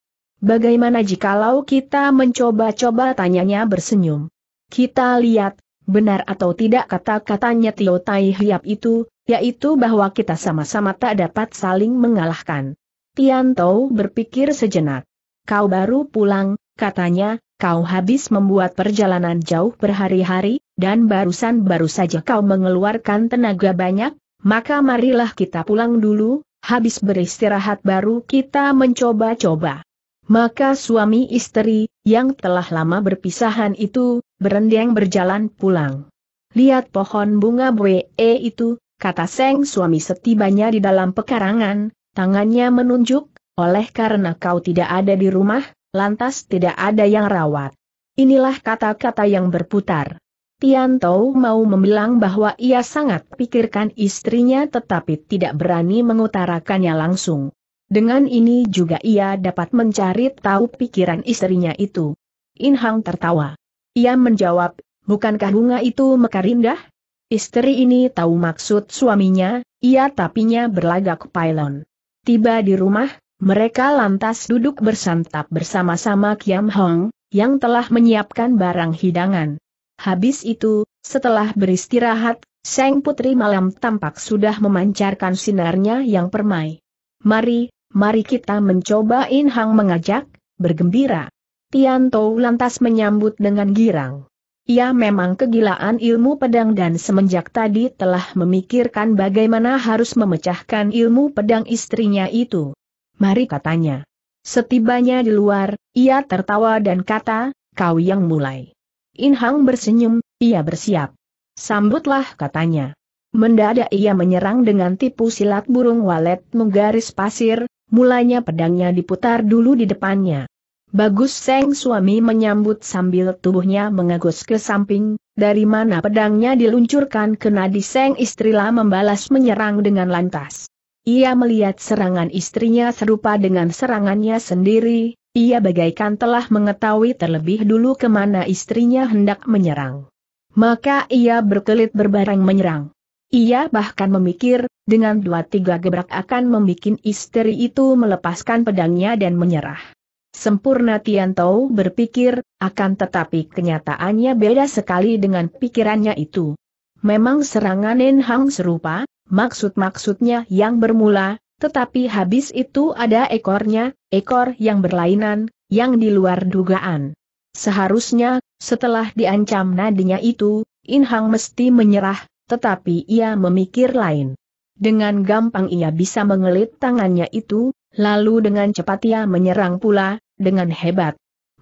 Bagaimana jikalau kita mencoba-coba tanyanya bersenyum? Kita lihat, benar atau tidak kata-katanya Tio Tai Hiap itu, yaitu bahwa kita sama-sama tak dapat saling mengalahkan. Tian Tianto berpikir sejenak. Kau baru pulang, katanya, kau habis membuat perjalanan jauh berhari-hari, dan barusan baru saja kau mengeluarkan tenaga banyak, maka marilah kita pulang dulu, habis beristirahat baru kita mencoba-coba. Maka suami istri, yang telah lama berpisahan itu, berendeng berjalan pulang. Lihat pohon bunga bwe e itu, kata Seng suami setibanya di dalam pekarangan, tangannya menunjuk, oleh karena kau tidak ada di rumah, lantas tidak ada yang rawat. Inilah kata-kata yang berputar. Tian Tou mau membilang bahwa ia sangat pikirkan istrinya tetapi tidak berani mengutarakannya langsung. Dengan ini juga ia dapat mencari tahu pikiran istrinya itu. In Hang tertawa. Ia menjawab, bukankah bunga itu mekar indah? Istri ini tahu maksud suaminya, ia tapinya berlagak pylon. Tiba di rumah, mereka lantas duduk bersantap bersama-sama Kiam Hong, yang telah menyiapkan barang hidangan. Habis itu, setelah beristirahat, Seng Putri Malam tampak sudah memancarkan sinarnya yang permai. Mari, mari kita mencoba In Hang mengajak, bergembira. Tianto lantas menyambut dengan girang. Ia memang kegilaan ilmu pedang dan semenjak tadi telah memikirkan bagaimana harus memecahkan ilmu pedang istrinya itu. Mari katanya. Setibanya di luar, ia tertawa dan kata, kau yang mulai. In Hang bersenyum, ia bersiap. Sambutlah katanya. Mendadak ia menyerang dengan tipu silat burung walet menggaris pasir, mulanya pedangnya diputar dulu di depannya. Bagus Seng suami menyambut sambil tubuhnya mengagus ke samping, dari mana pedangnya diluncurkan ke nadi Seng istrilah membalas menyerang dengan lantas. Ia melihat serangan istrinya serupa dengan serangannya sendiri, ia bagaikan telah mengetahui terlebih dulu kemana istrinya hendak menyerang. Maka ia berkelit berbareng menyerang. Ia bahkan memikir, dengan dua tiga gebrak akan membuat istri itu melepaskan pedangnya dan menyerah. Sempurna Tianto berpikir, akan tetapi kenyataannya beda sekali dengan pikirannya itu. Memang serangan Hang serupa, maksud-maksudnya yang bermula, tetapi habis itu ada ekornya, ekor yang berlainan, yang di luar dugaan. Seharusnya, setelah diancam nadinya itu, Inhang mesti menyerah, tetapi ia memikir lain. Dengan gampang ia bisa mengelit tangannya itu, lalu dengan cepat ia menyerang pula, dengan hebat.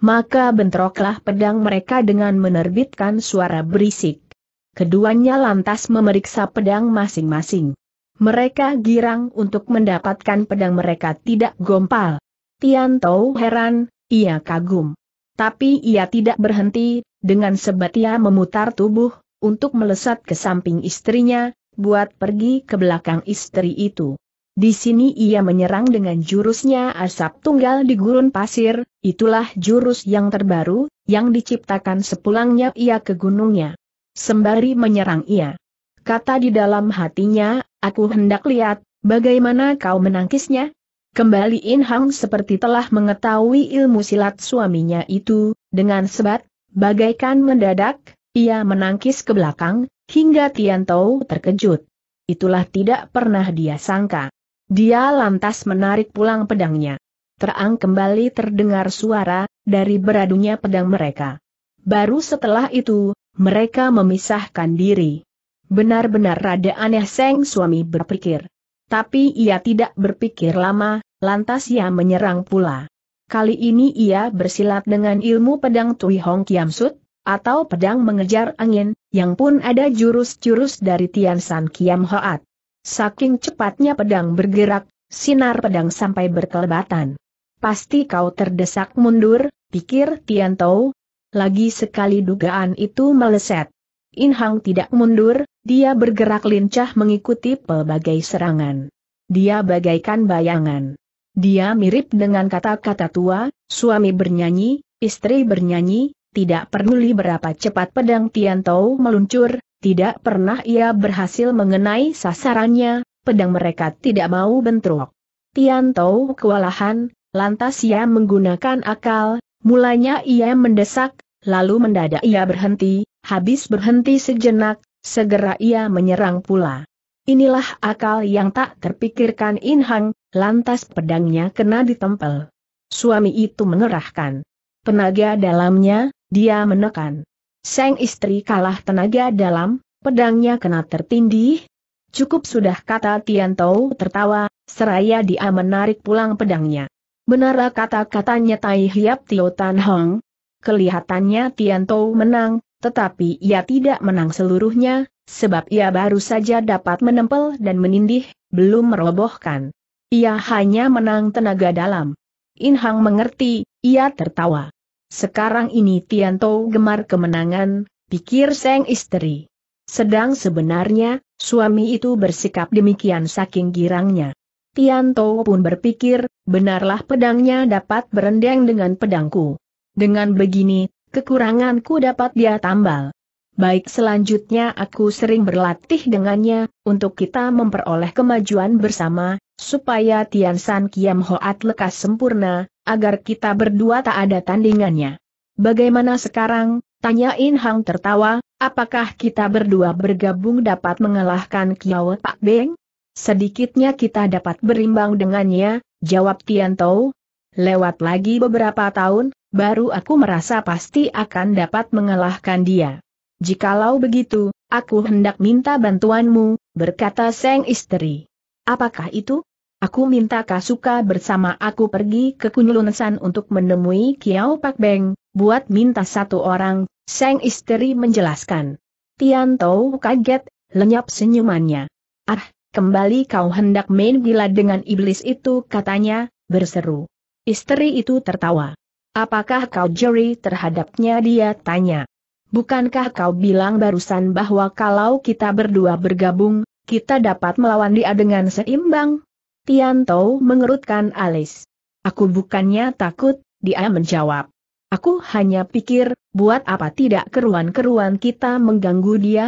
Maka bentroklah pedang mereka dengan menerbitkan suara berisik. Keduanya lantas memeriksa pedang masing-masing. Mereka girang untuk mendapatkan pedang mereka tidak gompal. Tian Tau heran, ia kagum. Tapi ia tidak berhenti, dengan sebat ia memutar tubuh, untuk melesat ke samping istrinya, buat pergi ke belakang istri itu. Di sini ia menyerang dengan jurusnya asap tunggal di gurun pasir, itulah jurus yang terbaru, yang diciptakan sepulangnya ia ke gunungnya. Sembari menyerang ia. Kata di dalam hatinya, aku hendak lihat, bagaimana kau menangkisnya? Kembali In Hang seperti telah mengetahui ilmu silat suaminya itu, dengan sebat, bagaikan mendadak, ia menangkis ke belakang, hingga Tian Tou terkejut. Itulah tidak pernah dia sangka. Dia lantas menarik pulang pedangnya. Terang kembali terdengar suara, dari beradunya pedang mereka. Baru setelah itu, mereka memisahkan diri. Benar-benar rada aneh Seng suami berpikir. Tapi ia tidak berpikir lama, lantas ia menyerang pula. Kali ini ia bersilat dengan ilmu pedang Tui Hong Kiam Sut, atau pedang mengejar angin, yang pun ada jurus-jurus dari Tian San Kiam Hoat. Saking cepatnya pedang bergerak, sinar pedang sampai berkelebatan. Pasti kau terdesak mundur, pikir Tian Tao. Lagi sekali dugaan itu meleset. In Hang tidak mundur, dia bergerak lincah mengikuti pelbagai serangan. Dia bagaikan bayangan. Dia mirip dengan kata-kata tua, suami bernyanyi, istri bernyanyi, tidak peduli berapa cepat pedang Tian Tou meluncur, tidak pernah ia berhasil mengenai sasarannya, pedang mereka tidak mau bentrok. Tian Tou kewalahan, lantas ia menggunakan akal, mulanya ia mendesak, lalu mendadak ia berhenti, habis berhenti sejenak, segera ia menyerang pula. Inilah akal yang tak terpikirkan Inhang, lantas pedangnya kena ditempel. Suami itu mengerahkan tenaga dalamnya, dia menekan. Sang istri kalah tenaga dalam, pedangnya kena tertindih. Cukup sudah kata Tian Tou tertawa, seraya dia menarik pulang pedangnya. Benar kata-katanya Tai Hiap Tio Tan Hong. Kelihatannya Tian Tou menang, tetapi ia tidak menang seluruhnya, sebab ia baru saja dapat menempel dan menindih, belum merobohkan. Ia hanya menang tenaga dalam. In Hang mengerti, ia tertawa. Sekarang ini Tianto gemar kemenangan, pikir Seng istri. Sedang sebenarnya, suami itu bersikap demikian saking girangnya. Tianto pun berpikir, benarlah pedangnya dapat berendeng dengan pedangku. Dengan begini, kekuranganku dapat dia tambal. Baik selanjutnya aku sering berlatih dengannya, untuk kita memperoleh kemajuan bersama, supaya Tian San Kiam Hoat lekas sempurna, agar kita berdua tak ada tandingannya. Bagaimana sekarang, tanya In Hang tertawa, apakah kita berdua bergabung dapat mengalahkan Kiao Pak Beng? Sedikitnya kita dapat berimbang dengannya, jawab Tian Tou. Lewat lagi beberapa tahun, baru aku merasa pasti akan dapat mengalahkan dia. Jikalau begitu, aku hendak minta bantuanmu, berkata Seng istri. Apakah itu? Aku minta Kasuka bersama aku pergi ke Kunlunsan untuk menemui Kiao Pak Beng, buat minta satu orang, Seng istri menjelaskan. Tian Tou kaget, lenyap senyumannya. Ah, kembali kau hendak main gila dengan iblis itu katanya, berseru. Istri itu tertawa. Apakah kau jeri terhadapnya dia tanya. Bukankah kau bilang barusan bahwa kalau kita berdua bergabung, kita dapat melawan dia dengan seimbang? Tianto mengerutkan alis. Aku bukannya takut, dia menjawab. Aku hanya pikir, buat apa tidak keruan-keruan kita mengganggu dia?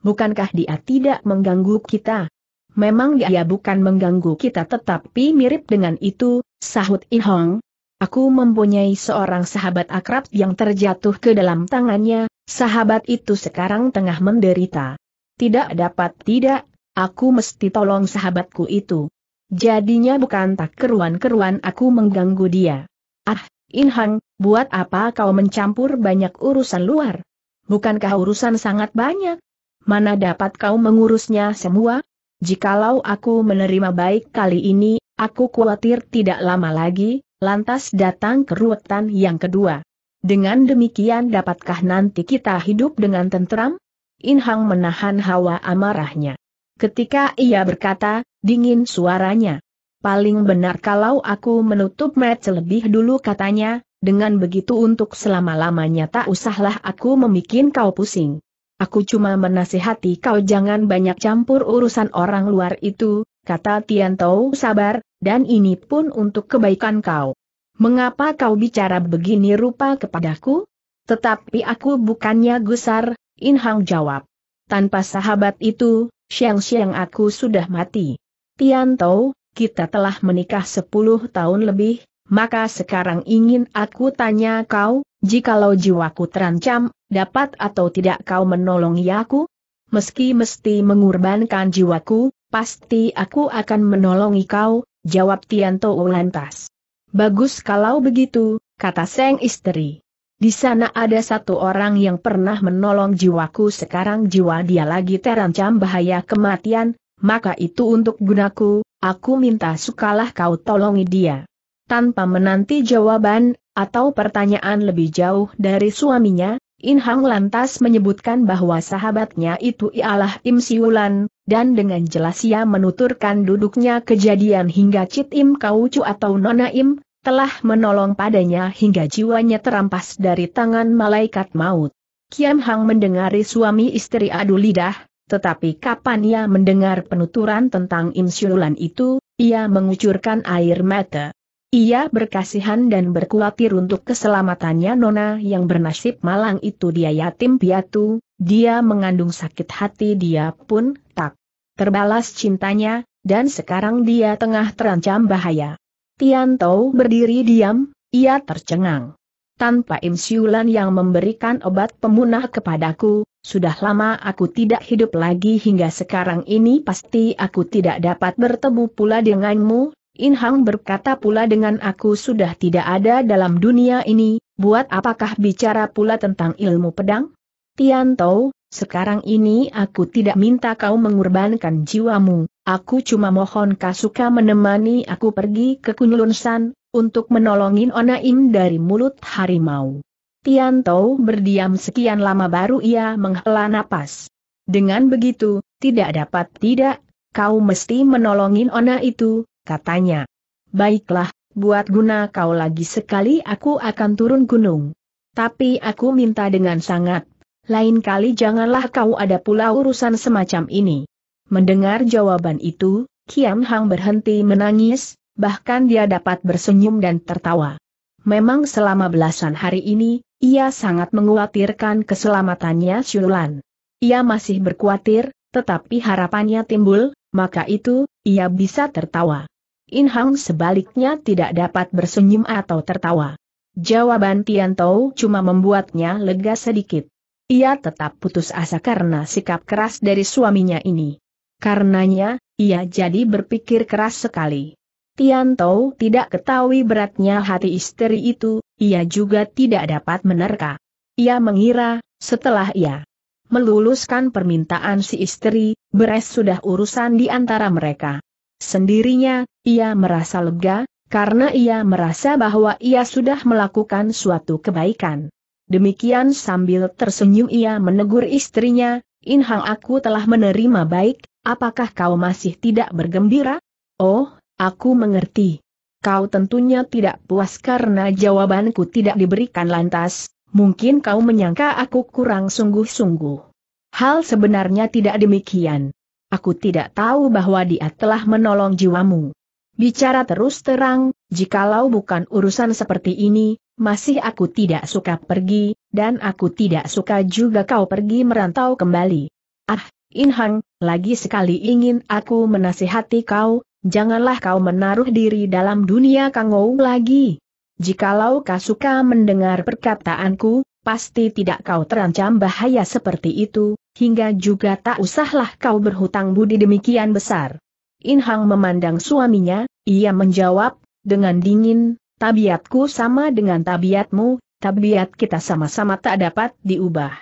Bukankah dia tidak mengganggu kita? Memang dia bukan mengganggu kita tetapi mirip dengan itu, sahut Hong. Aku mempunyai seorang sahabat akrab yang terjatuh ke dalam tangannya, sahabat itu sekarang tengah menderita. Tidak dapat tidak, aku mesti tolong sahabatku itu. Jadinya bukan tak keruan-keruan aku mengganggu dia. Ah, Inhang, buat apa kau mencampur banyak urusan luar? Bukankah urusan sangat banyak? Mana dapat kau mengurusnya semua? Jikalau aku menerima baik kali ini, aku khawatir tidak lama lagi, lantas datang keruwetan yang kedua. Dengan demikian dapatkah nanti kita hidup dengan tentram? Inhang menahan hawa amarahnya. Ketika ia berkata, dingin suaranya. Paling benar kalau aku menutup match lebih dulu katanya, dengan begitu untuk selama-lamanya tak usahlah aku memikin kau pusing. Aku cuma menasihati kau jangan banyak campur urusan orang luar itu, kata Tian Tao sabar, dan ini pun untuk kebaikan kau. Mengapa kau bicara begini rupa kepadaku? Tetapi aku bukannya gusar, In Hang jawab. Tanpa sahabat itu, Sheng-sheng aku sudah mati. Tian Tao, kita telah menikah sepuluh tahun lebih, maka sekarang ingin aku tanya kau, jikalau jiwaku terancam, dapat atau tidak kau menolongi aku? Meski mesti mengorbankan jiwaku, pasti aku akan menolongi kau, jawab Tian Tianto lantas. Bagus kalau begitu, kata sang istri. Di sana ada satu orang yang pernah menolong jiwaku sekarang jiwa dia lagi terancam bahaya kematian, maka itu untuk gunaku, aku minta sukalah kau tolongi dia. Tanpa menanti jawaban, atau pertanyaan lebih jauh dari suaminya, In Hang lantas menyebutkan bahwa sahabatnya itu ialah Im Siulan, dan dengan jelas ia menuturkan duduknya kejadian hingga Cit Im Kaucu atau Nona Im, telah menolong padanya hingga jiwanya terampas dari tangan malaikat maut. Kiam Hang mendengari suami istri adu lidah, tetapi kapan ia mendengar penuturan tentang insulan itu, ia mengucurkan air mata. Ia berkasihan dan berkhawatir untuk keselamatannya Nona yang bernasib malang itu dia yatim piatu, dia mengandung sakit hati dia pun tak terbalas cintanya, dan sekarang dia tengah terancam bahaya. Tianto berdiri diam, ia tercengang. Tanpa Im Siulan yang memberikan obat pemunah kepadaku, sudah lama aku tidak hidup lagi hingga sekarang ini pasti aku tidak dapat bertemu pula denganmu. In Hang berkata pula dengan aku sudah tidak ada dalam dunia ini, buat apakah bicara pula tentang ilmu pedang? Tianto, sekarang ini aku tidak minta kau mengorbankan jiwamu, aku cuma mohon Kasuka menemani aku pergi ke Kunlunsan, untuk menolongin Onaim dari mulut harimau. Tianto berdiam sekian lama baru ia menghela napas. Dengan begitu, tidak dapat tidak, kau mesti menolongin Ona itu, katanya. Baiklah, buat guna kau lagi sekali aku akan turun gunung. Tapi aku minta dengan sangat lain kali janganlah kau ada pula urusan semacam ini. Mendengar jawaban itu, Kian Hang berhenti menangis, bahkan dia dapat bersenyum dan tertawa. Memang selama belasan hari ini, ia sangat mengkhawatirkan keselamatannya Syulan. Ia masih berkuatir, tetapi harapannya timbul, maka itu, ia bisa tertawa. In Hang sebaliknya tidak dapat bersenyum atau tertawa. Jawaban Tian Tou cuma membuatnya lega sedikit. Ia tetap putus asa karena sikap keras dari suaminya ini. Karenanya, ia jadi berpikir keras sekali. Tian Tou tidak ketahui beratnya hati istri itu, ia juga tidak dapat menerka. Ia mengira, setelah ia meluluskan permintaan si istri, beres sudah urusan di antara mereka. Sendirinya, ia merasa lega, karena ia merasa bahwa ia sudah melakukan suatu kebaikan. Demikian sambil tersenyum ia menegur istrinya, Inhang aku telah menerima baik, apakah kau masih tidak bergembira? Oh, aku mengerti. Kau tentunya tidak puas karena jawabanku tidak diberikan lantas, mungkin kau menyangka aku kurang sungguh-sungguh. Hal sebenarnya tidak demikian. Aku tidak tahu bahwa dia telah menolong jiwamu. Bicara terus terang, jikalau bukan urusan seperti ini, masih aku tidak suka pergi, dan aku tidak suka juga kau pergi merantau kembali. Ah, Inhang, lagi sekali ingin aku menasihati kau, janganlah kau menaruh diri dalam dunia kangou lagi. Jikalau kau suka mendengar perkataanku, pasti tidak kau terancam bahaya seperti itu, hingga juga tak usahlah kau berhutang budi demikian besar. Inhang memandang suaminya, ia menjawab, dengan dingin, Tabiatku sama dengan tabiatmu, tabiat kita sama-sama tak dapat diubah.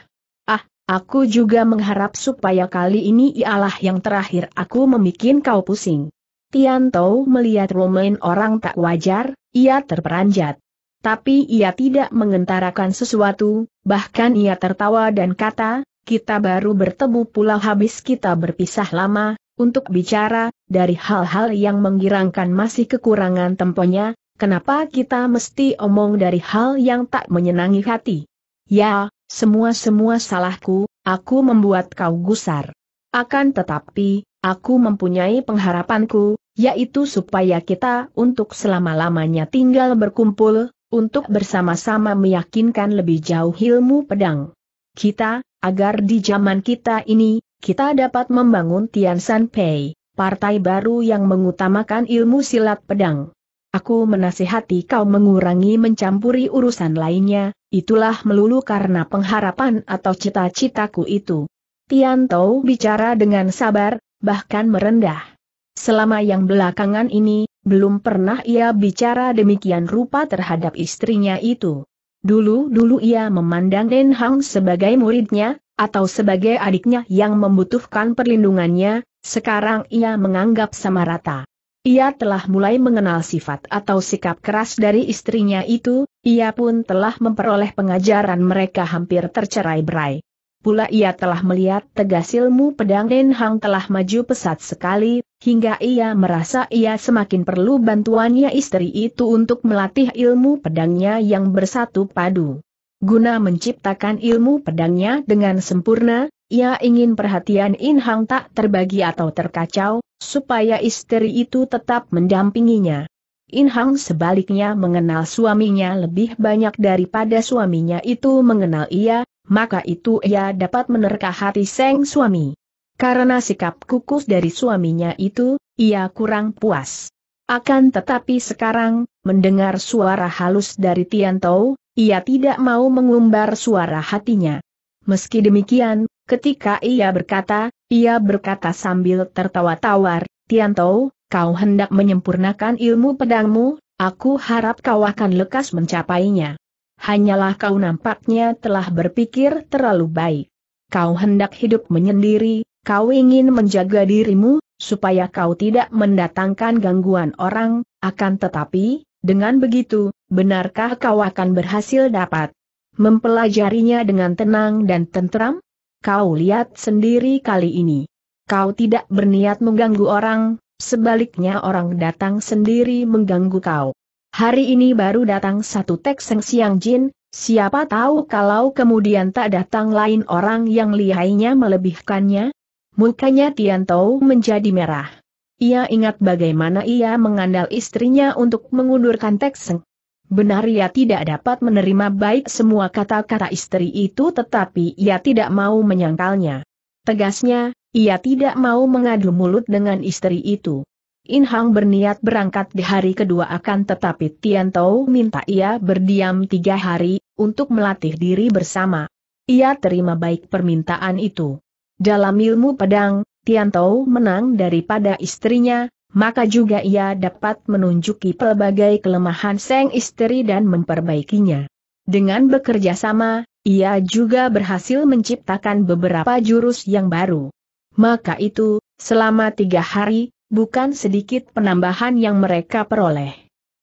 Ah, aku juga mengharap supaya kali ini ialah yang terakhir aku membuat kau pusing. Tianto melihat Romain orang tak wajar, ia terperanjat. Tapi ia tidak mengentarakan sesuatu, bahkan ia tertawa dan kata, kita baru bertemu pula habis kita berpisah lama, untuk bicara, dari hal-hal yang menggirangkan masih kekurangan temponya, Kenapa kita mesti omong dari hal yang tak menyenangi hati? Ya, semua-semua salahku, aku membuat kau gusar. Akan tetapi, aku mempunyai pengharapanku, yaitu supaya kita untuk selama-lamanya tinggal berkumpul, untuk bersama-sama meyakinkan lebih jauh ilmu pedang. Kita, agar di zaman kita ini, kita dapat membangun Tian San Pei, partai baru yang mengutamakan ilmu silat pedang. Aku menasihati kau mengurangi mencampuri urusan lainnya, itulah melulu karena pengharapan atau cita-citaku itu. Tian Tou bicara dengan sabar, bahkan merendah. Selama yang belakangan ini, belum pernah ia bicara demikian rupa terhadap istrinya itu. Dulu-dulu ia memandang Den Hang sebagai muridnya, atau sebagai adiknya yang membutuhkan perlindungannya, sekarang ia menganggap sama rata. Ia telah mulai mengenal sifat atau sikap keras dari istrinya itu, ia pun telah memperoleh pengajaran mereka hampir tercerai berai. Pula ia telah melihat tegas ilmu pedang Den Hang telah maju pesat sekali, hingga ia merasa ia semakin perlu bantuannya istri itu untuk melatih ilmu pedangnya yang bersatu padu. Guna menciptakan ilmu pedangnya dengan sempurna, ia ingin perhatian In Hang tak terbagi atau terkacau, supaya istri itu tetap mendampinginya. In Hang sebaliknya mengenal suaminya lebih banyak daripada suaminya itu mengenal ia, maka itu ia dapat menerka hati seng suami. Karena sikap kukus dari suaminya itu, ia kurang puas. Akan tetapi sekarang, mendengar suara halus dari Tian Tao, ia tidak mau mengumbar suara hatinya. Meski demikian, Ketika ia berkata, ia berkata sambil tertawa tawar, Tianto, kau hendak menyempurnakan ilmu pedangmu, aku harap kau akan lekas mencapainya. Hanyalah kau nampaknya telah berpikir terlalu baik. Kau hendak hidup menyendiri, kau ingin menjaga dirimu, supaya kau tidak mendatangkan gangguan orang, akan tetapi, dengan begitu, benarkah kau akan berhasil dapat mempelajarinya dengan tenang dan tentram? Kau lihat sendiri kali ini. Kau tidak berniat mengganggu orang, sebaliknya orang datang sendiri mengganggu kau. Hari ini baru datang satu teks Seng Siang Jin, siapa tahu kalau kemudian tak datang lain orang yang lihainya melebihkannya? Mukanya tahu menjadi merah. Ia ingat bagaimana ia mengandal istrinya untuk mengundurkan Tekseng. Benar ia tidak dapat menerima baik semua kata-kata istri itu tetapi ia tidak mau menyangkalnya. Tegasnya, ia tidak mau mengadu mulut dengan istri itu. In Hang berniat berangkat di hari kedua akan tetapi Tian Tao minta ia berdiam tiga hari, untuk melatih diri bersama. Ia terima baik permintaan itu. Dalam ilmu pedang, Tian Tao menang daripada istrinya, maka juga ia dapat menunjuki pelbagai kelemahan sang istri dan memperbaikinya. Dengan bekerja sama, ia juga berhasil menciptakan beberapa jurus yang baru. Maka itu, selama tiga hari, bukan sedikit penambahan yang mereka peroleh.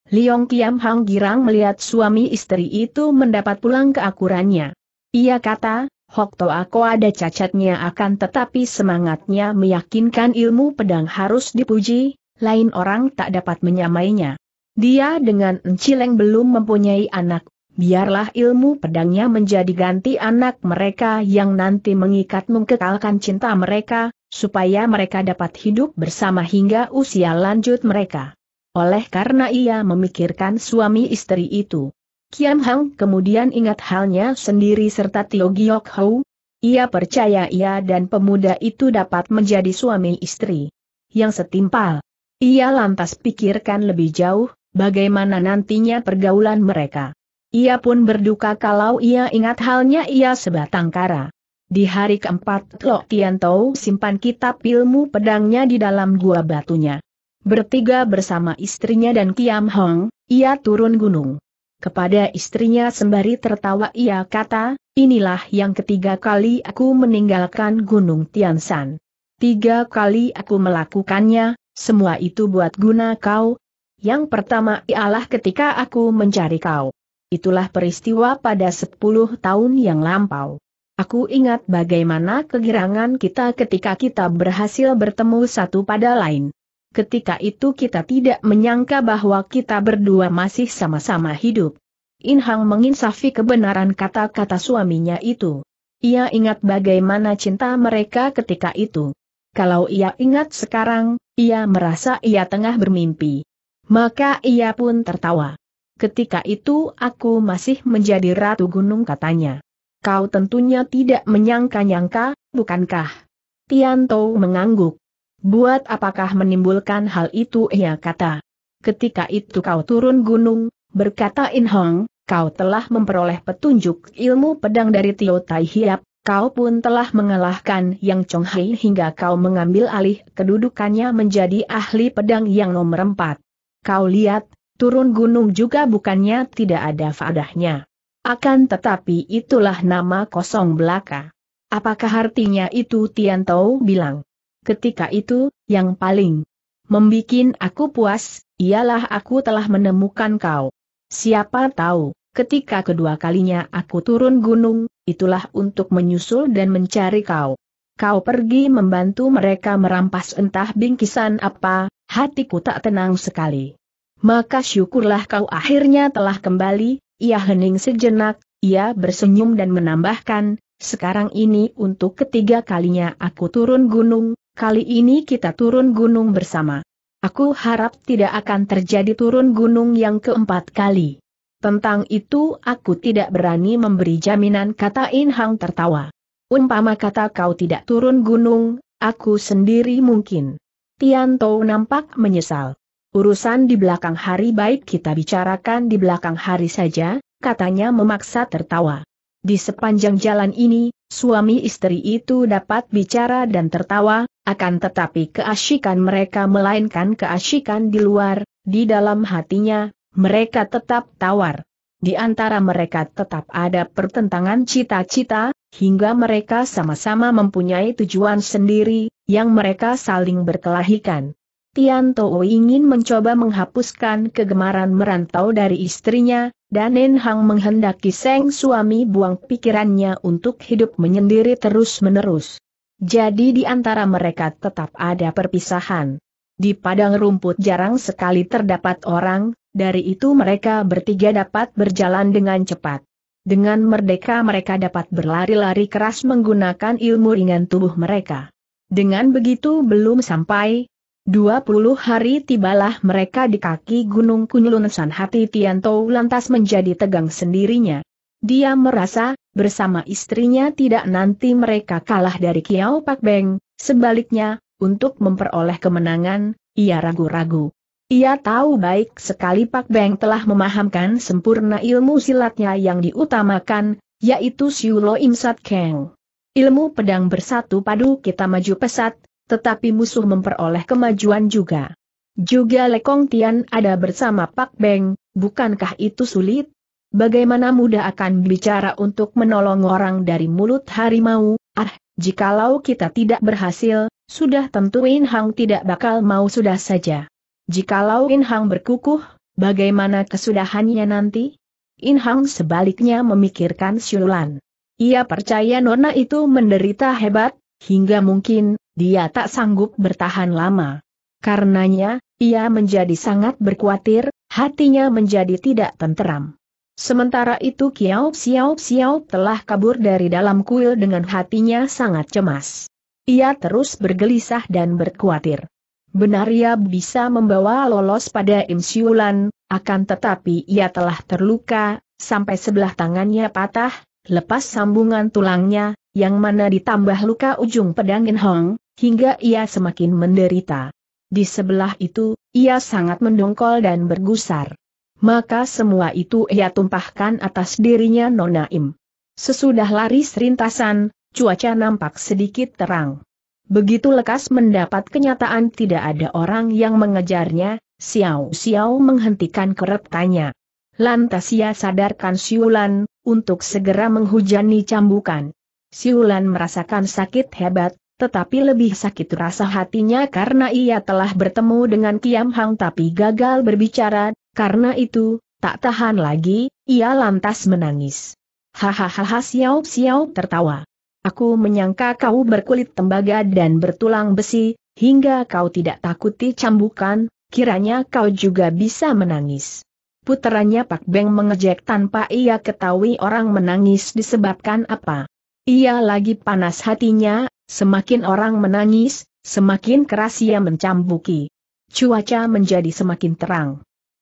Liong Kiam Hang Girang melihat suami istri itu mendapat pulang keakurannya. Ia kata, Hokto aku ada cacatnya akan tetapi semangatnya meyakinkan ilmu pedang harus dipuji, lain orang tak dapat menyamainya. Dia dengan Encileng belum mempunyai anak, biarlah ilmu pedangnya menjadi ganti anak mereka yang nanti mengikat mengkekalkan cinta mereka, supaya mereka dapat hidup bersama hingga usia lanjut mereka. Oleh karena ia memikirkan suami istri itu. Kiam Hang kemudian ingat halnya sendiri serta Tio Giok Hou, ia percaya ia dan pemuda itu dapat menjadi suami istri yang setimpal. Ia lantas pikirkan lebih jauh, bagaimana nantinya pergaulan mereka. Ia pun berduka kalau ia ingat halnya ia sebatang kara. Di hari keempat Lo Tiantou simpan kitab ilmu pedangnya di dalam gua batunya. Bertiga bersama istrinya dan Kiam Hong, ia turun gunung. Kepada istrinya sembari tertawa ia kata, inilah yang ketiga kali aku meninggalkan gunung Tiansan. Tiga kali aku melakukannya, semua itu buat guna kau. Yang pertama ialah ketika aku mencari kau. Itulah peristiwa pada 10 tahun yang lampau. Aku ingat bagaimana kegirangan kita ketika kita berhasil bertemu satu pada lain. Ketika itu kita tidak menyangka bahwa kita berdua masih sama-sama hidup. Inhang menginsafi kebenaran kata-kata suaminya itu. Ia ingat bagaimana cinta mereka ketika itu. Kalau ia ingat sekarang, ia merasa ia tengah bermimpi. Maka ia pun tertawa. Ketika itu aku masih menjadi ratu gunung katanya. Kau tentunya tidak menyangka-nyangka, bukankah? Tianto mengangguk. Buat apakah menimbulkan hal itu ia kata. Ketika itu kau turun gunung, berkata In Hong, kau telah memperoleh petunjuk ilmu pedang dari Tio Tai Hiap, Kau pun telah mengalahkan Yang Chonghei hingga kau mengambil alih kedudukannya menjadi ahli pedang yang nomor empat. Kau lihat, turun gunung juga bukannya tidak ada faedahnya. Akan tetapi itulah nama kosong belaka. Apakah artinya itu Tian Tao bilang? Ketika itu, yang paling membikin aku puas, ialah aku telah menemukan kau. Siapa tahu, ketika kedua kalinya aku turun gunung, itulah untuk menyusul dan mencari kau. Kau pergi membantu mereka merampas entah bingkisan apa, hatiku tak tenang sekali. Maka syukurlah kau akhirnya telah kembali, ia hening sejenak, ia bersenyum dan menambahkan, sekarang ini untuk ketiga kalinya aku turun gunung, kali ini kita turun gunung bersama. Aku harap tidak akan terjadi turun gunung yang keempat kali. Tentang itu aku tidak berani memberi jaminan kata In Hang tertawa. Umpama kata kau tidak turun gunung, aku sendiri mungkin. Tian Tou nampak menyesal. Urusan di belakang hari baik kita bicarakan di belakang hari saja, katanya memaksa tertawa. Di sepanjang jalan ini, suami istri itu dapat bicara dan tertawa, akan tetapi keasyikan mereka melainkan keasyikan di luar, di dalam hatinya, mereka tetap tawar. Di antara mereka tetap ada pertentangan cita-cita, hingga mereka sama-sama mempunyai tujuan sendiri, yang mereka saling berkelahikan. Tian Tou ingin mencoba menghapuskan kegemaran merantau dari istrinya, dan Nen Hang menghendaki Seng suami buang pikirannya untuk hidup menyendiri terus-menerus. Jadi di antara mereka tetap ada perpisahan. Di padang rumput jarang sekali terdapat orang, dari itu mereka bertiga dapat berjalan dengan cepat. Dengan merdeka mereka dapat berlari-lari keras menggunakan ilmu ringan tubuh mereka. Dengan begitu belum sampai 20 hari tibalah mereka di kaki Gunung Kunlun San Hati Tianto lantas menjadi tegang sendirinya. Dia merasa, bersama istrinya tidak nanti mereka kalah dari Kiao Pak Beng, sebaliknya, untuk memperoleh kemenangan, ia ragu-ragu. Ia tahu baik sekali Pak Beng telah memahamkan sempurna ilmu silatnya yang diutamakan, yaitu Siulo Imsat Keng. Ilmu pedang bersatu padu kita maju pesat, tetapi musuh memperoleh kemajuan juga. Juga Lekong Tian ada bersama Pak Beng, bukankah itu sulit? Bagaimana mudah akan bicara untuk menolong orang dari mulut harimau, ah, jikalau kita tidak berhasil, sudah tentuin Hang tidak bakal mau sudah saja. Jikalau Hang berkukuh, bagaimana kesudahannya nanti? In Hang sebaliknya memikirkan Siulan. Ia percaya Nona itu menderita hebat, hingga mungkin, dia tak sanggup bertahan lama. Karenanya, ia menjadi sangat berkuatir, hatinya menjadi tidak tenteram. Sementara itu Kiao Xiao Xiao telah kabur dari dalam kuil dengan hatinya sangat cemas. Ia terus bergelisah dan berkuatir. Benar ia bisa membawa lolos pada Im Siulan, akan tetapi ia telah terluka, sampai sebelah tangannya patah, lepas sambungan tulangnya, yang mana ditambah luka ujung pedang In Hong, hingga ia semakin menderita. Di sebelah itu, ia sangat mendongkol dan bergusar. Maka semua itu ia tumpahkan atas dirinya Nona Im. Sesudah lari serintasan, cuaca nampak sedikit terang. Begitu lekas mendapat kenyataan tidak ada orang yang mengejarnya, Xiao Xiao menghentikan keretanya. Lantas ia sadarkan Siulan, untuk segera menghujani cambukan. Siulan merasakan sakit hebat, tetapi lebih sakit rasa hatinya karena ia telah bertemu dengan Kiam Hang tapi gagal berbicara, karena itu, tak tahan lagi, ia lantas menangis. Hahaha Xiao Xiao tertawa. Aku menyangka kau berkulit tembaga dan bertulang besi, hingga kau tidak takuti cambukan, kiranya kau juga bisa menangis. Puteranya Pak Beng mengejek tanpa ia ketahui orang menangis disebabkan apa. Ia lagi panas hatinya, semakin orang menangis, semakin keras ia mencambuki. Cuaca menjadi semakin terang.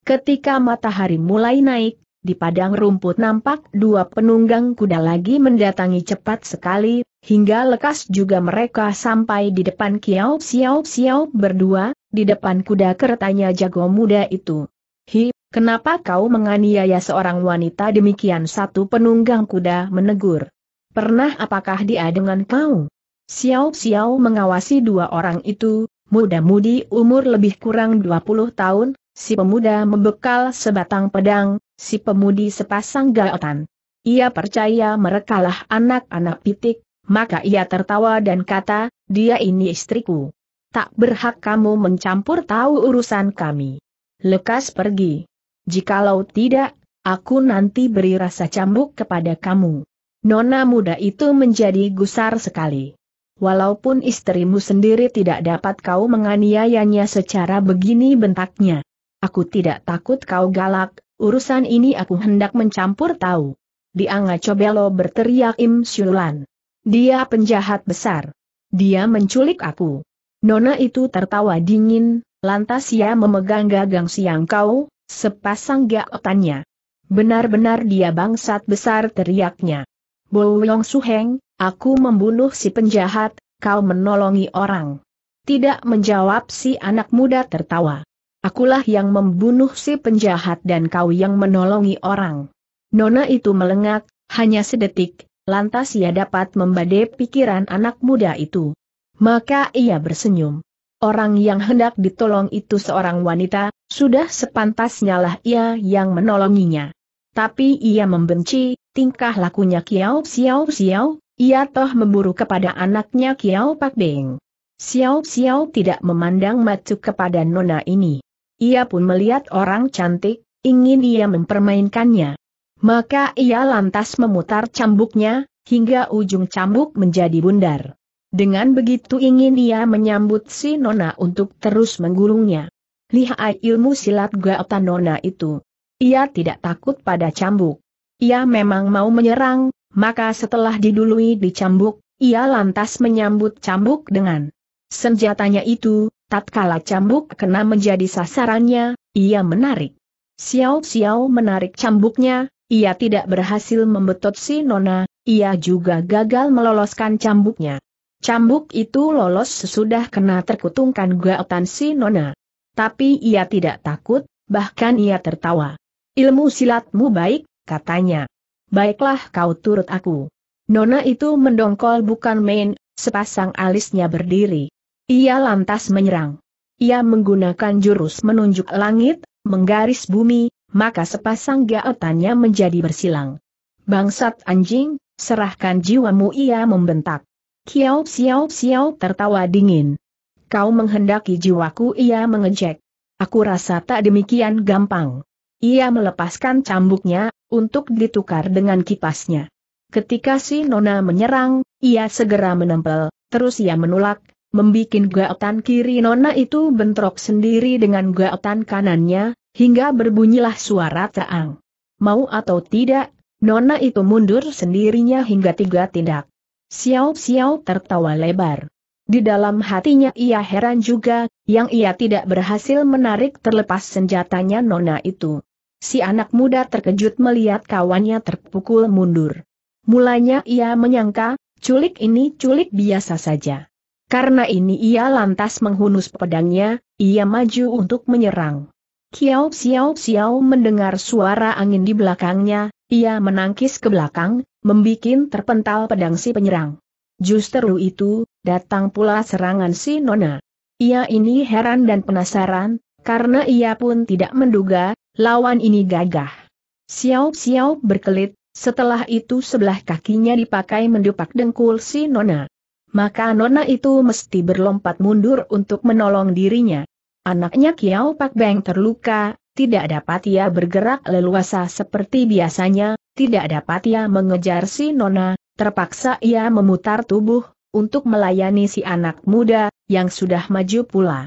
Ketika matahari mulai naik, di padang rumput nampak dua penunggang kuda lagi mendatangi cepat sekali, hingga lekas juga mereka sampai di depan Kiau Siau Siau berdua, di depan kuda keretanya jago muda itu. Hi, kenapa kau menganiaya seorang wanita demikian satu penunggang kuda menegur? Pernah apakah dia dengan kau? Siau Siau mengawasi dua orang itu, muda-mudi umur lebih kurang 20 tahun, si pemuda membekal sebatang pedang, si pemudi sepasang gaotan. Ia percaya merekalah anak-anak pitik, maka ia tertawa dan kata, dia ini istriku. Tak berhak kamu mencampur tahu urusan kami. Lekas pergi. Jikalau tidak, aku nanti beri rasa cambuk kepada kamu. Nona muda itu menjadi gusar sekali. Walaupun istrimu sendiri tidak dapat kau menganiayanya secara begini bentaknya. Aku tidak takut kau galak, urusan ini aku hendak mencampur tahu. Dianga Cobelo berteriak Im Syulan. Dia penjahat besar. Dia menculik aku. Nona itu tertawa dingin, lantas ia memegang gagang siang kau, sepasang gaotannya. Benar-benar dia bangsat besar teriaknya. Bo Yong Suheng, aku membunuh si penjahat, kau menolongi orang. Tidak menjawab si anak muda tertawa. Akulah yang membunuh si penjahat dan kau yang menolongi orang. Nona itu melengak, hanya sedetik, lantas ia dapat membadai pikiran anak muda itu. Maka ia bersenyum. Orang yang hendak ditolong itu seorang wanita, sudah sepantasnya lah ia yang menolonginya. Tapi ia membenci, tingkah lakunya Kiao Xiao Xiao, ia toh memburu kepada anaknya Kiao Pak Beng. Xiao Xiao tidak memandang macu kepada nona ini. Ia pun melihat orang cantik, ingin ia mempermainkannya. Maka ia lantas memutar cambuknya, hingga ujung cambuk menjadi bundar. Dengan begitu ingin ia menyambut si Nona untuk terus menggulungnya. Lihat ilmu silat gaota Nona itu. Ia tidak takut pada cambuk. Ia memang mau menyerang, maka setelah didului dicambuk, ia lantas menyambut cambuk dengan senjatanya itu, Tatkala cambuk kena menjadi sasarannya, ia menarik. Xiao Xiao menarik cambuknya, ia tidak berhasil membetot si Nona, ia juga gagal meloloskan cambuknya. Cambuk itu lolos sesudah kena terkutungkan gaotan si Nona. Tapi ia tidak takut, bahkan ia tertawa. Ilmu silatmu baik, katanya. Baiklah kau turut aku. Nona itu mendongkol bukan main, sepasang alisnya berdiri. Ia lantas menyerang. Ia menggunakan jurus menunjuk langit, menggaris bumi, maka sepasang gaotannya menjadi bersilang. Bangsat anjing, serahkan jiwamu ia membentak. Kiau siau siau tertawa dingin. Kau menghendaki jiwaku ia mengejek. Aku rasa tak demikian gampang. Ia melepaskan cambuknya, untuk ditukar dengan kipasnya. Ketika si Nona menyerang, ia segera menempel, terus ia menolak, membikin gaetan kiri Nona itu bentrok sendiri dengan gaetan kanannya, hingga berbunyilah suara taang. Mau atau tidak, Nona itu mundur sendirinya hingga tiga tindak. Siau-siau tertawa lebar. Di dalam hatinya ia heran juga, yang ia tidak berhasil menarik terlepas senjatanya Nona itu. Si anak muda terkejut melihat kawannya terpukul mundur. Mulanya ia menyangka, culik ini culik biasa saja. Karena ini ia lantas menghunus pedangnya, ia maju untuk menyerang. Kiao Xiao Xiao mendengar suara angin di belakangnya, ia menangkis ke belakang, membikin terpental pedang si penyerang. Justru itu, datang pula serangan si Nona. Ia ini heran dan penasaran, karena ia pun tidak menduga, lawan ini gagah. Xiao Xiao berkelit, setelah itu sebelah kakinya dipakai mendupak dengkul si Nona maka nona itu mesti berlompat mundur untuk menolong dirinya. Anaknya Kiao Pak Beng terluka, tidak dapat ia bergerak leluasa seperti biasanya, tidak dapat ia mengejar si nona, terpaksa ia memutar tubuh, untuk melayani si anak muda, yang sudah maju pula.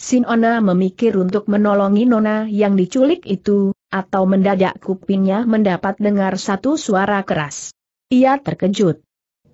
Si nona memikir untuk menolongi Nona yang diculik itu, atau mendadak kupingnya mendapat dengar satu suara keras. Ia terkejut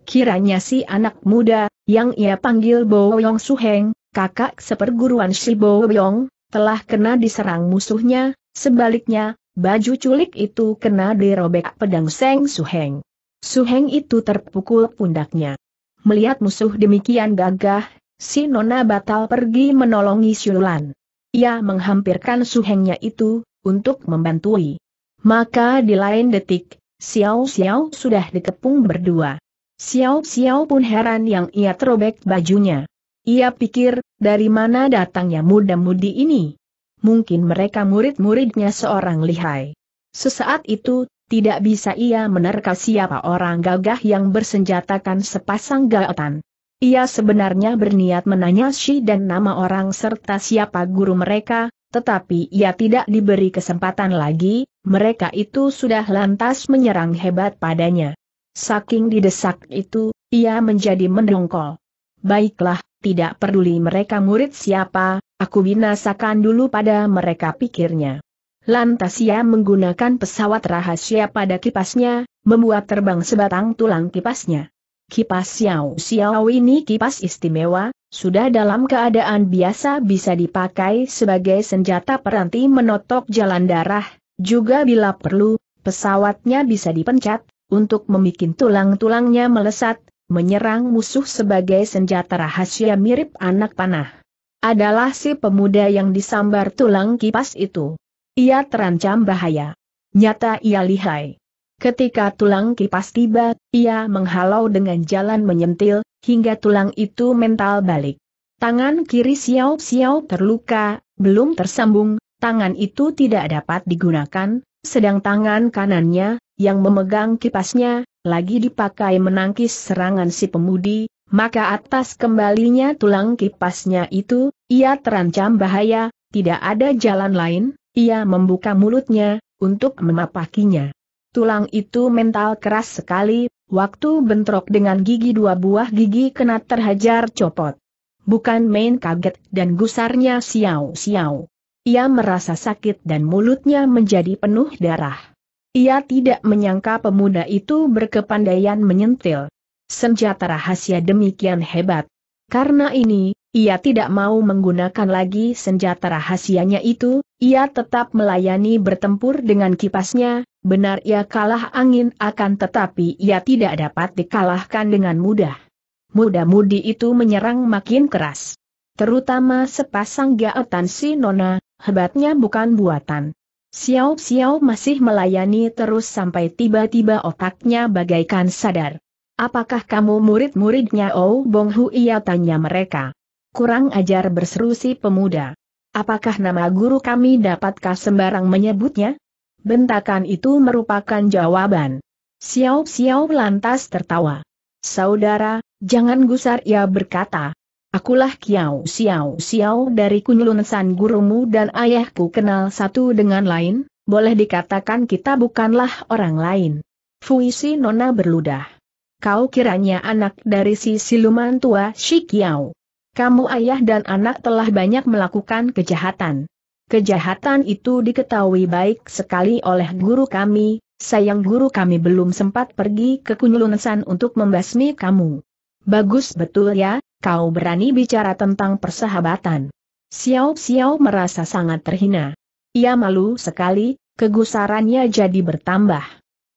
kiranya si anak muda, yang ia panggil Boyong Suheng, kakak seperguruan si Boyong, telah kena diserang musuhnya, sebaliknya, baju culik itu kena dirobek pedang Seng Suheng. Suheng itu terpukul pundaknya. Melihat musuh demikian gagah, si Nona batal pergi menolongi Siulan. Ia menghampirkan Suhengnya itu, untuk membantui. Maka di lain detik, Xiao Xiao sudah dikepung berdua. Xiao Xiao pun heran yang ia terobek bajunya. Ia pikir, dari mana datangnya muda-mudi ini? Mungkin mereka murid-muridnya seorang lihai. Sesaat itu, tidak bisa ia menerka siapa orang gagah yang bersenjatakan sepasang gaotan. Ia sebenarnya berniat menanya si dan nama orang serta siapa guru mereka, tetapi ia tidak diberi kesempatan lagi, mereka itu sudah lantas menyerang hebat padanya. Saking didesak itu, ia menjadi mendongkol. Baiklah, tidak peduli mereka murid siapa, aku binasakan dulu pada mereka pikirnya. Lantas ia menggunakan pesawat rahasia pada kipasnya, membuat terbang sebatang tulang kipasnya. Kipas Xiao Xiao ini kipas istimewa, sudah dalam keadaan biasa bisa dipakai sebagai senjata peranti menotok jalan darah, juga bila perlu, pesawatnya bisa dipencet, untuk membuat tulang-tulangnya melesat, menyerang musuh sebagai senjata rahasia mirip anak panah. Adalah si pemuda yang disambar tulang kipas itu. Ia terancam bahaya. Nyata ia lihai. Ketika tulang kipas tiba, ia menghalau dengan jalan menyentil, hingga tulang itu mental balik. Tangan kiri Xiao Xiao terluka, belum tersambung, tangan itu tidak dapat digunakan, sedang tangan kanannya, yang memegang kipasnya, lagi dipakai menangkis serangan si pemudi, maka atas kembalinya tulang kipasnya itu, ia terancam bahaya, tidak ada jalan lain, ia membuka mulutnya, untuk memapakinya. Tulang itu mental keras sekali, waktu bentrok dengan gigi dua buah gigi kena terhajar copot. Bukan main kaget dan gusarnya siau-siau. Ia merasa sakit dan mulutnya menjadi penuh darah. Ia tidak menyangka pemuda itu berkepandaian menyentil. Senjata rahasia demikian hebat. Karena ini, ia tidak mau menggunakan lagi senjata rahasianya itu, ia tetap melayani bertempur dengan kipasnya, benar ia kalah angin akan tetapi ia tidak dapat dikalahkan dengan mudah. Muda-mudi itu menyerang makin keras. Terutama sepasang gaetan si Nona, hebatnya bukan buatan. Xiao Xiao masih melayani terus sampai tiba-tiba otaknya bagaikan sadar. Apakah kamu murid-muridnya Oh Bong Hu? Ia tanya mereka. Kurang ajar berseru si pemuda. Apakah nama guru kami dapatkah sembarang menyebutnya? Bentakan itu merupakan jawaban. Xiao Xiao lantas tertawa. Saudara, jangan gusar ia berkata, Akulah Kiao Xiao Xiao dari Kunlun San gurumu dan ayahku kenal satu dengan lain, boleh dikatakan kita bukanlah orang lain. Fuisi Nona berludah. Kau kiranya anak dari si siluman tua Shi Kiao. Kamu ayah dan anak telah banyak melakukan kejahatan. Kejahatan itu diketahui baik sekali oleh guru kami, sayang guru kami belum sempat pergi ke Kunlunsan untuk membasmi kamu. Bagus betul ya, kau berani bicara tentang persahabatan. Xiao Xiao merasa sangat terhina. Ia malu sekali, kegusarannya jadi bertambah.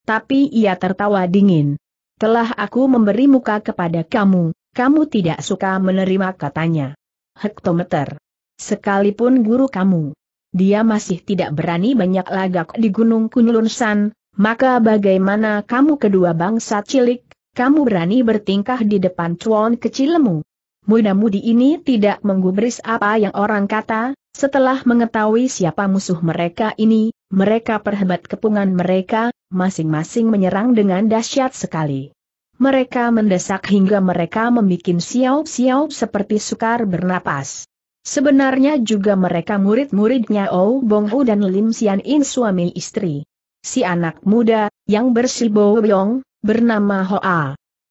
Tapi ia tertawa dingin. Telah aku memberi muka kepada kamu, kamu tidak suka menerima katanya. Hektometer. Sekalipun guru kamu. Dia masih tidak berani banyak lagak di Gunung Kunlunsan, maka bagaimana kamu kedua bangsa cilik kamu berani bertingkah di depan cuan kecilmu. Muda-mudi ini tidak menggubris apa yang orang kata, setelah mengetahui siapa musuh mereka ini, mereka perhebat kepungan mereka, masing-masing menyerang dengan dahsyat sekali. Mereka mendesak hingga mereka membuat siau-siau seperti sukar bernapas. Sebenarnya juga mereka murid-muridnya oh Bong Hu dan Lim Sian In suami istri. Si anak muda, yang bersilbo Yong, bernama Hoa.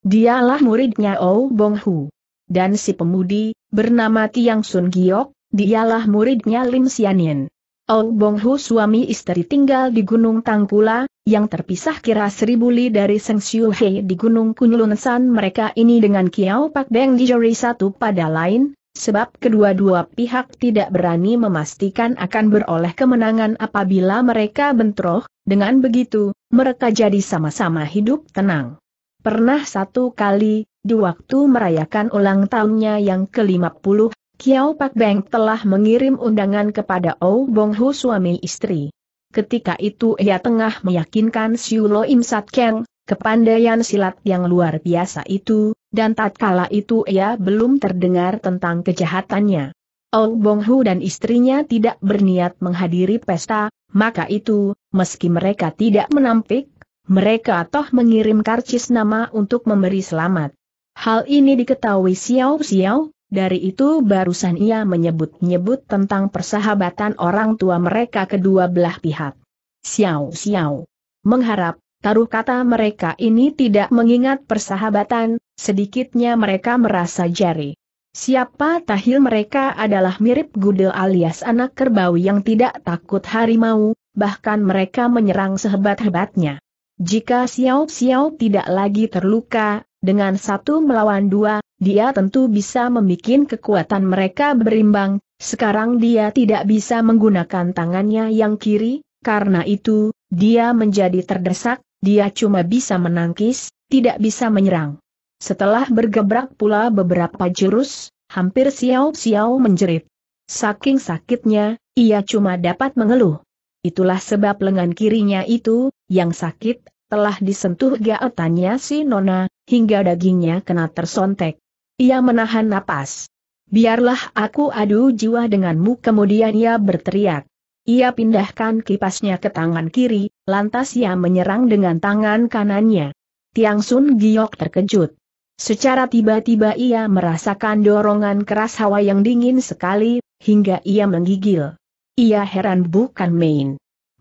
Dialah muridnya Ou Bong Hu. Dan si pemudi, bernama Tiang Sun Giok, dialah muridnya Lim Sianin. Ou Bong Hu suami istri tinggal di Gunung Tangkula, yang terpisah kira seribu li dari Seng Siu Hei di Gunung Kunlun. San mereka ini dengan Kiao Pak Beng Jori satu pada lain, sebab kedua-dua pihak tidak berani memastikan akan beroleh kemenangan apabila mereka bentroh, dengan begitu, mereka jadi sama-sama hidup tenang. Pernah satu kali, di waktu merayakan ulang tahunnya yang ke-50, Kiao Pak Beng telah mengirim undangan kepada Oh Bong Ho suami istri. Ketika itu ia tengah meyakinkan Siu Lo Im Sat Keng, kepandaian silat yang luar biasa itu, dan tatkala itu ia belum terdengar tentang kejahatannya. Bong Hu dan istrinya tidak berniat menghadiri pesta, maka itu, meski mereka tidak menampik, mereka toh mengirim karcis nama untuk memberi selamat. Hal ini diketahui Xiao Xiao, dari itu barusan ia menyebut-nyebut tentang persahabatan orang tua mereka kedua belah pihak. Xiao Xiao mengharap Taruh kata mereka ini tidak mengingat persahabatan, sedikitnya mereka merasa jari. Siapa tahil mereka adalah mirip Gudel alias anak kerbau yang tidak takut harimau, bahkan mereka menyerang sehebat-hebatnya. Jika Xiao Xiao tidak lagi terluka, dengan satu melawan dua, dia tentu bisa membuat kekuatan mereka berimbang, sekarang dia tidak bisa menggunakan tangannya yang kiri, karena itu, dia menjadi terdesak, dia cuma bisa menangkis, tidak bisa menyerang. Setelah bergebrak pula beberapa jurus, hampir siau-siau menjerit. Saking sakitnya, ia cuma dapat mengeluh. Itulah sebab lengan kirinya itu, yang sakit, telah disentuh gaetannya si Nona, hingga dagingnya kena tersontek. Ia menahan napas. Biarlah aku adu jiwa denganmu kemudian ia berteriak. Ia pindahkan kipasnya ke tangan kiri, lantas ia menyerang dengan tangan kanannya. Tiang Sun Giok terkejut. Secara tiba-tiba ia merasakan dorongan keras hawa yang dingin sekali, hingga ia menggigil. Ia heran bukan main.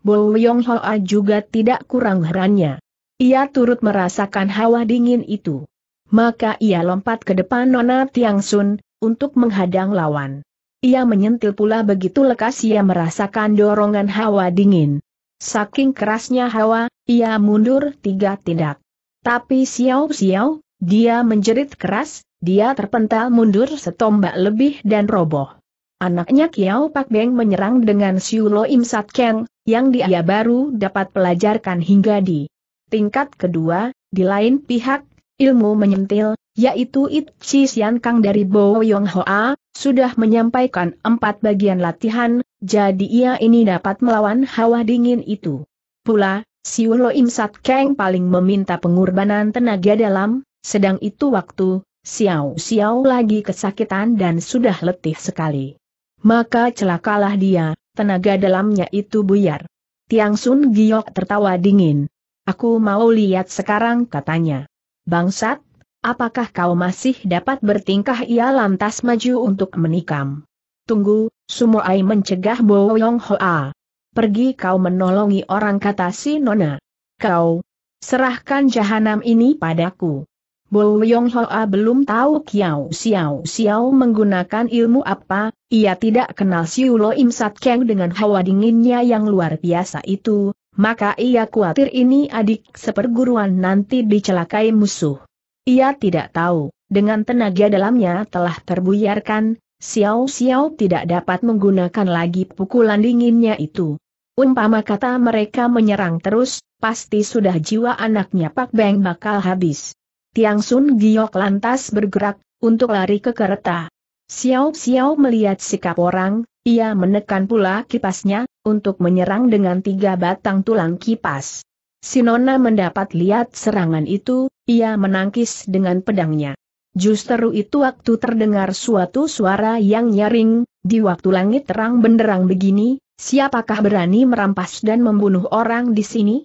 Bo Yong Hoa juga tidak kurang herannya. Ia turut merasakan hawa dingin itu. Maka ia lompat ke depan Nona Tiang Sun, untuk menghadang lawan. Ia menyentil pula begitu lekas ia merasakan dorongan hawa dingin. Saking kerasnya hawa, ia mundur tiga tindak. Tapi siau-siau, dia menjerit keras, dia terpental mundur setombak lebih dan roboh. Anaknya Kiao Pak Beng menyerang dengan Siulo Lo Im Sat Keng, yang dia baru dapat pelajarkan hingga di tingkat kedua, di lain pihak, ilmu menyentil, yaitu It Chi Sian Kang dari Bo Yong Hoa, sudah menyampaikan empat bagian latihan, jadi ia ini dapat melawan hawa dingin itu. Pula, Siu Lo Keng Kang paling meminta pengorbanan tenaga dalam, sedang itu waktu, Xiao Xiao lagi kesakitan dan sudah letih sekali. Maka celakalah dia, tenaga dalamnya itu buyar. Tiang Sun Giok tertawa dingin. Aku mau lihat sekarang katanya. Bangsat, Apakah kau masih dapat bertingkah ia lantas maju untuk menikam? Tunggu, Sumoai mencegah Boyong Hoa. Pergi kau menolongi orang kata si Nona. Kau, serahkan jahanam ini padaku. Bo Yong Hoa belum tahu Kiao Xiao Xiao menggunakan ilmu apa, ia tidak kenal Siu Lo Im Sat Keng dengan hawa dinginnya yang luar biasa itu, maka ia khawatir ini adik seperguruan nanti dicelakai musuh. Ia tidak tahu, dengan tenaga dalamnya telah terbuyarkan, Xiao Xiao tidak dapat menggunakan lagi pukulan dinginnya itu. Umpama kata mereka menyerang terus, pasti sudah jiwa anaknya Pak Beng bakal habis. Tiang Sun Giok lantas bergerak, untuk lari ke kereta. Xiao Xiao melihat sikap orang, ia menekan pula kipasnya, untuk menyerang dengan tiga batang tulang kipas. Sinona mendapat lihat serangan itu, ia menangkis dengan pedangnya. Justru itu waktu terdengar suatu suara yang nyaring, di waktu langit terang benderang begini, siapakah berani merampas dan membunuh orang di sini?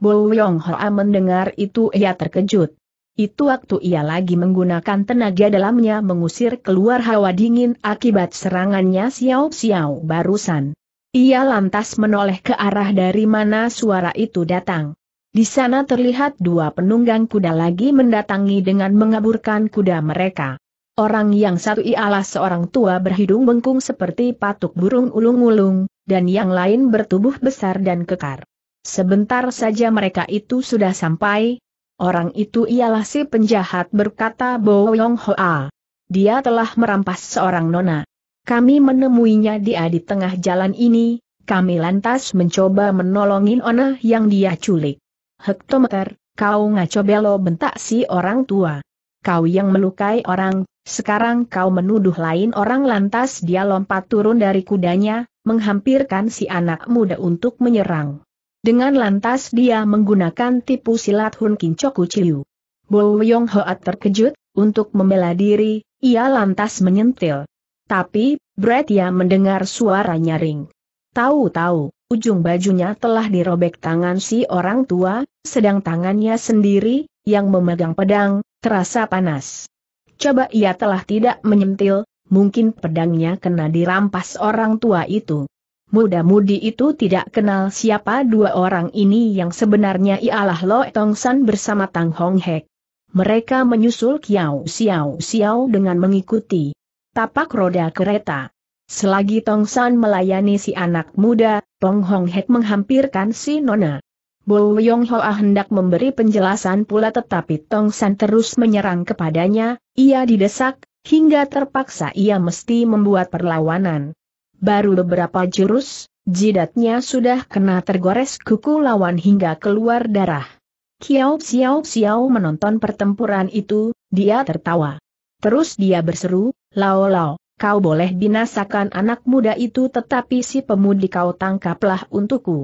Bo Yong Hoa mendengar itu ia terkejut. Itu waktu ia lagi menggunakan tenaga dalamnya mengusir keluar hawa dingin akibat serangannya Xiao Xiao barusan. Ia lantas menoleh ke arah dari mana suara itu datang. Di sana terlihat dua penunggang kuda lagi mendatangi dengan mengaburkan kuda mereka. Orang yang satu ialah seorang tua berhidung bengkung seperti patuk burung ulung-ulung, dan yang lain bertubuh besar dan kekar. Sebentar saja mereka itu sudah sampai. Orang itu ialah si penjahat berkata Bo Yong Hoa. Dia telah merampas seorang nona. Kami menemuinya dia ah, di tengah jalan ini, kami lantas mencoba menolongin Ona yang dia culik. Hektometer, kau ngaco belo bentak si orang tua. Kau yang melukai orang, sekarang kau menuduh lain orang lantas dia lompat turun dari kudanya, menghampirkan si anak muda untuk menyerang. Dengan lantas dia menggunakan tipu silat Hun Kincoku Chiu. Bo Yong Hoat terkejut, untuk membela diri, ia lantas menyentil. Tapi, Brett ya mendengar suara nyaring. Tahu-tahu, ujung bajunya telah dirobek tangan si orang tua, sedang tangannya sendiri, yang memegang pedang, terasa panas. Coba ia telah tidak menyentil, mungkin pedangnya kena dirampas orang tua itu. Muda-mudi itu tidak kenal siapa dua orang ini yang sebenarnya ialah Lo Tong San bersama Tang Hong Hek. Mereka menyusul Kiao Xiao Xiao dengan mengikuti tapak roda kereta. Selagi Tong San melayani si anak muda, Tong Hong Hek menghampirkan si Nona. Bo Yong Hoa ah hendak memberi penjelasan pula tetapi Tong San terus menyerang kepadanya, ia didesak, hingga terpaksa ia mesti membuat perlawanan. Baru beberapa jurus, jidatnya sudah kena tergores kuku lawan hingga keluar darah. Kiao Xiao Xiao menonton pertempuran itu, dia tertawa. Terus dia berseru, Lao Lao, kau boleh binasakan anak muda itu tetapi si pemudi kau tangkaplah untukku.